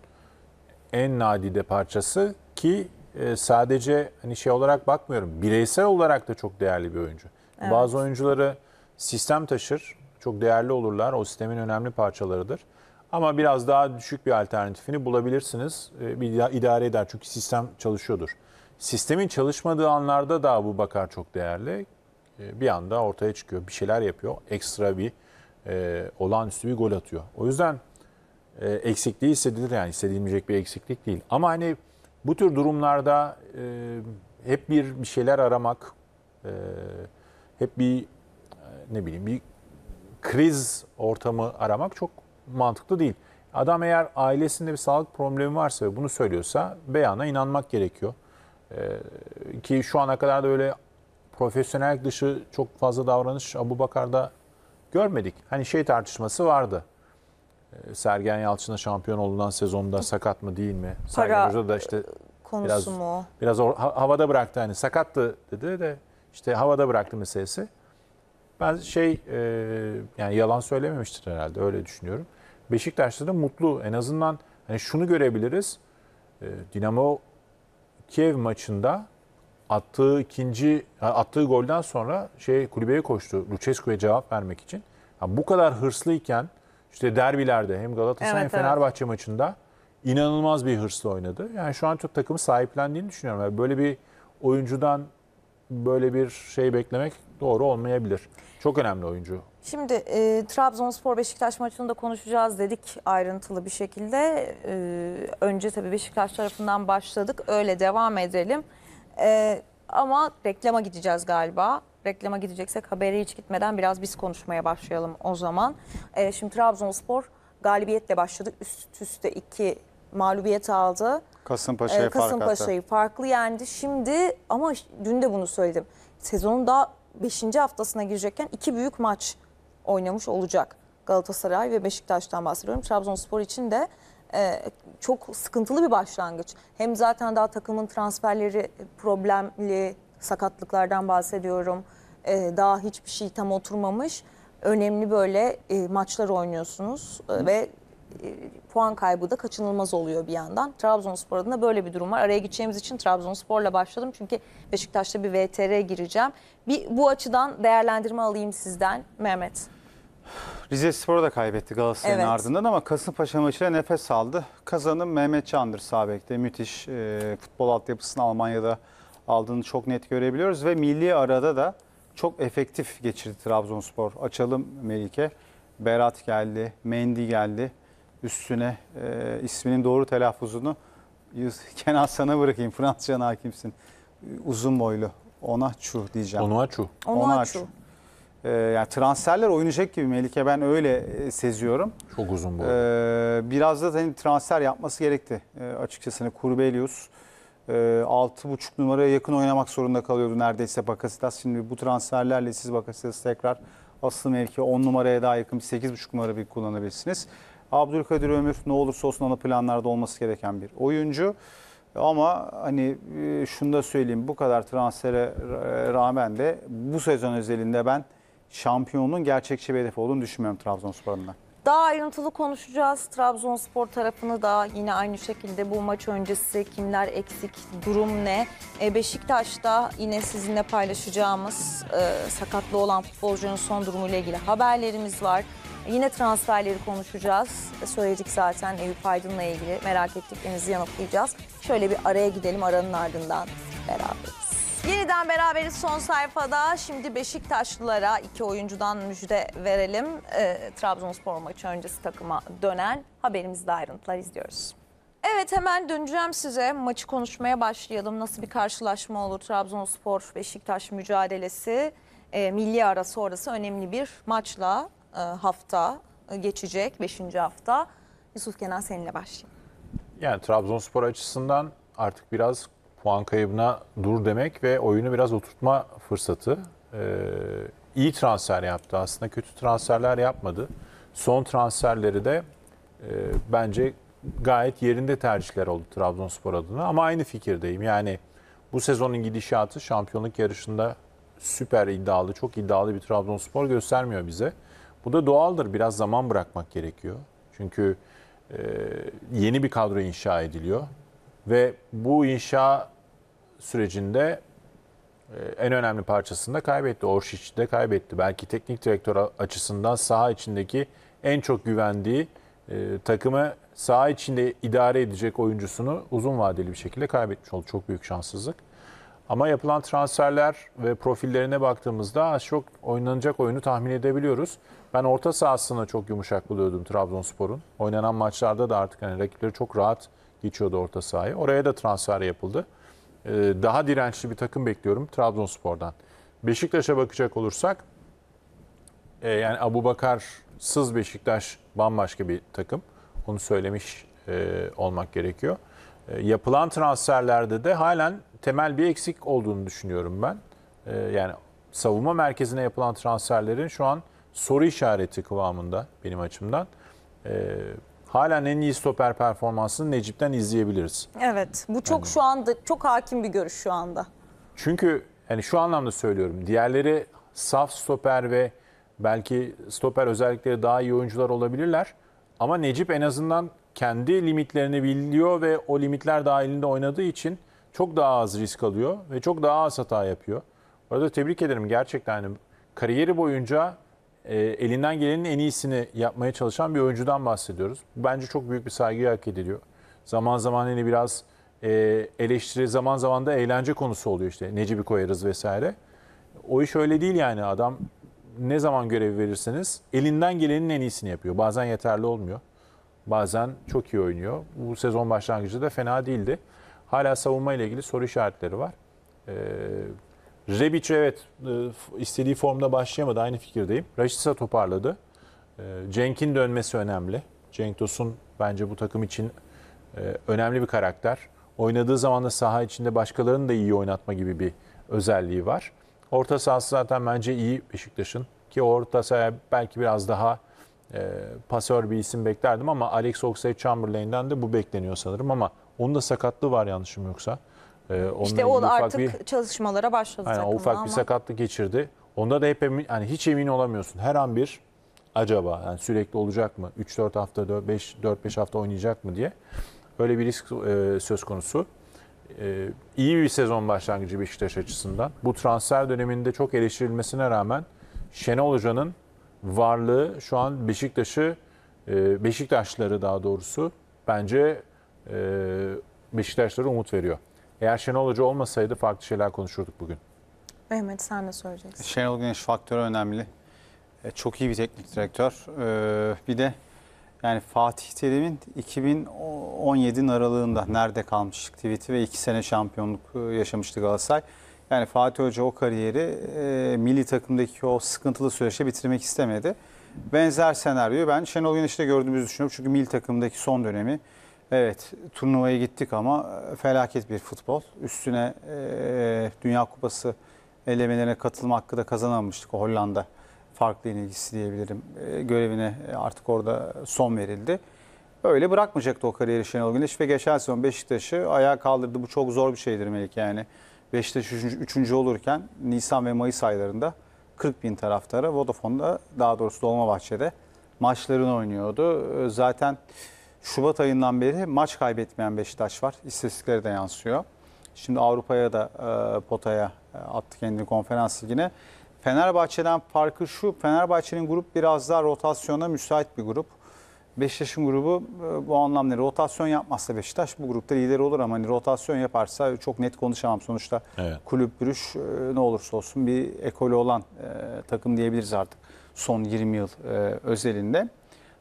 en nadide parçası ki e, sadece hani şey olarak bakmıyorum. Bireysel olarak da çok değerli bir oyuncu. Evet. Bazı oyuncuları sistem taşır, çok değerli olurlar. O sistemin önemli parçalarıdır. Ama biraz daha düşük bir alternatifini bulabilirsiniz. Ee, bir idare eder çünkü sistem çalışıyordur. Sistemin çalışmadığı anlarda da bu bakar çok değerli. Ee, bir anda ortaya çıkıyor, bir şeyler yapıyor. Ekstra bir e, olağanüstü bir gol atıyor. O yüzden e, eksikliği hissedilir yani hissedilmeyecek bir eksiklik değil. Ama hani bu tür durumlarda e, hep bir bir şeyler aramak, e, hep bir ne bileyim bir kriz ortamı aramak çok mantıklı değil. Adam eğer ailesinde bir sağlık problemi varsa ve bunu söylüyorsa beyana inanmak gerekiyor. Ee, ki şu ana kadar da öyle profesyonel dışı çok fazla davranış Abu Bakar'da görmedik. Hani şey tartışması vardı. Ee, Sergen Yalçın'a şampiyon olduğundan sezonda sakat mı değil mi? Sergen Hoca da işte e, konusu biraz, mu? Biraz havada bıraktı hani sakattı dedi de işte havada bıraktı meselesi. Ben şey e, yani yalan söylememiştir herhalde öyle düşünüyorum. Beşiktaş'ta da mutlu. En azından hani şunu görebiliriz. Ee, Dinamo Kiev maçında attığı ikinci attığı golden sonra şey kulübeye koştu Lucescu'ya cevap vermek için. Yani bu kadar hırslıyken işte derbilerde hem Galatasaray evet, hem Fenerbahçe evet. maçında inanılmaz bir hırsla oynadı. Yani şu an çok takımı sahiplendiğini düşünüyorum. Yani böyle bir oyuncudan böyle bir şey beklemek doğru olmayabilir. Çok önemli oyuncu Şimdi e, Trabzonspor Beşiktaş maçını da konuşacağız dedik ayrıntılı bir şekilde. E, önce tabii Beşiktaş tarafından başladık. Öyle devam edelim. E, ama reklama gideceğiz galiba. Reklama gideceksek haberi hiç gitmeden biraz biz konuşmaya başlayalım o zaman. E, şimdi Trabzonspor galibiyetle başladı. Üst üste iki mağlubiyet aldı. Kasımpaşa'yı e, Kasımpaşa'yı farklı yendi. Şimdi ama dün de bunu söyledim. Sezonun daha 5. haftasına girecekken iki büyük maç oynamış olacak. Galatasaray ve Beşiktaş'tan bahsediyorum. Trabzonspor için de e, çok sıkıntılı bir başlangıç. Hem zaten daha takımın transferleri problemli, sakatlıklardan bahsediyorum. E, daha hiçbir şey tam oturmamış. Önemli böyle e, maçlar oynuyorsunuz e, ve e, puan kaybı da kaçınılmaz oluyor bir yandan. Trabzonspor adına böyle bir durum var. Araya gideceğimiz için Trabzonspor'la başladım. Çünkü Beşiktaş'ta bir VTR'e gireceğim. Bir bu açıdan değerlendirme alayım sizden Mehmet. Rize Spor'u da kaybetti Galatasaray'ın evet. ardından ama Kasımpaşa maçıyla nefes aldı. Kazanım Mehmet Çandır Sabek'te müthiş e, futbol altyapısını Almanya'da aldığını çok net görebiliyoruz. Ve milli arada da çok efektif geçirdi Trabzonspor. Açalım Melike. Berat geldi, Mendy geldi. Üstüne e, isminin doğru telaffuzunu [laughs] Kenan sana bırakayım. Fransızca hakimsin. Uzun boylu. Onaçu diyeceğim. Onaçu. Onaçu. Ee, yani transferler oynayacak gibi Melike ben öyle e, seziyorum. Çok uzun bu. E, biraz da hani transfer yapması gerekti e, açıkçası. Hani Kurbelius e, buçuk numaraya yakın oynamak zorunda kalıyordu neredeyse Bakasitas. Şimdi bu transferlerle siz Bakasitas'ı tekrar asıl mevki 10 numaraya daha yakın 8.5 numara bir kullanabilirsiniz. Abdülkadir Ömür ne olursa olsun ana planlarda olması gereken bir oyuncu. Ama hani e, şunu da söyleyeyim bu kadar transfere rağmen de bu sezon özelinde ben şampiyonluğun gerçekçi bir hedef olduğunu düşünmüyorum Trabzonspor'un da. Daha ayrıntılı konuşacağız. Trabzonspor tarafını da yine aynı şekilde bu maç öncesi kimler eksik, durum ne? E, Beşiktaş'ta yine sizinle paylaşacağımız e, sakatlı olan futbolcunun son durumuyla ilgili haberlerimiz var. yine transferleri konuşacağız. E, söyledik zaten Eyüp Aydın'la ilgili merak ettiklerinizi yanıtlayacağız. Şöyle bir araya gidelim aranın ardından beraberiz. Yeniden beraberiz son sayfada. Şimdi Beşiktaşlılara iki oyuncudan müjde verelim. E, Trabzonspor maçı öncesi takıma dönen haberimizde ayrıntılar izliyoruz. Evet hemen döneceğim size. Maçı konuşmaya başlayalım. Nasıl bir karşılaşma olur Trabzonspor Beşiktaş mücadelesi? E, milli ara sonrası önemli bir maçla e, hafta e, geçecek beşinci hafta. Yusuf Kenan seninle başlayayım. Yani Trabzonspor açısından artık biraz puan kaybına dur demek ve oyunu biraz oturtma fırsatı. Ee, iyi transfer yaptı aslında. Kötü transferler yapmadı. Son transferleri de e, bence gayet yerinde tercihler oldu Trabzonspor adına. Ama aynı fikirdeyim. Yani bu sezonun gidişatı şampiyonluk yarışında süper iddialı, çok iddialı bir Trabzonspor göstermiyor bize. Bu da doğaldır. Biraz zaman bırakmak gerekiyor. Çünkü e, yeni bir kadro inşa ediliyor. Ve bu inşa sürecinde e, en önemli parçasını da kaybetti. Orşiç'i de kaybetti. Belki teknik direktör açısından saha içindeki en çok güvendiği e, takımı saha içinde idare edecek oyuncusunu uzun vadeli bir şekilde kaybetmiş oldu. Çok büyük şanssızlık. Ama yapılan transferler ve profillerine baktığımızda az çok oynanacak oyunu tahmin edebiliyoruz. Ben orta sahasını çok yumuşak buluyordum Trabzonspor'un. Oynanan maçlarda da artık hani rakipleri çok rahat geçiyordu orta sahaya. Oraya da transfer yapıldı. Ee, daha dirençli bir takım bekliyorum Trabzonspor'dan. Beşiktaş'a bakacak olursak e, yani Abu Bakarsız Beşiktaş bambaşka bir takım. Onu söylemiş e, olmak gerekiyor. E, yapılan transferlerde de halen temel bir eksik olduğunu düşünüyorum ben. yani savunma merkezine yapılan transferlerin şu an soru işareti kıvamında benim açımdan halen en iyi stoper performansını Necip'ten izleyebiliriz. Evet. Bu çok yani. şu anda çok hakim bir görüş şu anda. Çünkü yani şu anlamda söylüyorum. Diğerleri saf stoper ve belki stoper özellikleri daha iyi oyuncular olabilirler. Ama Necip en azından kendi limitlerini biliyor ve o limitler dahilinde oynadığı için çok daha az risk alıyor ve çok daha az hata yapıyor. Orada tebrik ederim gerçekten. Yani kariyeri boyunca e, elinden gelenin en iyisini yapmaya çalışan bir oyuncudan bahsediyoruz. Bence çok büyük bir saygı hak ediliyor. Zaman zaman hani biraz e, eleştiri, zaman zaman da eğlence konusu oluyor işte. Necibi koyarız vesaire. O iş öyle değil yani. Adam ne zaman görev verirseniz elinden gelenin en iyisini yapıyor. Bazen yeterli olmuyor. Bazen çok iyi oynuyor. Bu sezon başlangıcı da fena değildi. Hala savunma ile ilgili soru işaretleri var. Ee, Rebic evet e, istediği formda başlayamadı aynı fikirdeyim. Rashica toparladı. E, Cenk'in dönmesi önemli. Cenk Tosun bence bu takım için e, önemli bir karakter. Oynadığı zaman da saha içinde başkalarını da iyi oynatma gibi bir özelliği var. Orta sahası zaten bence iyi Beşiktaş'ın. Ki orta sahaya belki biraz daha e, pasör bir isim beklerdim ama Alex Oxlade-Chamberlain'den de bu bekleniyor sanırım ama onun da sakatlığı var yanlışım yoksa. Ee, İşte o ufak artık bir- çalışmalara başladı Aynen, ufak ama. bir sakatlık geçirdi. Onda da hep emin, yani hiç emin olamıyorsun. Her an bir acaba yani sürekli olacak mı? 3-4 hafta 4 5 4 hafta oynayacak mı diye. Öyle bir risk e, söz konusu. E, iyi bir sezon başlangıcı Beşiktaş açısından. Bu transfer döneminde çok eleştirilmesine rağmen Şenol Hoca'nın varlığı şu an Beşiktaş'ı e, Beşiktaşları daha doğrusu bence e, Beşiktaşlara umut veriyor. Eğer Şenol Hoca olmasaydı farklı şeyler konuşurduk bugün. Mehmet sen ne söyleyeceksin. Şenol Güneş faktörü önemli. E, çok iyi bir teknik direktör. E, bir de yani Fatih Terim'in 2017'nin aralığında nerede kalmıştık tweet'i ve 2 sene şampiyonluk e, yaşamıştı Galatasaray. Yani Fatih Hoca o kariyeri e, milli takımdaki o sıkıntılı süreçte bitirmek istemedi. Benzer senaryoyu ben Şenol Güneş'te gördüğümüzü düşünüyorum. Çünkü milli takımdaki son dönemi Evet, turnuvaya gittik ama e, felaket bir futbol. Üstüne e, Dünya Kupası elemelerine katılma hakkı da kazanamamıştık Hollanda farklı yenilgisi diyebilirim. E, görevine e, artık orada son verildi. Öyle bırakmayacaktı o kariyeri Şenol Güneş ve geçen sezon Beşiktaş'ı ayağa kaldırdı. Bu çok zor bir şeydir Melik yani. Beşiktaş 3. olurken Nisan ve Mayıs aylarında 40 bin taraftarı Vodafone'da daha doğrusu Dolmabahçe'de maçlarını oynuyordu. Zaten Şubat ayından beri maç kaybetmeyen Beşiktaş var. İstatistikleri de yansıyor. Şimdi Avrupa'ya da e, potaya e, attı kendini konferans ligine. Fenerbahçe'den farkı şu. Fenerbahçe'nin grup biraz daha rotasyona müsait bir grup. Beşiktaş'ın grubu e, bu anlamda rotasyon yapmazsa Beşiktaş bu grupta lider olur ama hani rotasyon yaparsa çok net konuşamam sonuçta. Evet. Kulüp bürüş e, ne olursa olsun bir ekolü olan e, takım diyebiliriz artık son 20 yıl e, özelinde.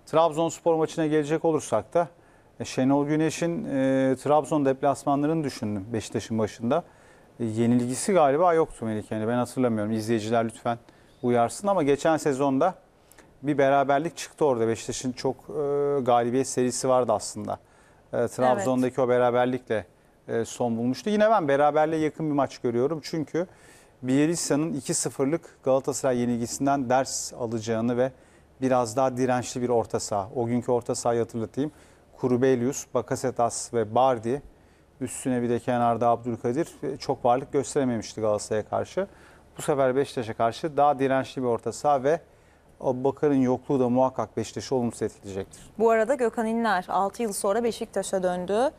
Trabzonspor maçına gelecek olursak da e, Şenol Güneş'in e, Trabzon deplasmanlarını düşündüm Beşiktaş'ın başında. E, yenilgisi galiba yoktu Melike. Yani ben hatırlamıyorum. İzleyiciler lütfen uyarsın ama geçen sezonda bir beraberlik çıktı orada. Beşiktaş'ın çok e, galibiyet serisi vardı aslında. E, Trabzon'daki evet. o beraberlikle e, son bulmuştu. Yine ben beraberliğe yakın bir maç görüyorum. Çünkü Bielitsa'nın 2-0'lık Galatasaray yenilgisinden ders alacağını ve biraz daha dirençli bir orta saha. O günkü orta sahayı hatırlatayım. Kurubelius, Bakasetas ve Bardi üstüne bir de kenarda Abdülkadir e, çok varlık gösterememişti Galatasaray'a karşı. Bu sefer Beşiktaş'a karşı daha dirençli bir orta saha ve Bakar'ın yokluğu da muhakkak Beşiktaş'ı olumsuz etkileyecektir. Bu arada Gökhan İnler 6 yıl sonra Beşiktaş'a döndü.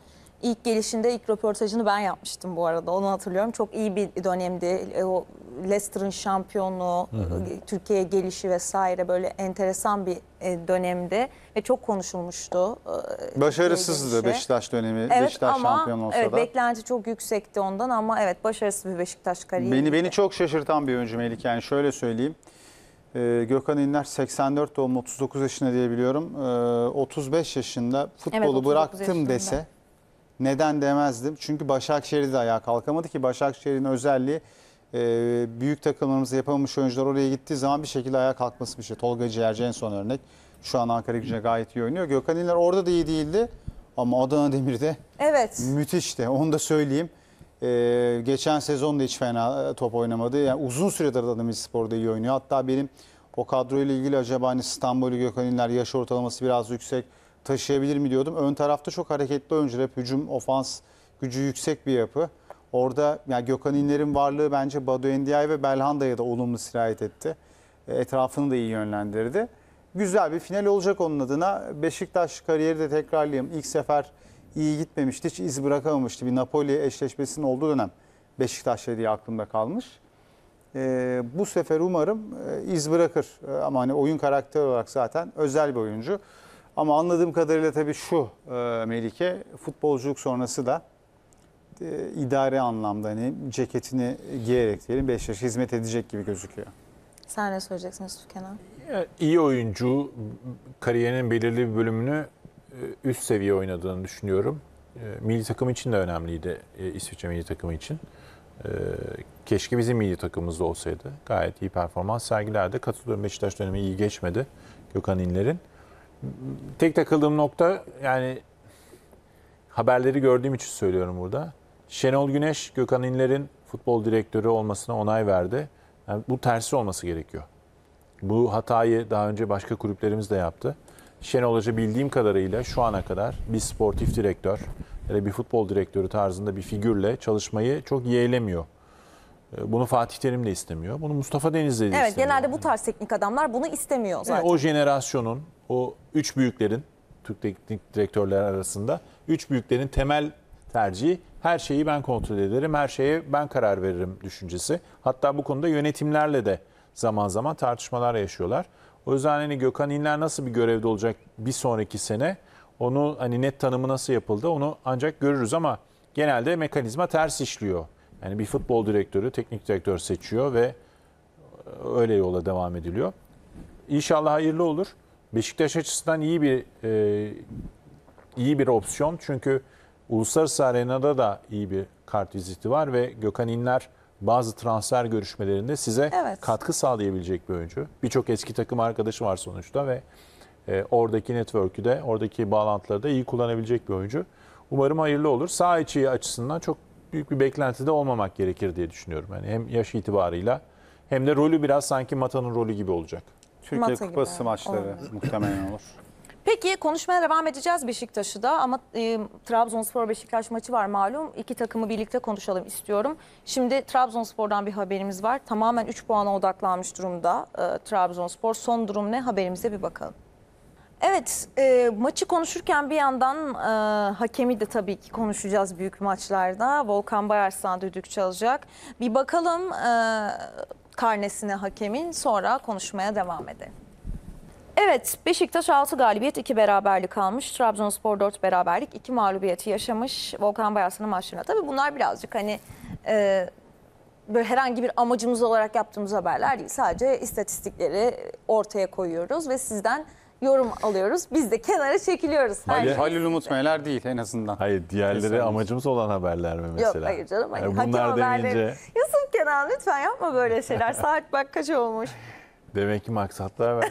İlk gelişinde ilk röportajını ben yapmıştım bu arada. Onu hatırlıyorum. Çok iyi bir dönemdi. E, o Leicester'ın şampiyonluğu, e, Türkiye'ye gelişi vesaire böyle enteresan bir e, dönemdi ve çok konuşulmuştu. Başarısızdı Beşiktaş dönemi. Evet, Beşiktaş ama, şampiyon olsa evet, da. Beklenti çok yüksekti ondan ama evet başarısız bir Beşiktaş kariyeri. Beni beni çok şaşırtan bir oyuncu Melik yani şöyle söyleyeyim. Gökhan İnler 84 doğumlu 39 yaşında diye biliyorum. 35 yaşında futbolu evet, bıraktım yaşında. dese neden demezdim. Çünkü Başakşehir'de de ayağa kalkamadı ki Başakşehir'in özelliği e, büyük takımlarımızda yapamamış oyuncular oraya gittiği zaman bir şekilde ayağa kalkması bir şey. Tolga Ciğerci en son örnek. Şu an Ankara gücüne gayet iyi oynuyor. Gökhan İnler orada da iyi değildi. Ama Adana Demir'de evet. müthişti. Onu da söyleyeyim. Ee, geçen sezon da hiç fena top oynamadı. Yani uzun süredir Adana Spor'da iyi oynuyor. Hatta benim o kadroyla ilgili acaba hani İstanbul'u Gökhan İnler yaş ortalaması biraz yüksek taşıyabilir mi diyordum. Ön tarafta çok hareketli oyuncular. Hep hücum, ofans gücü yüksek bir yapı. Orada yani Gökhan İnler'in varlığı bence Badu Endiay ve Belhanda'ya da olumlu sirayet etti. E, etrafını da iyi yönlendirdi. Güzel bir final olacak onun adına. Beşiktaş kariyeri de tekrarlayayım. İlk sefer iyi gitmemişti. Hiç iz bırakamamıştı. Bir Napoli eşleşmesinin olduğu dönem Beşiktaş'la diye aklımda kalmış. E, bu sefer umarım e, iz bırakır. ama hani oyun karakteri olarak zaten özel bir oyuncu. Ama anladığım kadarıyla tabii şu e, Melike, futbolculuk sonrası da e, idare anlamda hani ceketini giyerek diyelim 5 yaş hizmet edecek gibi gözüküyor. Sen ne söyleyeceksin Yusuf Kenan? İyi oyuncu kariyerinin belirli bir bölümünü e, üst seviye oynadığını düşünüyorum. Milli takım için de önemliydi İsviçre milli takımı için. Keşke bizim milli takımımızda olsaydı. Gayet iyi performans sergilerde. Katılıyorum Beşiktaş dönemi iyi geçmedi Gökhan İnler'in. Tek takıldığım nokta yani haberleri gördüğüm için söylüyorum burada. Şenol Güneş, Gökhan İnler'in futbol direktörü olmasına onay verdi. Yani bu tersi olması gerekiyor. Bu hatayı daha önce başka kulüplerimiz de yaptı. Şenol Hoca bildiğim kadarıyla şu ana kadar bir sportif direktör ya da bir futbol direktörü tarzında bir figürle çalışmayı çok yeğlemiyor. Ee, bunu Fatih Terim de istemiyor. Bunu Mustafa Denizli de evet, istemiyor. Evet genelde bu tarz teknik adamlar bunu istemiyor zaten. Yani o jenerasyonun o üç büyüklerin Türk teknik direktörler arasında üç büyüklerin temel tercihi her şeyi ben kontrol ederim, her şeye ben karar veririm düşüncesi. Hatta bu konuda yönetimlerle de zaman zaman tartışmalar yaşıyorlar. O yüzden hani Gökhan İnler nasıl bir görevde olacak bir sonraki sene onu hani net tanımı nasıl yapıldı onu ancak görürüz ama genelde mekanizma ters işliyor. Yani bir futbol direktörü teknik direktör seçiyor ve e, öyle yola devam ediliyor. İnşallah hayırlı olur. Beşiktaş açısından iyi bir e, iyi bir opsiyon. Çünkü uluslararası arenada da iyi bir kart viziti var ve Gökhan İnler bazı transfer görüşmelerinde size evet. katkı sağlayabilecek bir oyuncu. Birçok eski takım arkadaşı var sonuçta ve e, oradaki network'ü de, oradaki bağlantıları da iyi kullanabilecek bir oyuncu. Umarım hayırlı olur. Sağ içi açısından çok büyük bir beklenti de olmamak gerekir diye düşünüyorum. Yani hem yaş itibarıyla hem de rolü biraz sanki Mata'nın rolü gibi olacak. Türkiye Mata Kupası gibi. maçları Olabilir. muhtemelen olur. [laughs] Peki konuşmaya devam edeceğiz Beşiktaş'ı da ama e, Trabzonspor Beşiktaş maçı var malum. İki takımı birlikte konuşalım istiyorum. Şimdi Trabzonspor'dan bir haberimiz var. Tamamen 3 puana odaklanmış durumda e, Trabzonspor. Son durum ne? Haberimize bir bakalım. Evet e, maçı konuşurken bir yandan e, hakemi de tabii ki konuşacağız büyük maçlarda. Volkan Bayarslan düdük çalacak. Bir bakalım e, karnesine hakemin sonra konuşmaya devam edelim. Evet Beşiktaş 6 galibiyet 2 beraberlik almış. Trabzonspor 4 beraberlik 2 mağlubiyeti yaşamış. Volkan Bayarsan'ın maçlarına. Tabii bunlar birazcık hani e, böyle herhangi bir amacımız olarak yaptığımız haberler değil. Sadece istatistikleri ortaya koyuyoruz ve sizden yorum alıyoruz. Biz de kenara çekiliyoruz. Hayır, Halil Umutmeler değil en azından. Hayır diğerleri Kesinlikle. amacımız olan haberler mi mesela? Yok hayır canım. Hayır. Yani Hakem bunlar haberleri. Deyince... Yusuf Kenan lütfen yapma böyle şeyler. [laughs] Saat bak kaç olmuş. Demek ki maksatlar var.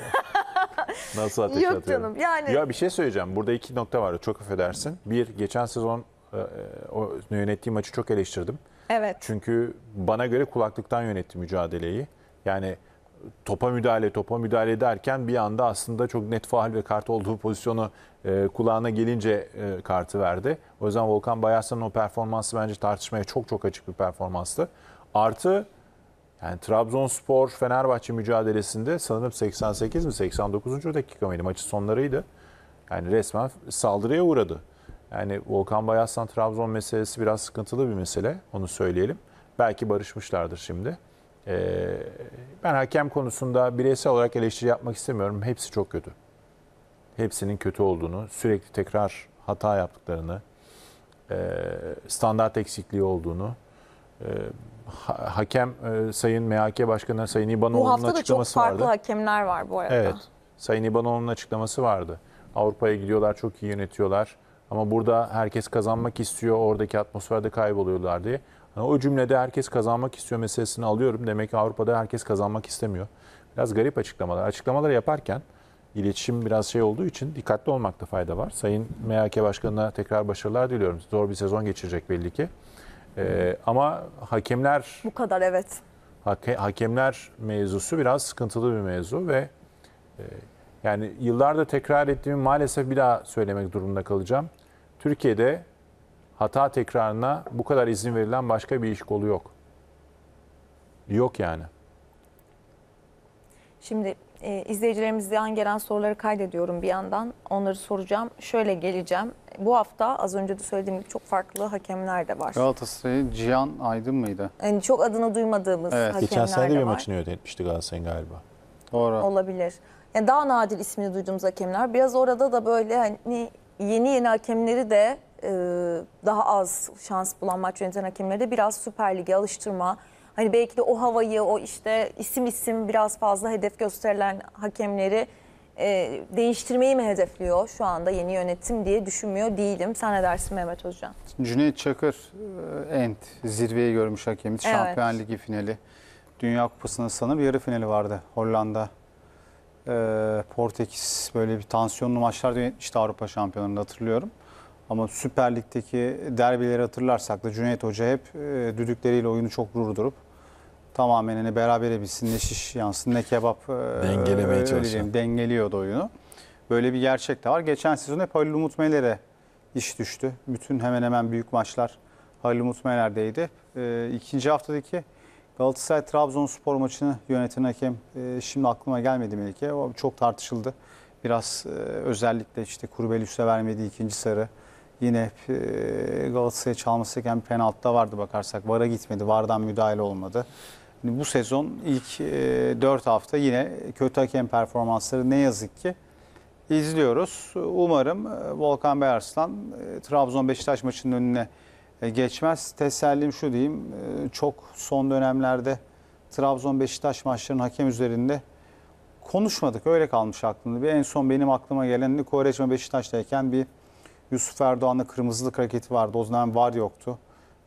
[laughs] Nasıl ateş Yok atıyorum. canım yani. Ya bir şey söyleyeceğim. Burada iki nokta var. Çok affedersin. Bir, geçen sezon e, o yönettiği maçı çok eleştirdim. Evet. Çünkü bana göre kulaklıktan yönetti mücadeleyi. Yani topa müdahale, topa müdahale derken bir anda aslında çok net faal ve kart olduğu pozisyonu e, kulağına gelince e, kartı verdi. O yüzden Volkan Bayarsan'ın o performansı bence tartışmaya çok çok açık bir performanstı. Artı yani Trabzonspor Fenerbahçe mücadelesinde sanırım 88 mi 89. dakika mıydı maçı sonlarıydı. Yani resmen saldırıya uğradı. Yani Volkan Bayarsan Trabzon meselesi biraz sıkıntılı bir mesele onu söyleyelim. Belki barışmışlardır şimdi. Ee, ben hakem konusunda bireysel olarak eleştiri yapmak istemiyorum. Hepsi çok kötü. Hepsinin kötü olduğunu, sürekli tekrar hata yaptıklarını, e, standart eksikliği olduğunu, e, hakem e, Sayın MHK Başkanı Sayın İbanoğlu'nun açıklaması vardı. Bu hafta da çok farklı vardı. hakemler var bu arada. Evet. Sayın İbanoğlu'nun açıklaması vardı. Avrupa'ya gidiyorlar, çok iyi yönetiyorlar. Ama burada herkes kazanmak istiyor, oradaki atmosferde kayboluyorlar diye o cümlede herkes kazanmak istiyor meselesini alıyorum. Demek ki Avrupa'da herkes kazanmak istemiyor. Biraz garip açıklamalar. Açıklamaları yaparken iletişim biraz şey olduğu için dikkatli olmakta fayda var. Sayın MHK Başkanı'na tekrar başarılar diliyorum. Zor bir sezon geçirecek belli ki. Ee, ama hakemler... Bu kadar evet. Hake, hakemler mevzusu biraz sıkıntılı bir mevzu ve e, yani yıllarda tekrar ettiğimi maalesef bir daha söylemek durumunda kalacağım. Türkiye'de hata tekrarına bu kadar izin verilen başka bir iş kolu yok. Yok yani. Şimdi e, izleyicilerimizden gelen soruları kaydediyorum bir yandan. Onları soracağım. Şöyle geleceğim. Bu hafta az önce de söylediğim gibi çok farklı hakemler de var. Galatasaray Cihan Aydın mıydı? Yani çok adını duymadığımız evet. hakemler Geçen sene de bir var. maçını yönetmişti Galatasaray'ın galiba. Doğru. Olabilir. Yani daha nadir ismini duyduğumuz hakemler. Biraz orada da böyle hani yeni yeni hakemleri de e, daha az şans bulan maç yöneten hakemleri de biraz Süper Lig'e alıştırma. Hani belki de o havayı, o işte isim isim biraz fazla hedef gösterilen hakemleri e, değiştirmeyi mi hedefliyor şu anda yeni yönetim diye düşünmüyor değilim. Sen ne dersin Mehmet hocam? Cüneyt Çakır e, Ent zirveyi görmüş hakemiz. Evet. Şampiyon Ligi finali. Dünya Kupası'nın sanırım yarı finali vardı Hollanda. E, Portekiz böyle bir tansiyonlu maçlar yönetmişti Avrupa Şampiyonları'nda hatırlıyorum. Ama Süper Lig'deki derbileri hatırlarsak da Cüneyt Hoca hep e, düdükleriyle oyunu çok durdurup tamamen hani berabere bitsin ne şiş yansın ne kebap e, dengelemeye çalışıyor. Dengeliyordu oyunu. Böyle bir gerçek de var. Geçen sezon hep Halil Umut Meler'e iş düştü. Bütün hemen hemen büyük maçlar Halil Umut Meler'deydi. E, ikinci haftadaki Galatasaray Trabzonspor maçını yöneten hakem e, şimdi aklıma gelmedi Melike. O çok tartışıldı. Biraz e, özellikle işte Kurbelüs'e vermediği ikinci sarı Yine e, Galatasaray'a çalması gereken bir penaltıda vardı bakarsak. VAR'a gitmedi, VAR'dan müdahale olmadı. Şimdi hani bu sezon ilk e, 4 hafta yine kötü hakem performansları ne yazık ki izliyoruz. Umarım e, Volkan Beyarslan e, Trabzon Beşiktaş maçının önüne e, geçmez. Tesellim şu diyeyim. Çok son dönemlerde Trabzon Beşiktaş maçlarının hakem üzerinde konuşmadık. Öyle kalmış aklımda. Bir en son benim aklıma gelen Koreçme Beşiktaş'tayken bir Yusuf Erdoğan'la kırmızılık hareketi vardı. O zaman var yoktu.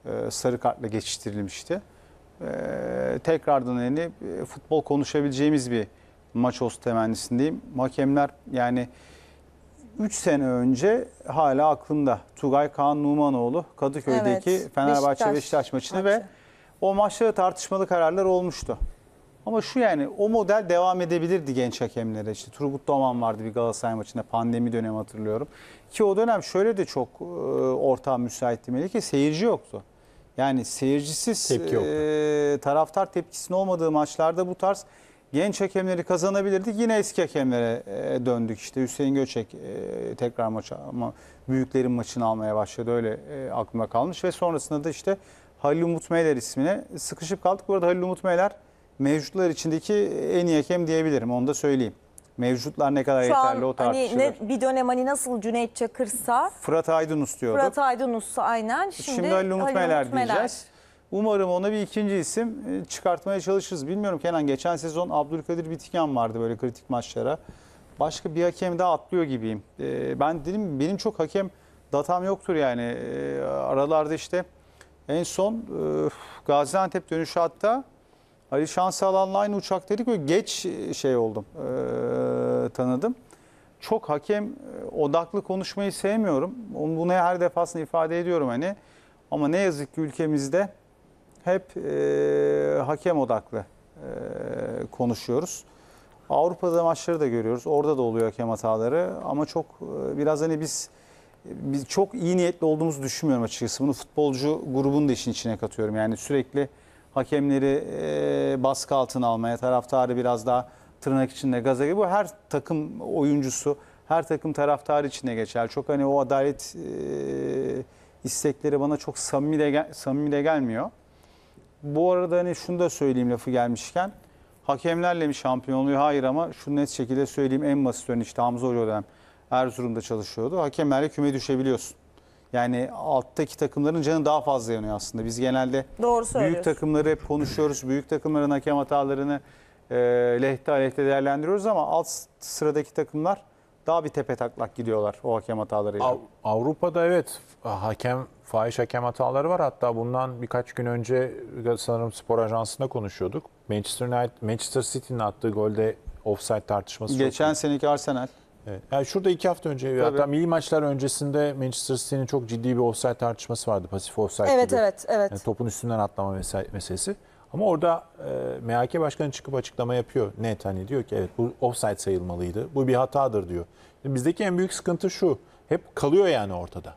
E, sarı kartla geçiştirilmişti. Ee, hani, e, tekrardan yani futbol konuşabileceğimiz bir maç olsun temennisindeyim. Hakemler yani 3 sene önce hala aklımda Tugay Kaan Numanoğlu Kadıköy'deki evet, Fenerbahçe Beşiktaş, Beşiktaş maçını maçı. ve o maçta tartışmalı kararlar olmuştu. Ama şu yani o model devam edebilirdi genç hakemlere. İşte Turgut Doğan vardı bir Galatasaray maçında pandemi dönemi hatırlıyorum. Ki o dönem şöyle de çok e, ortam müsaitti Melike seyirci yoktu. Yani seyircisiz Tepki yoktu. e, taraftar tepkisinin olmadığı maçlarda bu tarz genç hakemleri kazanabilirdik. Yine eski hakemlere e, döndük. işte Hüseyin Göçek e, tekrar maça ama büyüklerin maçını almaya başladı. Öyle e, aklıma kalmış ve sonrasında da işte Halil Umut Meyler ismine sıkışıp kaldık. burada arada Halil Umut Meyler mevcutlar içindeki en iyi hakem diyebilirim. Onu da söyleyeyim. Mevcutlar ne kadar Şu yeterli an, o tartışılır. Hani ne, bir dönem hani nasıl Cüneyt Çakır'sa Fırat Aydınus diyorduk. Fırat Aydınus'sa aynen. Şimdi, Şimdi Halil Umut Meler diyeceğiz. Umarım ona bir ikinci isim e, çıkartmaya çalışırız. Bilmiyorum Kenan geçen sezon Abdülkadir Bitiken vardı böyle kritik maçlara. Başka bir hakem daha atlıyor gibiyim. E, ben dedim benim çok hakem datam yoktur yani. E, aralarda işte en son Gaziantep dönüşü hatta Ali şansal online uçak dedik, ve geç e, şey oldum, e, tanıdım. Çok hakem e, odaklı konuşmayı sevmiyorum. Bunu her defasında ifade ediyorum hani. Ama ne yazık ki ülkemizde hep e, hakem odaklı e, konuşuyoruz. Avrupa'da maçları da görüyoruz. Orada da oluyor hakem hataları ama çok e, biraz hani biz biz çok iyi niyetli olduğumuzu düşünmüyorum açıkçası. Bunu futbolcu grubunu da işin içine katıyorum. Yani sürekli hakemleri e, baskı altına almaya, taraftarı biraz daha tırnak içinde gaza gibi. Bu her takım oyuncusu, her takım taraftarı içinde geçer. Çok hani o adalet e, istekleri bana çok samimi de, samimi de gelmiyor. Bu arada hani şunu da söyleyeyim lafı gelmişken. Hakemlerle mi şampiyonluğu? Hayır ama şunu net şekilde söyleyeyim en basit örneği işte Hamza Hoca dönem Erzurum'da çalışıyordu. Hakemlerle küme düşebiliyorsun. Yani alttaki takımların canı daha fazla yanıyor aslında. Biz genelde Doğru büyük takımları hep konuşuyoruz. Büyük takımların hakem hatalarını e, lehte aleyhte değerlendiriyoruz ama alt sıradaki takımlar daha bir tepe taklak gidiyorlar o hakem hatalarıyla. Av- Avrupa'da evet hakem fahiş hakem hataları var. Hatta bundan birkaç gün önce sanırım spor ajansında konuşuyorduk. Manchester United, Manchester City'nin attığı golde offside tartışması. Geçen çok... seneki Arsenal. Evet. Yani şurada iki hafta önce Tabii. hatta milli maçlar öncesinde Manchester City'nin çok ciddi bir offside tartışması vardı. Pasif offside evet, gibi. Evet, evet. Yani topun üstünden atlama meselesi. Ama orada e, MHK Başkanı çıkıp açıklama yapıyor. Net hani diyor ki evet bu offside sayılmalıydı. Bu bir hatadır diyor. Bizdeki en büyük sıkıntı şu. Hep kalıyor yani ortada.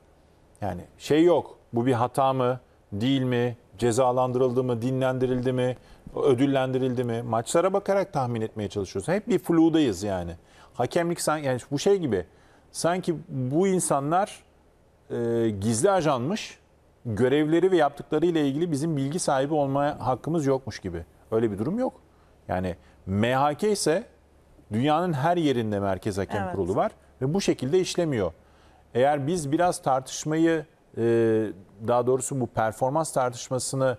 Yani şey yok. Bu bir hata mı? Değil mi? Cezalandırıldı mı? Dinlendirildi mi? Ödüllendirildi mi? Maçlara bakarak tahmin etmeye çalışıyoruz. Hep bir fludayız yani hakemlik san yani bu şey gibi sanki bu insanlar e, gizli ajanmış görevleri ve yaptıkları ile ilgili bizim bilgi sahibi olmaya hakkımız yokmuş gibi. Öyle bir durum yok. Yani MHK ise dünyanın her yerinde Merkez Hakem evet. Kurulu var ve bu şekilde işlemiyor. Eğer biz biraz tartışmayı e, daha doğrusu bu performans tartışmasını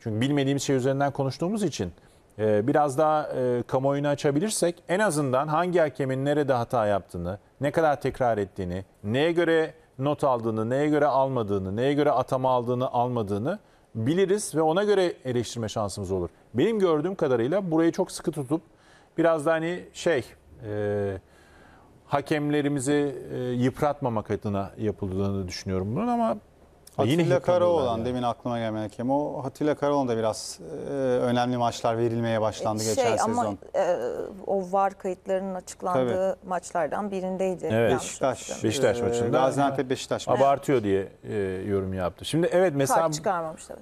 çünkü bilmediğimiz şey üzerinden konuştuğumuz için ee, biraz daha e, kamuoyunu açabilirsek en azından hangi hakemin nerede hata yaptığını, ne kadar tekrar ettiğini, neye göre not aldığını, neye göre almadığını, neye göre atama aldığını, almadığını biliriz ve ona göre eleştirme şansımız olur. Benim gördüğüm kadarıyla burayı çok sıkı tutup biraz da hani şey e, hakemlerimizi e, yıpratmamak adına yapıldığını düşünüyorum bunun ama Atilla yine Karaoğlan demin aklıma gelmeyen hakem. O Atilla Karaoğlan da biraz e, önemli maçlar verilmeye başlandı e, şey, geçen sezon. Ama e, o var kayıtlarının açıklandığı Tabii. maçlardan birindeydi. Evet. Beşiktaş, Beşiktaş e, maçında. Gaziantep Beşiktaş maçı. Abartıyor diye e, yorum yaptı. Şimdi evet mesela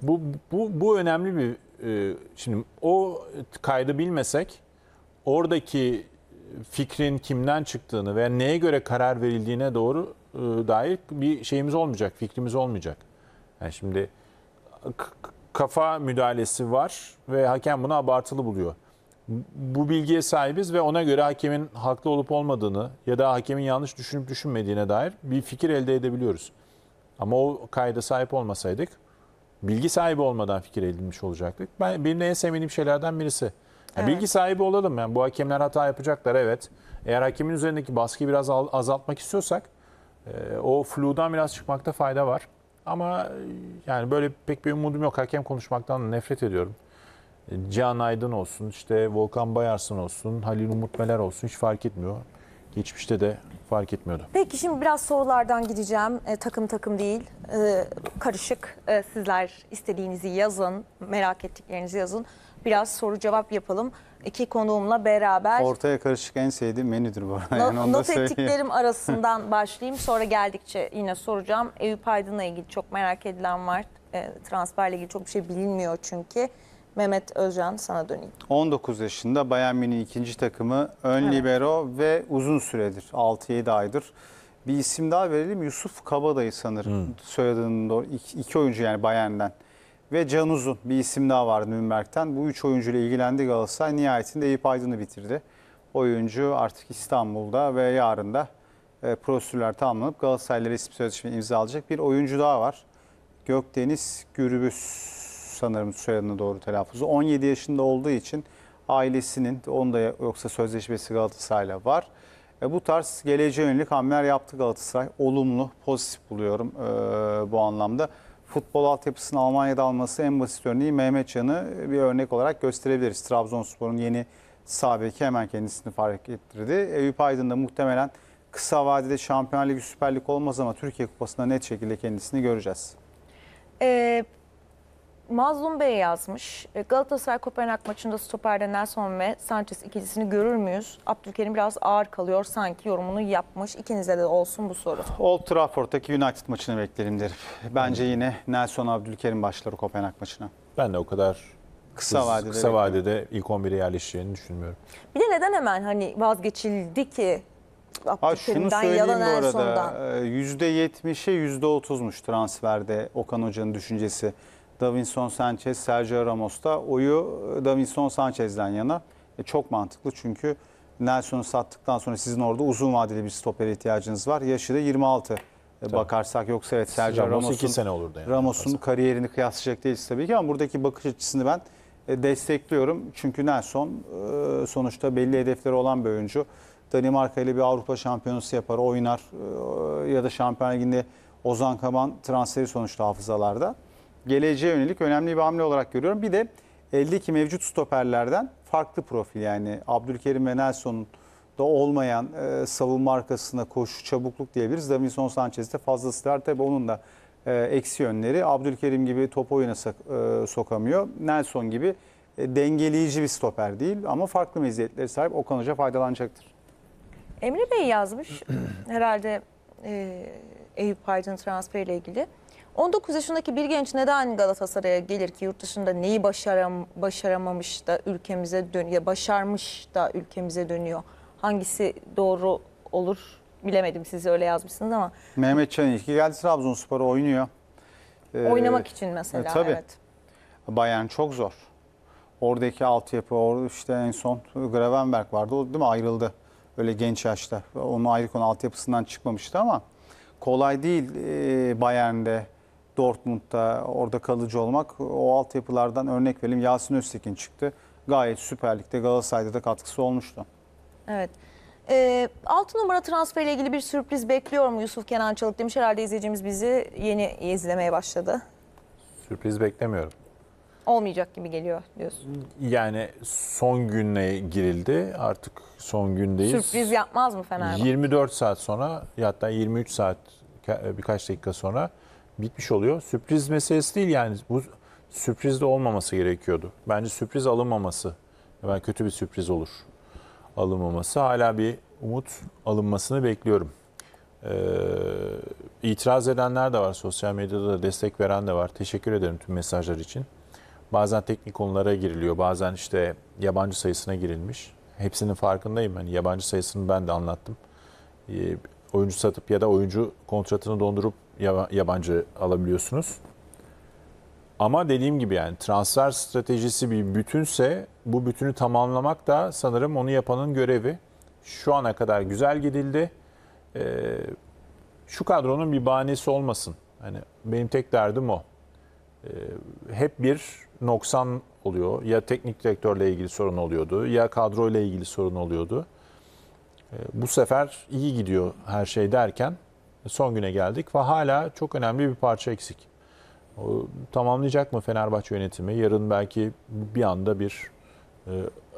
bu, bu, bu önemli bir e, şimdi o kaydı bilmesek oradaki fikrin kimden çıktığını veya neye göre karar verildiğine doğru e, dair bir şeyimiz olmayacak, fikrimiz olmayacak. Yani şimdi kafa müdahalesi var ve hakem bunu abartılı buluyor. Bu bilgiye sahibiz ve ona göre hakemin haklı olup olmadığını ya da hakemin yanlış düşünüp düşünmediğine dair bir fikir elde edebiliyoruz. Ama o kayda sahip olmasaydık bilgi sahibi olmadan fikir edilmiş olacaktık. Ben benim en sevmediğim şeylerden birisi. Yani evet. Bilgi sahibi olalım yani bu hakemler hata yapacaklar evet. Eğer hakemin üzerindeki baskıyı biraz azaltmak istiyorsak e, o flu'dan biraz çıkmakta fayda var. Ama e, yani böyle pek bir umudum yok. Hakem konuşmaktan nefret ediyorum. Cihan Aydın olsun, işte Volkan Bayarsın olsun, Halil Umut Meler olsun hiç fark etmiyor geçmişte de fark etmiyordu. Peki şimdi biraz sorulardan gideceğim. E, takım takım değil, e, karışık. E, sizler istediğinizi yazın, merak ettiklerinizi yazın. Biraz soru cevap yapalım. İki konuğumla beraber. Ortaya karışık en sevdiğim menüdür bu arada. Not, yani not ettiklerim [laughs] arasından başlayayım. Sonra geldikçe yine soracağım. Eyüp Aydın'la ilgili çok merak edilen var. E, transferle ilgili çok bir şey bilinmiyor çünkü. Mehmet Özcan sana döneyim. 19 yaşında Bayern Münih ikinci takımı ön evet. libero ve uzun süredir 6-7 aydır bir isim daha verelim. Yusuf Kabadayı sanırım hmm. soyadının doğru. İki, iki oyuncu yani Bayern'den. Ve Can Uzun bir isim daha vardı Nürnberg'den. Bu üç oyuncuyla ilgilendi Galatasaray. Nihayetinde Eyüp Aydın'ı bitirdi. Oyuncu artık İstanbul'da ve yarın da e, prosedürler tamamlanıp Galatasaray'la resim sözleşme imzalayacak bir oyuncu daha var. Gökdeniz Gürbüz sanırım soyadını doğru telaffuzu. 17 yaşında olduğu için ailesinin onda yoksa sözleşmesi Galatasaray'la var. E, bu tarz geleceğe yönelik hamleler yaptı Galatasaray. Olumlu, pozitif buluyorum e, bu anlamda. Futbol altyapısını Almanya'da alması en basit örneği Mehmet Can'ı bir örnek olarak gösterebiliriz. Trabzonspor'un yeni sağ beki hemen kendisini fark ettirdi. Eyüp Aydın da muhtemelen kısa vadede Şampiyonlar Ligi, Süper Lig olmaz ama Türkiye Kupası'nda net şekilde kendisini göreceğiz. Ee, Mazlum Bey yazmış. E, Galatasaray Kopenhag maçında stoperde Nelson ve Sanchez ikilisini görür müyüz? Abdülkerim biraz ağır kalıyor sanki yorumunu yapmış. İkinize de olsun bu soru. Old Trafford'daki United maçını beklerim derim. Bence hmm. yine Nelson Abdülkerim başları Kopenhag maçına. Ben de o kadar kısa vadede, kısa vadede ilk 11'e yerleşeceğini düşünmüyorum. Bir de neden hemen hani vazgeçildi ki Ha, şunu söyleyeyim bu arada %70'e ee, %30'muş transferde Okan Hoca'nın düşüncesi. Davinson Sanchez, Sergio Ramos'ta. Oyu e, Davinson Sanchez'den yana. E, çok mantıklı çünkü Nelson'u sattıktan sonra sizin orada uzun vadeli bir stoper ihtiyacınız var. Yaşı da 26 e, Tabii. bakarsak yoksa evet Sergio Ramos Ramos'un iki sene olurdu yani. Ramos'un kariyerini kıyaslayacak değiliz tabii ki ama buradaki bakış açısını ben e, destekliyorum. Çünkü Nelson sonuçta belli hedefleri olan bir oyuncu. Danimarka ile bir Avrupa şampiyonası yapar, oynar ya da Şampiyonlar Ligi'nde Ozan Kaban transferi sonuçta hafızalarda geleceğe yönelik önemli bir hamle olarak görüyorum. Bir de eldeki mevcut stoperlerden farklı profil yani Abdülkerim ve Nelson'un da olmayan e, savunma arkasına koşu çabukluk diyebiliriz. Davinson Sanchez'de fazlası var. Tabii onun da e, eksi yönleri. Abdülkerim gibi topu oyuna e, sokamıyor. Nelson gibi e, dengeleyici bir stoper değil ama farklı meziyetlere sahip Okan Hoca faydalanacaktır. Emre Bey yazmış [clears throat] herhalde e, Eyüp Aydın transferiyle ilgili. 19 yaşındaki bir genç neden Galatasaray'a gelir ki yurt dışında neyi başaram başaramamış da ülkemize dönüyor, başarmış da ülkemize dönüyor? Hangisi doğru olur bilemedim siz öyle yazmışsınız ama. Mehmet Çelik geldi Trabzonspor'a oynuyor. Ee, Oynamak için mesela. E, tabii. Evet. Bayern çok zor. Oradaki altyapı, orada işte en son Gravenberg vardı. O değil mi ayrıldı. Öyle genç yaşta. Onun ayrı konu altyapısından çıkmamıştı ama kolay değil e, Bayern'de Dortmund'da orada kalıcı olmak. O altyapılardan örnek vereyim Yasin Öztekin çıktı. Gayet Süper Lig'de Galatasaray'da da katkısı olmuştu. Evet. E, ee, 6 numara transferiyle ilgili bir sürpriz bekliyor mu Yusuf Kenan Çalık demiş. Herhalde izleyicimiz bizi yeni izlemeye başladı. Sürpriz beklemiyorum. Olmayacak gibi geliyor diyorsun. Yani son günle girildi. Artık son gündeyiz. Sürpriz yapmaz mı Fenerbahçe? 24 saat sonra ya hatta 23 saat birkaç dakika sonra bitmiş oluyor. Sürpriz meselesi değil yani bu sürpriz de olmaması gerekiyordu. Bence sürpriz alınmaması. Ben kötü bir sürpriz olur alınmaması. Hala bir umut alınmasını bekliyorum. Ee, itiraz edenler de var. Sosyal medyada da destek veren de var. Teşekkür ederim tüm mesajlar için. Bazen teknik konulara giriliyor. Bazen işte yabancı sayısına girilmiş. Hepsinin farkındayım. Yani yabancı sayısını ben de anlattım. Ee, oyuncu satıp ya da oyuncu kontratını dondurup yabancı alabiliyorsunuz. Ama dediğim gibi yani transfer stratejisi bir bütünse bu bütünü tamamlamak da sanırım onu yapanın görevi. Şu ana kadar güzel gidildi. Ee, şu kadronun bir bahanesi olmasın. Hani benim tek derdim o. Ee, hep bir noksan oluyor. Ya teknik direktörle ilgili sorun oluyordu ya kadroyla ilgili sorun oluyordu. Ee, bu sefer iyi gidiyor her şey derken son güne geldik ve hala çok önemli bir parça eksik. O, tamamlayacak mı Fenerbahçe yönetimi? Yarın belki bir anda bir e,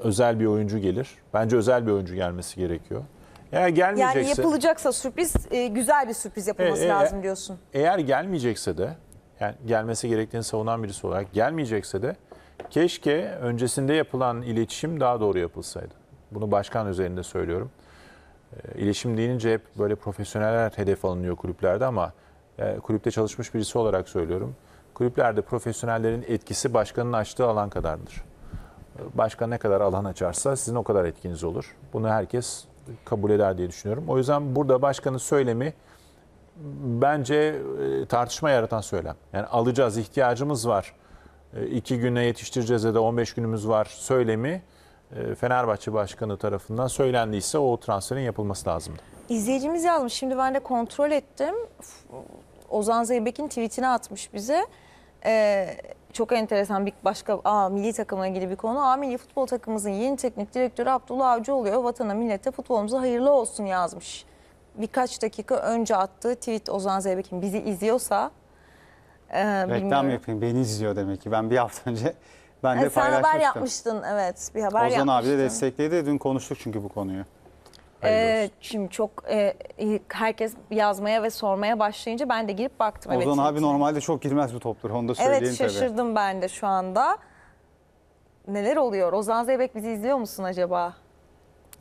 özel bir oyuncu gelir. Bence özel bir oyuncu gelmesi gerekiyor. Eğer gelmeyecekse... Yani yapılacaksa sürpriz, e, güzel bir sürpriz yapılması e, e, lazım diyorsun. Eğer gelmeyecekse de, yani gelmesi gerektiğini savunan birisi olarak gelmeyecekse de keşke öncesinde yapılan iletişim daha doğru yapılsaydı. Bunu başkan üzerinde söylüyorum. E, iletişim deyince hep böyle profesyoneller hedef alınıyor kulüplerde ama e, kulüpte çalışmış birisi olarak söylüyorum. Kulüplerde profesyonellerin etkisi başkanın açtığı alan kadardır. E, başkan ne kadar alan açarsa sizin o kadar etkiniz olur. Bunu herkes kabul eder diye düşünüyorum. O yüzden burada başkanın söylemi bence tartışma yaratan söylem. Yani alacağız, ihtiyacımız var. İki güne yetiştireceğiz ya da 15 günümüz var söylemi ee, Fenerbahçe Başkanı tarafından söylendiyse o transferin yapılması lazımdı. İzleyicimiz yazmış. Şimdi ben de kontrol ettim. Ozan Zeybek'in tweetini atmış bize. Ee, çok enteresan bir başka aa, milli takıma ilgili bir konu. Aa, milli futbol takımımızın yeni teknik direktörü Abdullah Avcı oluyor. Vatana millete futbolumuza hayırlı olsun yazmış. Birkaç dakika önce attığı tweet Ozan Zeybek'in bizi izliyorsa. E, Reklam bilmiyorum. yapayım beni izliyor demek ki. Ben bir hafta önce ben de Yani sen haber yapmıştın evet bir haber Ozan abi de destekledi. Dün konuştuk çünkü bu konuyu. Evet, şimdi çok e, herkes yazmaya ve sormaya başlayınca ben de girip baktım. evet, Ozan abi normalde çok girmez bu toplara onu da söyleyeyim Evet tabii. şaşırdım ben de şu anda. Neler oluyor? Ozan Zeybek bizi izliyor musun acaba?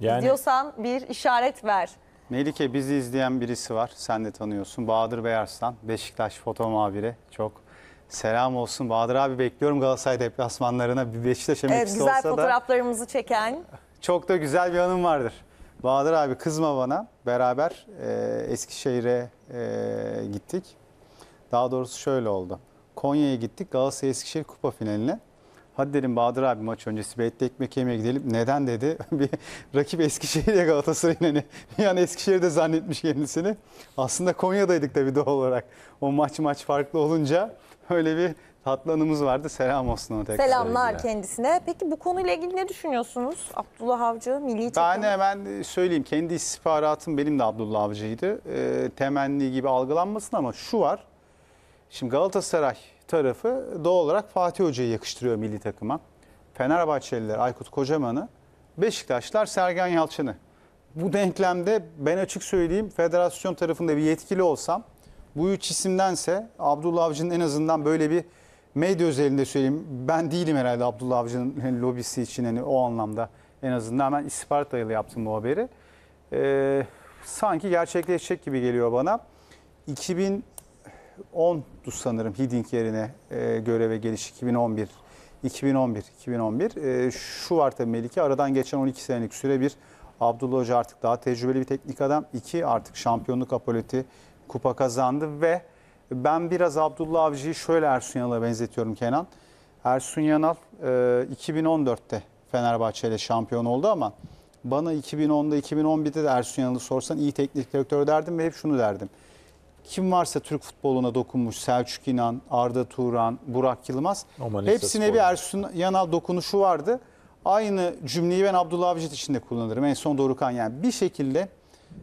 Yani İzliyorsan bir işaret ver. Melike bizi izleyen birisi var. Sen de tanıyorsun. Bahadır Beyarslan, Beşiktaş foto muhabiri. Çok Selam olsun Bahadır abi bekliyorum Galatasaray deplasmanlarına bir Beşiktaş emeklisi evet, güzel olsa da. fotoğraflarımızı çeken. Çok da güzel bir anım vardır. Bahadır abi kızma bana beraber e, Eskişehir'e e, gittik. Daha doğrusu şöyle oldu. Konya'ya gittik Galatasaray Eskişehir Kupa finaline. Hadi dedim Bahadır abi maç öncesi bir ekmek yemeye gidelim. Neden dedi. [laughs] bir rakip Eskişehir'e Galatasaray'ın hani yani Eskişehir'de zannetmiş kendisini. Aslında Konya'daydık tabii doğal olarak. O maç maç farklı olunca Öyle bir tatlanımız vardı. Selam olsun ona tekrar. Selamlar kendisine. Peki bu konuyla ilgili ne düşünüyorsunuz? Abdullah Avcı, milli çekim. Ben hemen söyleyeyim. Kendi istihbaratım benim de Abdullah Avcı'ydı. E, temenni gibi algılanmasın ama şu var. Şimdi Galatasaray tarafı doğal olarak Fatih Hoca'yı yakıştırıyor milli takıma. Fenerbahçeliler Aykut Kocaman'ı, Beşiktaşlar Sergen Yalçın'ı. Bu denklemde ben açık söyleyeyim federasyon tarafında bir yetkili olsam bu üç isimdense Abdullah Avcı'nın en azından böyle bir medya özelinde söyleyeyim. Ben değilim herhalde Abdullah Avcı'nın hani lobisi için hani o anlamda en azından ben İsparta ile yaptım bu haberi. Ee, sanki gerçekleşecek gibi geliyor bana. 2010 sanırım Hiding yerine e, göreve geliş 2011. 2011, 2011. E, şu var tabii Melike, aradan geçen 12 senelik süre bir Abdullah Hoca artık daha tecrübeli bir teknik adam. iki artık şampiyonluk apoleti kupa kazandı ve ben biraz Abdullah Avcı'yı şöyle Ersun Yanal'a benzetiyorum Kenan. Ersun Yanal e, 2014'te Fenerbahçe ile şampiyon oldu ama bana 2010'da 2011'de de Ersun Yanal'ı sorsan iyi teknik direktör derdim ve hep şunu derdim. Kim varsa Türk futboluna dokunmuş Selçuk İnan, Arda Turan, Burak Yılmaz hepsine bir Ersun Yanal dokunuşu vardı. Aynı cümleyi ben Abdullah Avcı için de kullanırım. En son Dorukan yani bir şekilde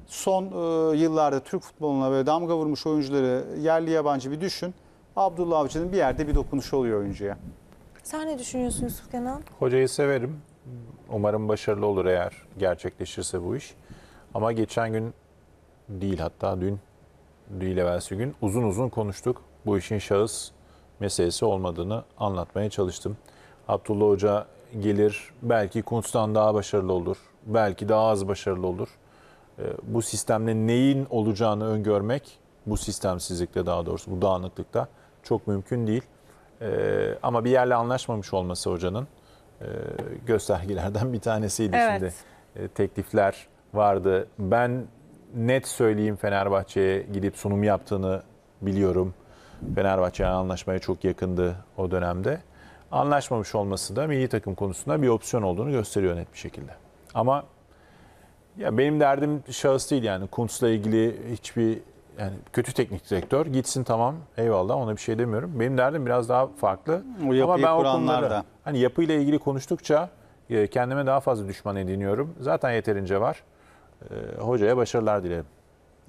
son e, yıllarda Türk futboluna böyle damga vurmuş oyuncuları yerli yabancı bir düşün. Abdullah Avcı'nın bir yerde bir dokunuşu oluyor oyuncuya. Sen ne düşünüyorsun Yusuf Kenan? Hocayı severim. Umarım başarılı olur eğer gerçekleşirse bu iş. Ama geçen gün değil hatta dün değil evvelsi gün uzun uzun konuştuk. Bu işin şahıs meselesi olmadığını anlatmaya çalıştım. Abdullah Hoca gelir belki Kuntz'tan daha başarılı olur. Belki daha az başarılı olur. Ee, bu sistemle neyin olacağını öngörmek bu sistemsizlikte daha doğrusu bu dağınıklıkta çok mümkün değil. Ee, ama bir yerle anlaşmamış olması hocanın e, göstergelerden [laughs] bir tanesiydi evet. şimdi. E, teklifler vardı. Ben net söyleyeyim Fenerbahçe'ye gidip sunum yaptığını biliyorum. Fenerbahçe'ye anlaşmaya çok yakındı o dönemde. Anlaşmamış olması da milli takım konusunda bir opsiyon olduğunu gösteriyor net bir şekilde. Ama ya benim derdim şahıs değil yani. Kuntz'la ilgili hiçbir yani kötü teknik direktör gitsin tamam eyvallah ona bir şey demiyorum. Benim derdim biraz daha farklı. O Ama ben o konuları hani yapıyla ilgili konuştukça e, kendime daha fazla düşman ediniyorum. Zaten yeterince var. E, hocaya başarılar dilerim.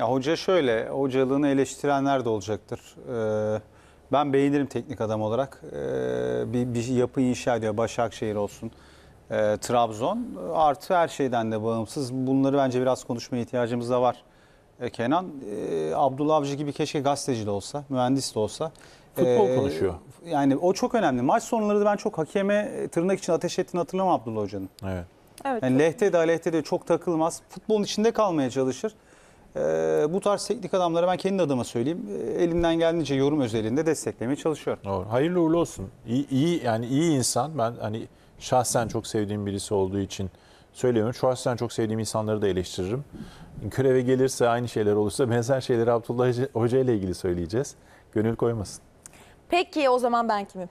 Ya hoca şöyle, hocalığını eleştirenler de olacaktır. Ee, ben beğenirim teknik adam olarak. Ee, bir, bir yapı inşa ediyor. Başakşehir olsun, e, Trabzon. Artı her şeyden de bağımsız. Bunları bence biraz konuşmaya ihtiyacımız da var. E, Kenan, e, Abdullah Avcı gibi keşke gazeteci de olsa, mühendis de olsa. Futbol e, konuşuyor. Yani o çok önemli. Maç sonları da ben çok hakeme e, tırnak için ateş ettiğini hatırlamam Abdullah Hoca'nın. Evet. evet yani lehte de lehte de çok takılmaz. Futbolun içinde kalmaya çalışır. E, bu tarz teknik adamları ben kendi adıma söyleyeyim. elimden geldiğince yorum özelinde desteklemeye çalışıyorum. Doğru. Hayırlı uğurlu olsun. İyi, iyi yani iyi insan. Ben hani şahsen çok sevdiğim birisi olduğu için söylüyorum. Şahsen çok sevdiğim insanları da eleştiririm. Göreve gelirse aynı şeyler olursa [laughs] benzer şeyleri Abdullah Hoca ile ilgili söyleyeceğiz. Gönül koymasın. Peki o zaman ben kimim?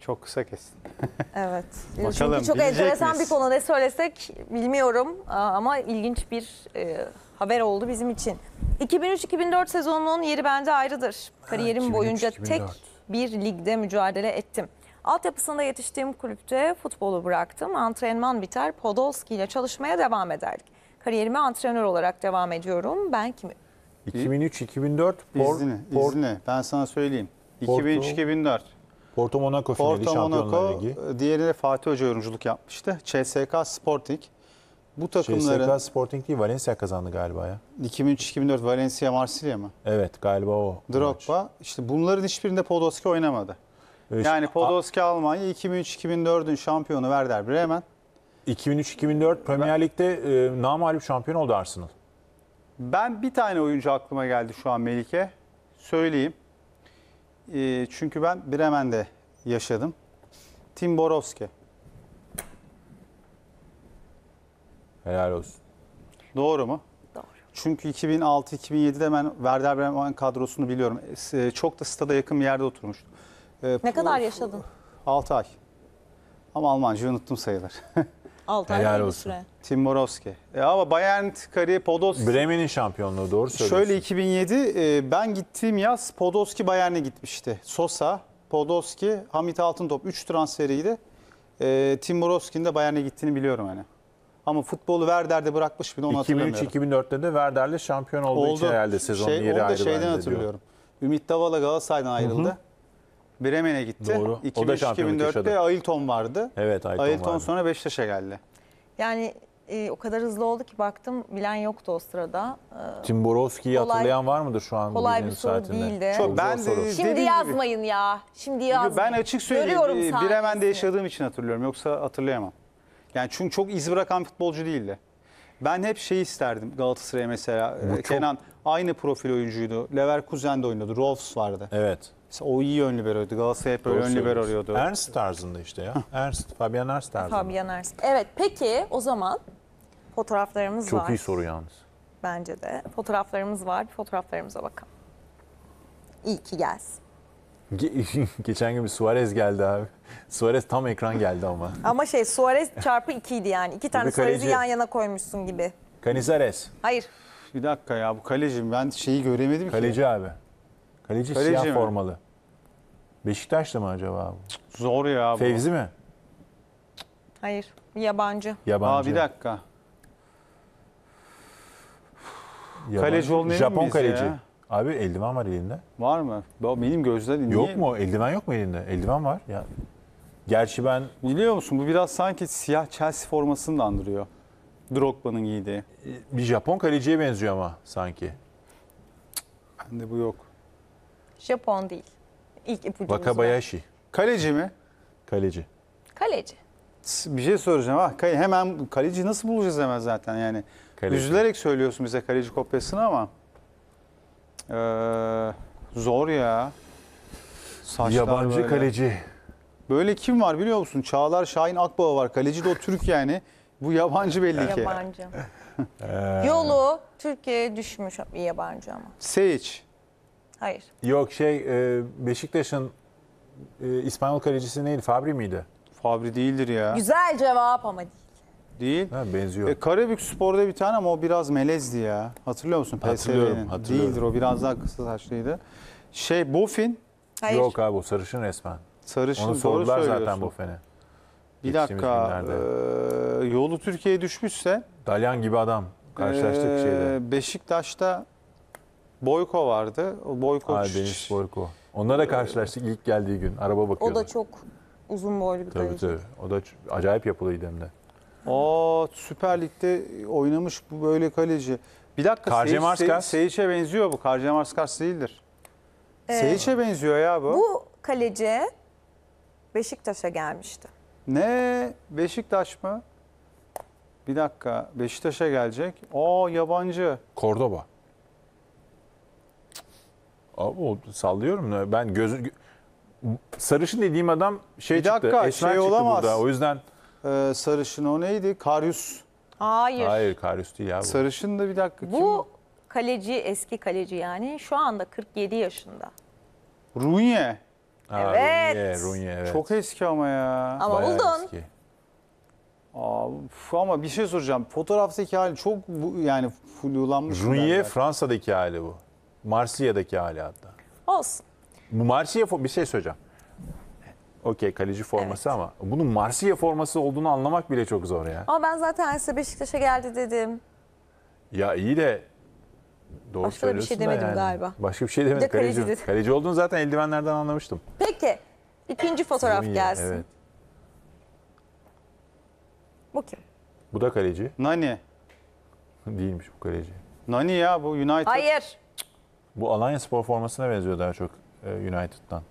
Çok kısa kesin. [laughs] evet. Bakalım, Çünkü çok enteresan bir konu. Ne söylesek bilmiyorum ama ilginç bir e, haber oldu bizim için. 2003-2004 sezonunun yeri bende ayrıdır. Kariyerim ha, 2003, boyunca 2004. tek bir ligde mücadele ettim. Altyapısında yetiştiğim kulüpte futbolu bıraktım. Antrenman biter, Podolski ile çalışmaya devam ederdik. Kariyerime antrenör olarak devam ediyorum. Ben kimim? 2003-2004 Por, İzini, Por, izni. Ben sana söyleyeyim. 2003-2004. Porto Monaco finali Porto Şampiyonlar Monaco, Ligi. E, diğerine Fatih Hoca yorumculuk yapmıştı. CSK Sporting bu takımların... CSKA şey, Sporting değil Valencia kazandı galiba ya. 2003-2004 Valencia Marsilya mı? Evet galiba o. Drogba. Maç. İşte bunların hiçbirinde Podolski oynamadı. Evet. Yani Podolski Almanya 2003-2004'ün şampiyonu Werder Bremen. 2003-2004 Premier Lig'de e, namalip şampiyon oldu Arsenal. Ben bir tane oyuncu aklıma geldi şu an Melike. Söyleyeyim. E, çünkü ben Bremen'de yaşadım. Tim Borowski. Helal olsun. Doğru mu? Doğru. Çünkü 2006-2007'de ben Werder Bremen kadrosunu biliyorum. E, çok da stada yakın bir yerde oturmuştum. E, ne kadar yaşadın? 6 ay. Ama Almancayı unuttum sayılır. 6 [laughs] ay bir Süre. Tim Borowski. E, ama Bayern, kariyeri Podolski. Bremen'in şampiyonluğu doğru söylüyorsun. Şöyle 2007 e, ben gittiğim yaz Podolski Bayern'e gitmişti. Sosa, Podolski, Hamit Altıntop 3 transferiydi. Tim Borowski'nin de Bayern'e gittiğini biliyorum hani. Ama futbolu Werder'de bırakmış bir onu 2003 hatırlamıyorum. 2003-2004'te de Werder'le şampiyon olduğu için herhalde sezonun şey, yeri onu da şeyden hatırlıyorum. Diyor. Ümit Davala Galatasaray'dan ayrıldı. Hı hı. Bremen'e gitti. Doğru. 2003, 2004'te Ailton vardı. Evet Ailton, Ailton vardı. sonra Beşiktaş'a geldi. Yani e, o kadar hızlı oldu ki baktım bilen yoktu o sırada. E, Tim Timborovski'yi hatırlayan var mıdır şu an kolay bir soru saatinde? değildi. Çok, ben soru. soru. Şimdi yazmayın ya. Şimdi yazmayın. Ben açık söyleyeyim. Görüyorum bir, bir yaşadığım için hatırlıyorum. Yoksa hatırlayamam. Yani çünkü çok iz bırakan futbolcu değildi. Ben hep şey isterdim Galatasaray'a mesela. Bu ee, Kenan çok... aynı profil oyuncuydu. Leverkusen'de oynuyordu. Rolfs vardı. Evet. Mesela o iyi ön liberoydu. Galatasaray hep böyle ön arıyordu. Ernst tarzında işte ya. Ernst, Fabian Ernst tarzında. Fabian Ernst. Evet peki o zaman fotoğraflarımız çok var. Çok iyi soru yalnız. Bence de. Fotoğraflarımız var. Fotoğraflarımıza bakalım. İyi ki gelsin. [laughs] Geçen gün bir Suarez geldi abi. Suarez tam ekran geldi ama. Ama şey Suarez çarpı ikiydi yani. İki tane Suarez'i yan yana koymuşsun gibi. Canizares. Hayır. Bir dakika ya bu kaleci, ben şeyi göremedim ki. Kaleci abi. Kaleci, Kaleci siyah mi? formalı. Beşiktaşlı mı acaba bu? Zor ya bu. Fevzi mi? Hayır. Yabancı. Aa bir dakika. Yabancı. Kaleci olmayabilir Japon miyiz kaleci. ya? Abi eldiven var elinde. Var mı? Benim gözler niye? Yok mu? Eldiven yok mu elinde? Eldiven var. Ya. Gerçi ben... Biliyor musun bu biraz sanki siyah Chelsea formasını da andırıyor. Drogba'nın giydiği. E, bir Japon kaleciye benziyor ama sanki. Bende bu yok. Japon değil. İlk ipucumuz var. Wakabayashi. Kaleci mi? Kaleci. Kaleci. Bir şey soracağım. Ah, hemen kaleci nasıl bulacağız hemen zaten yani. Kaleci. Üzülerek söylüyorsun bize kaleci kopyasını ama. Ee, zor ya. Saçlar Yabancı böyle. kaleci. Böyle kim var biliyor musun? Çağlar Şahin Akbaba var. Kaleci de o Türk yani. Bu yabancı belli ki. Yabancı. [laughs] Ee. Yolu Türkiye'ye düşmüş bir yabancı ama. Seyic. Hayır. Yok şey e, Beşiktaş'ın e, İspanyol kalecisi neydi? Fabri miydi? Fabri değildir ya. Güzel cevap ama değil değil. Ha, benziyor. E, Karabük Spor'da bir tane ama o biraz melezdi ya. Hatırlıyor musun? Hatırlıyorum, hatırlıyorum. Değildir o biraz daha kısa saçlıydı. Şey Bofin. Hayır. Yok abi o sarışın resmen. Sarışın Onu sordular zaten Bofin'e. Bir dakika. E, yolu Türkiye'ye düşmüşse. Dalyan gibi adam. Karşılaştık e, şeyde. Beşiktaş'ta Boyko vardı. O Boyko. Ha, Deniz Boyko. Onlara da karşılaştık ilk geldiği gün. Araba bakıyordu. O da çok uzun boylu bir tabii, Tabii tabii. O da acayip yapılıydı hem de. Aa Süper Lig'de oynamış bu böyle kaleci. Bir dakika Karcemarskas. Seyiç'e benziyor bu. Karcemarskas değildir. Ee, Seyiç'e benziyor ya bu. Bu kaleci Beşiktaş'a gelmişti. Ne? Beşiktaş mı? Bir dakika. Beşiktaş'a gelecek. Aa yabancı. Kordoba. Abi o sallıyorum. Ben göz sarışın dediğim adam şey bir dakika, çıktı. Esmer şey olamaz. burada. O yüzden e, ee, sarışın o neydi? Karyus. Hayır. Hayır Karius değil ya bu. Sarışın da bir dakika Bu kim? kaleci eski kaleci yani şu anda 47 yaşında. Runye. Ha, Evet. Runye, Runye evet. Çok eski ama ya. Ama Bayağı buldun. eski. Aa, uf, ama bir şey soracağım. Fotoğraftaki hali çok bu, yani flulanmış. Runye Fransa'daki hali bu. Marsilya'daki hali hatta. Olsun. Bu Marsilya fo- bir şey söyleyeceğim. Okey kaleci forması ama bunun Marsilya forması olduğunu anlamak bile çok zor ya. Ama ben zaten size Beşiktaş'a geldi dedim. Ya iyi de doğru Başka da bir şey demedim yani. galiba. Başka bir şey demedim. de kaleci kaleci, kaleci olduğunu zaten eldivenlerden anlamıştım. Peki ikinci fotoğraf İyi, gelsin. Evet. Bu kim? Bu da kaleci. Nani? Değilmiş bu kaleci. Nani ya bu United. Hayır. Bu Alanya spor formasına benziyor daha çok e, United'dan.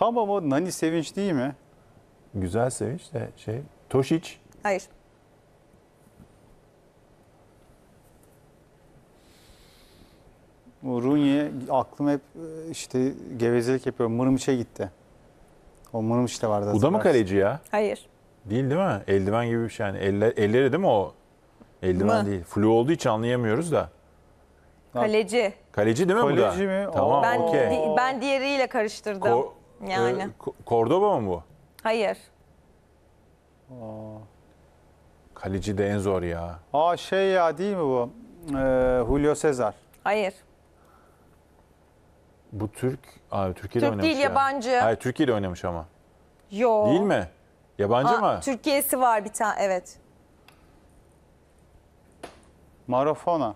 Tamam ama Nani Sevinç değil mi? Güzel Sevinç de şey. Toşiç. Hayır. O Runye aklım hep e, işte gevezelik yapıyor. Mırmış'a gitti. O Mırmış da vardı. Bu da mı kaleci ya? Hayır. Değil değil mi? Eldiven gibi bir şey. Yani eller, elleri değil mi o? Eldiven Mı? değil. Flu olduğu için anlayamıyoruz da. Kaleci. Kaleci değil mi bu da? Kaleci mi? Tamam Ben okey. di- ben diğeriyle karıştırdım. Ko- yani. Ee, Cordoba mı bu? Hayır. Aa. Kaleci de en zor ya. Aa şey ya değil mi bu? Ee, Julio Cesar. Hayır. Bu Türk, abi Türkiye'de Türk oynamış değil ya. yabancı. Hayır Türkiye'de oynamış ama. Yo. Değil mi? Yabancı Aa, mı? Türkiye'si var bir tane evet. Marafona.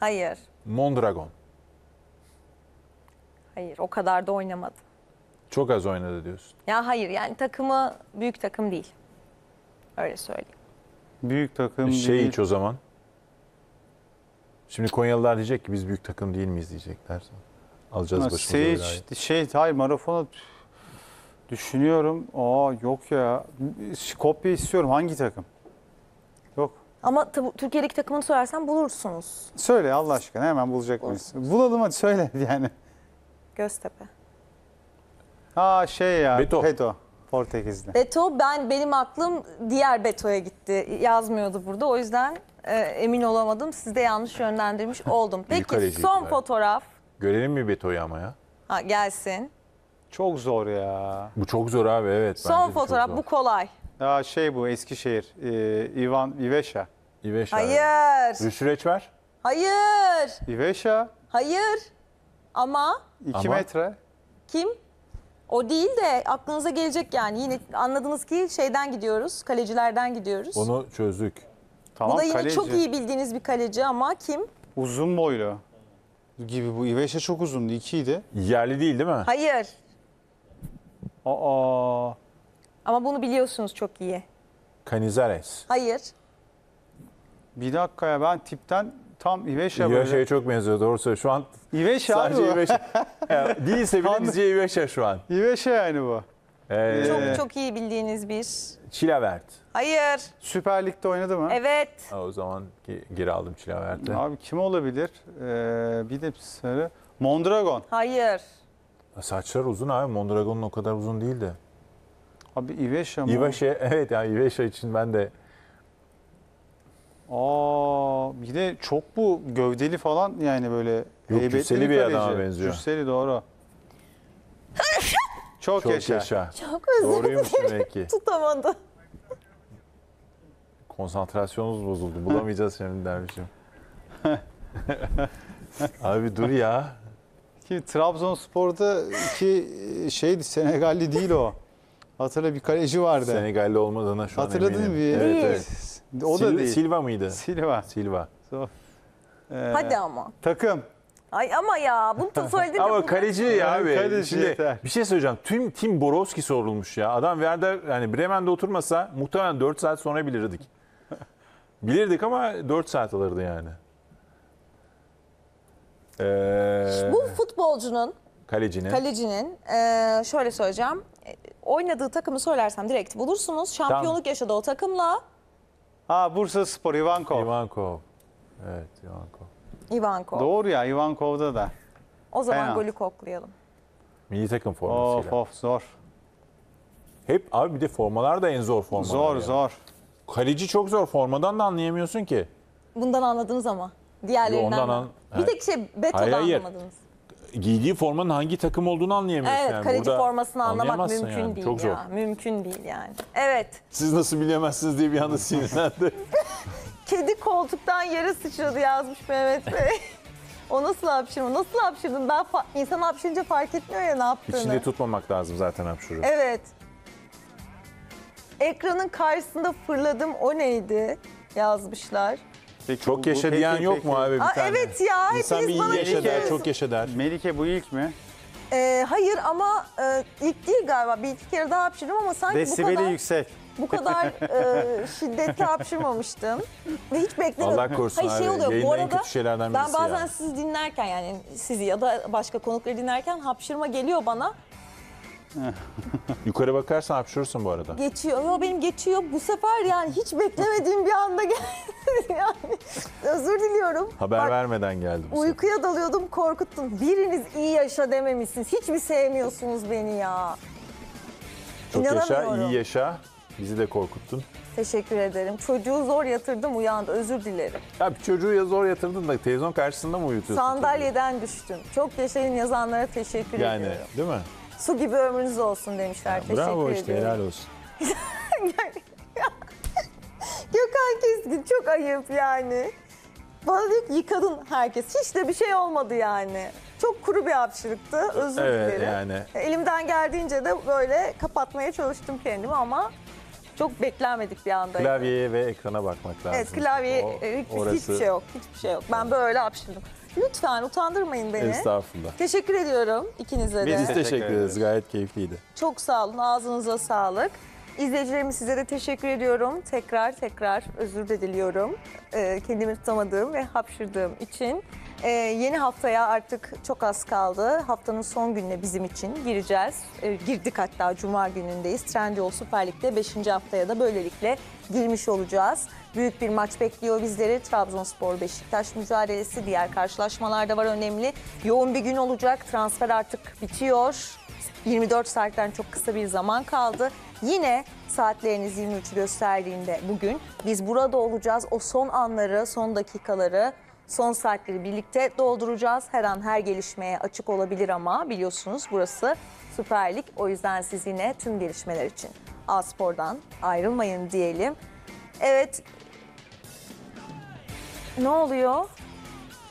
Hayır. Mondragon. Hayır o kadar da oynamadı. Çok az oynadı diyorsun. Ya hayır yani takımı büyük takım değil. Öyle söyleyeyim. Büyük takım e, Şey değil. iç o zaman. Şimdi Konyalılar diyecek ki biz büyük takım değil miyiz diyecekler. Alacağız Ama başımıza Sage, şey, belayı. şey hayır marafonu düşünüyorum. Aa yok ya. Kopya istiyorum. Hangi takım? Yok. Ama tab- Türkiye'deki takımını sorarsan bulursunuz. Söyle Allah aşkına hemen bulacak mıyız? Bulalım hadi söyle [laughs] yani. Göztepe. Ha şey ya. Beto. Beto. Portekizli. Beto ben benim aklım diğer Beto'ya gitti. Yazmıyordu burada. O yüzden e, emin olamadım. Siz de yanlış yönlendirmiş oldum. [laughs] Peki son fotoğraf. Görelim mi Beto'yu ama ya? Ha, gelsin. Çok zor ya. Bu çok zor abi evet. Son fotoğraf bu kolay. Ya şey bu Eskişehir. Ee, Ivan Iveşa. İveş Hayır. Bir süreç ver. Hayır. Iveşa. Hayır. Ama 2 metre. kim? O değil de aklınıza gelecek yani. Yine anladınız ki şeyden gidiyoruz, kalecilerden gidiyoruz. Onu çözdük. Tamam, bu da yine kaleci. çok iyi bildiğiniz bir kaleci ama kim? Uzun boylu gibi bu. İveş'e çok uzundu. ikiydi. Yerli değil değil mi? Hayır. Aa. Ama bunu biliyorsunuz çok iyi. Canizares. Hayır. Bir dakika ya ben tipten Tam İveş'e böyle. İveş'e çok benziyor doğru Şu an İveş'e sadece abi İveş'e. [laughs] yani değilse bile bizce şu an. İveş'e yani bu. Ee, çok çok iyi bildiğiniz bir. Çilavert. Hayır. Süper Lig'de oynadı mı? Evet. Ha, o zaman geri aldım Çilavert'i. Abi kim olabilir? Ee, bir de sarı. Mondragon. Hayır. Saçlar uzun abi. Mondragon'un o kadar uzun değildi. Abi İveş'e mı? İveş'e evet yani İveş'e için ben de Aa bir de çok bu gövdeli falan yani böyle Yok, heybetli cüsseli bir kaleci. adama benziyor. Cüsseli doğru. çok, Çok yaşa. yaşa. Çok özür Doğruymuş dilerim. demek ki. Tutamadı. Konsantrasyonunuz bozuldu. Bulamayacağız şimdi dermişim. Abi dur ya. Ki Trabzonspor'da ki e, şeydi Senegalli değil o. Hatırla bir kaleci vardı. Senegalli olmadığına şu an Hatırladın mı? Evet, evet. O Sil da değil. Silva mıydı? Silva. Silva. So, ee, Hadi ama. Takım. Ay ama ya bunu da söyledim. ama kaleci ya abi. Kaleci Şimdi yeter. bir şey söyleyeceğim. Tüm Tim Borowski sorulmuş ya. Adam Werder yani Bremen'de oturmasa muhtemelen 4 saat sonra bilirdik. [laughs] Bilirdik ama 4 saat alırdı yani. Ee, Bu futbolcunun, kalecinin. kalecinin e, şöyle söyleyeceğim. E, oynadığı takımı söylersem direkt bulursunuz. Şampiyonluk yaşadı o takımla. Ha Bursa Spor Ivankov. Ivankov. Evet Ivankov. Ivankov. Doğru ya Ivankov'da da. O zaman Penaltı. golü koklayalım. Milli takım Of formasıyla. of zor. Hep abi bir de formalar da en zor formalar. Zor ya. zor. Kaleci çok zor. Formadan da anlayamıyorsun ki. Bundan anladınız ama. Diğerlerinden. Yo, ondan an- Bir tek şey Beto'da anlamadınız giydiği formanın hangi takım olduğunu anlayamıyorsun. Evet yani. kaleci Burada formasını anlamak mümkün yani. değil Çok ya. Mümkün değil yani. Evet. Siz nasıl bilemezsiniz diye bir anda [laughs] sinirlendi. Kedi koltuktan yere sıçradı yazmış Mehmet Bey. O nasıl hapşırma? Nasıl hapşırdın? Ben fa- insan hapşırınca fark etmiyor ya ne yaptığını. İçinde tutmamak lazım zaten hapşuru. Evet. Ekranın karşısında fırladım o neydi yazmışlar destek. Çok yaşa peki, diyen yok peki. mu abi bir Aa, tane? evet ya İnsan bir iyi bana yaşa der, çok yaşa der. Melike bu ilk mi? Ee, hayır ama e, ilk değil galiba. Bir iki kere daha hapşırdım ama sanki bu kadar yüksek. bu kadar [laughs] e, şiddetli hapşırmamıştım. Ve hiç beklemiyordum. Allah korusun Hayır, şey abi. oluyor, Yayının en ben bazen ya. sizi dinlerken yani sizi ya da başka konukları dinlerken hapşırma geliyor bana. [laughs] Yukarı bakarsan hapşurursun bu arada. Geçiyor. Yo, benim geçiyor. Bu sefer yani hiç beklemediğim bir anda [laughs] geldi. yani özür diliyorum. Haber Bak, vermeden geldim. bu sefer. Uykuya dalıyordum korkuttun. Biriniz iyi yaşa dememişsiniz. Hiç mi sevmiyorsunuz beni ya? Çok yaşa, iyi yaşa. Bizi de korkuttun. Teşekkür ederim. Çocuğu zor yatırdım uyandı. Özür dilerim. Ya çocuğu ya zor yatırdın da televizyon karşısında mı uyutuyorsun? Sandalyeden tabii? düştüm. Çok yaşayın yazanlara teşekkür yani, ediyorum. Yani değil mi? Su gibi ömrünüz olsun demişler. Ya, Teşekkür bravo işte ediyorum. helal olsun. [laughs] Gökhan Keskin çok ayıp yani. Bana diyor ki yıkadın herkes. Hiç de bir şey olmadı yani. Çok kuru bir hapşırıktı. Özür evet, dilerim. Yani. Elimden geldiğince de böyle kapatmaya çalıştım kendimi ama çok beklenmedik bir anda Klavyeye ve ekrana bakmak lazım. Evet klavye. o, e, hiç, orası... hiçbir şey yok. Hiçbir şey yok. Ben böyle hapşırdım. Lütfen utandırmayın beni. Estağfurullah. Teşekkür ediyorum ikinize de. Biz teşekkür ederiz. Gayet keyifliydi. Çok sağ olun. Ağzınıza sağlık. İzleyicilerimiz size de teşekkür ediyorum. Tekrar tekrar özür de diliyorum. Ee, kendimi tutamadığım ve hapşırdığım için. Ee, yeni haftaya artık çok az kaldı. Haftanın son gününe bizim için gireceğiz. Ee, girdik hatta Cuma günündeyiz. Trendyol Süper Lig'de 5. haftaya da böylelikle girmiş olacağız büyük bir maç bekliyor bizleri. Trabzonspor Beşiktaş mücadelesi diğer karşılaşmalarda var önemli. Yoğun bir gün olacak. Transfer artık bitiyor. 24 saatten çok kısa bir zaman kaldı. Yine saatleriniz 23 gösterdiğinde bugün biz burada olacağız. O son anları, son dakikaları son saatleri birlikte dolduracağız. Her an her gelişmeye açık olabilir ama biliyorsunuz burası Süper Lig. O yüzden siz yine tüm gelişmeler için A-Spor'dan ayrılmayın diyelim. Evet ne oluyor?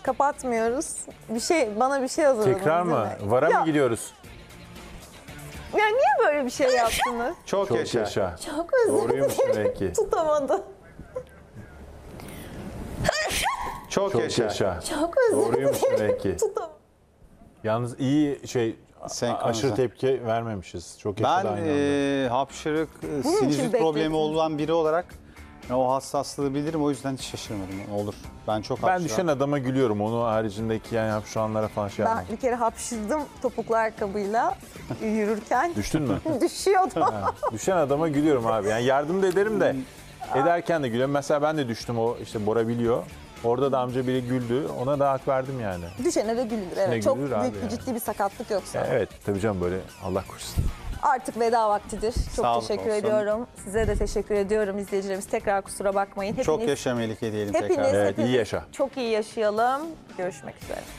Kapatmıyoruz. Bir şey bana bir şey hazırladınız. Tekrar mı? mi? Vara mı gidiyoruz? Ya niye böyle bir şey yaptınız? [laughs] [laughs] Çok, Çok yaşa. yaşa. Çok özür dilerim. demek Çok, Çok yaşa. yaşa. Çok özür dilerim. demek Yalnız iyi şey a- Senkronize. aşırı tepki vermemişiz. Çok yaşa da Ben e, hapşırık, e, sinüzit problemi olan biri olarak o hassaslığı bilirim o yüzden hiç şaşırmadım. Olur. Ben çok Ben düşen adama gülüyorum. Onu haricindeki yani hapşuranlara falan şey Ben yapmam. bir kere hapşırdım topuklu ayakkabıyla yürürken. Düştün mü? [laughs] Düşüyordum. düşen adama gülüyorum abi. Yani yardım da ederim de ederken de gülüyorum. Mesela ben de düştüm o işte Bora biliyor. Orada da amca biri güldü. Ona da hak verdim yani. Düşene de gülür, Evet. Çok gülünür büyük bir yani. ciddi bir sakatlık yoksa. evet tabii canım böyle Allah korusun. Artık veda vaktidir. Çok Sağlık teşekkür olsun. ediyorum. Size de teşekkür ediyorum izleyicilerimiz. Tekrar kusura bakmayın. Hepiniz, çok yaşa Melike diyelim tekrar. Hepiniz, evet, hepiniz iyi yaşa. Çok iyi yaşayalım. Görüşmek üzere.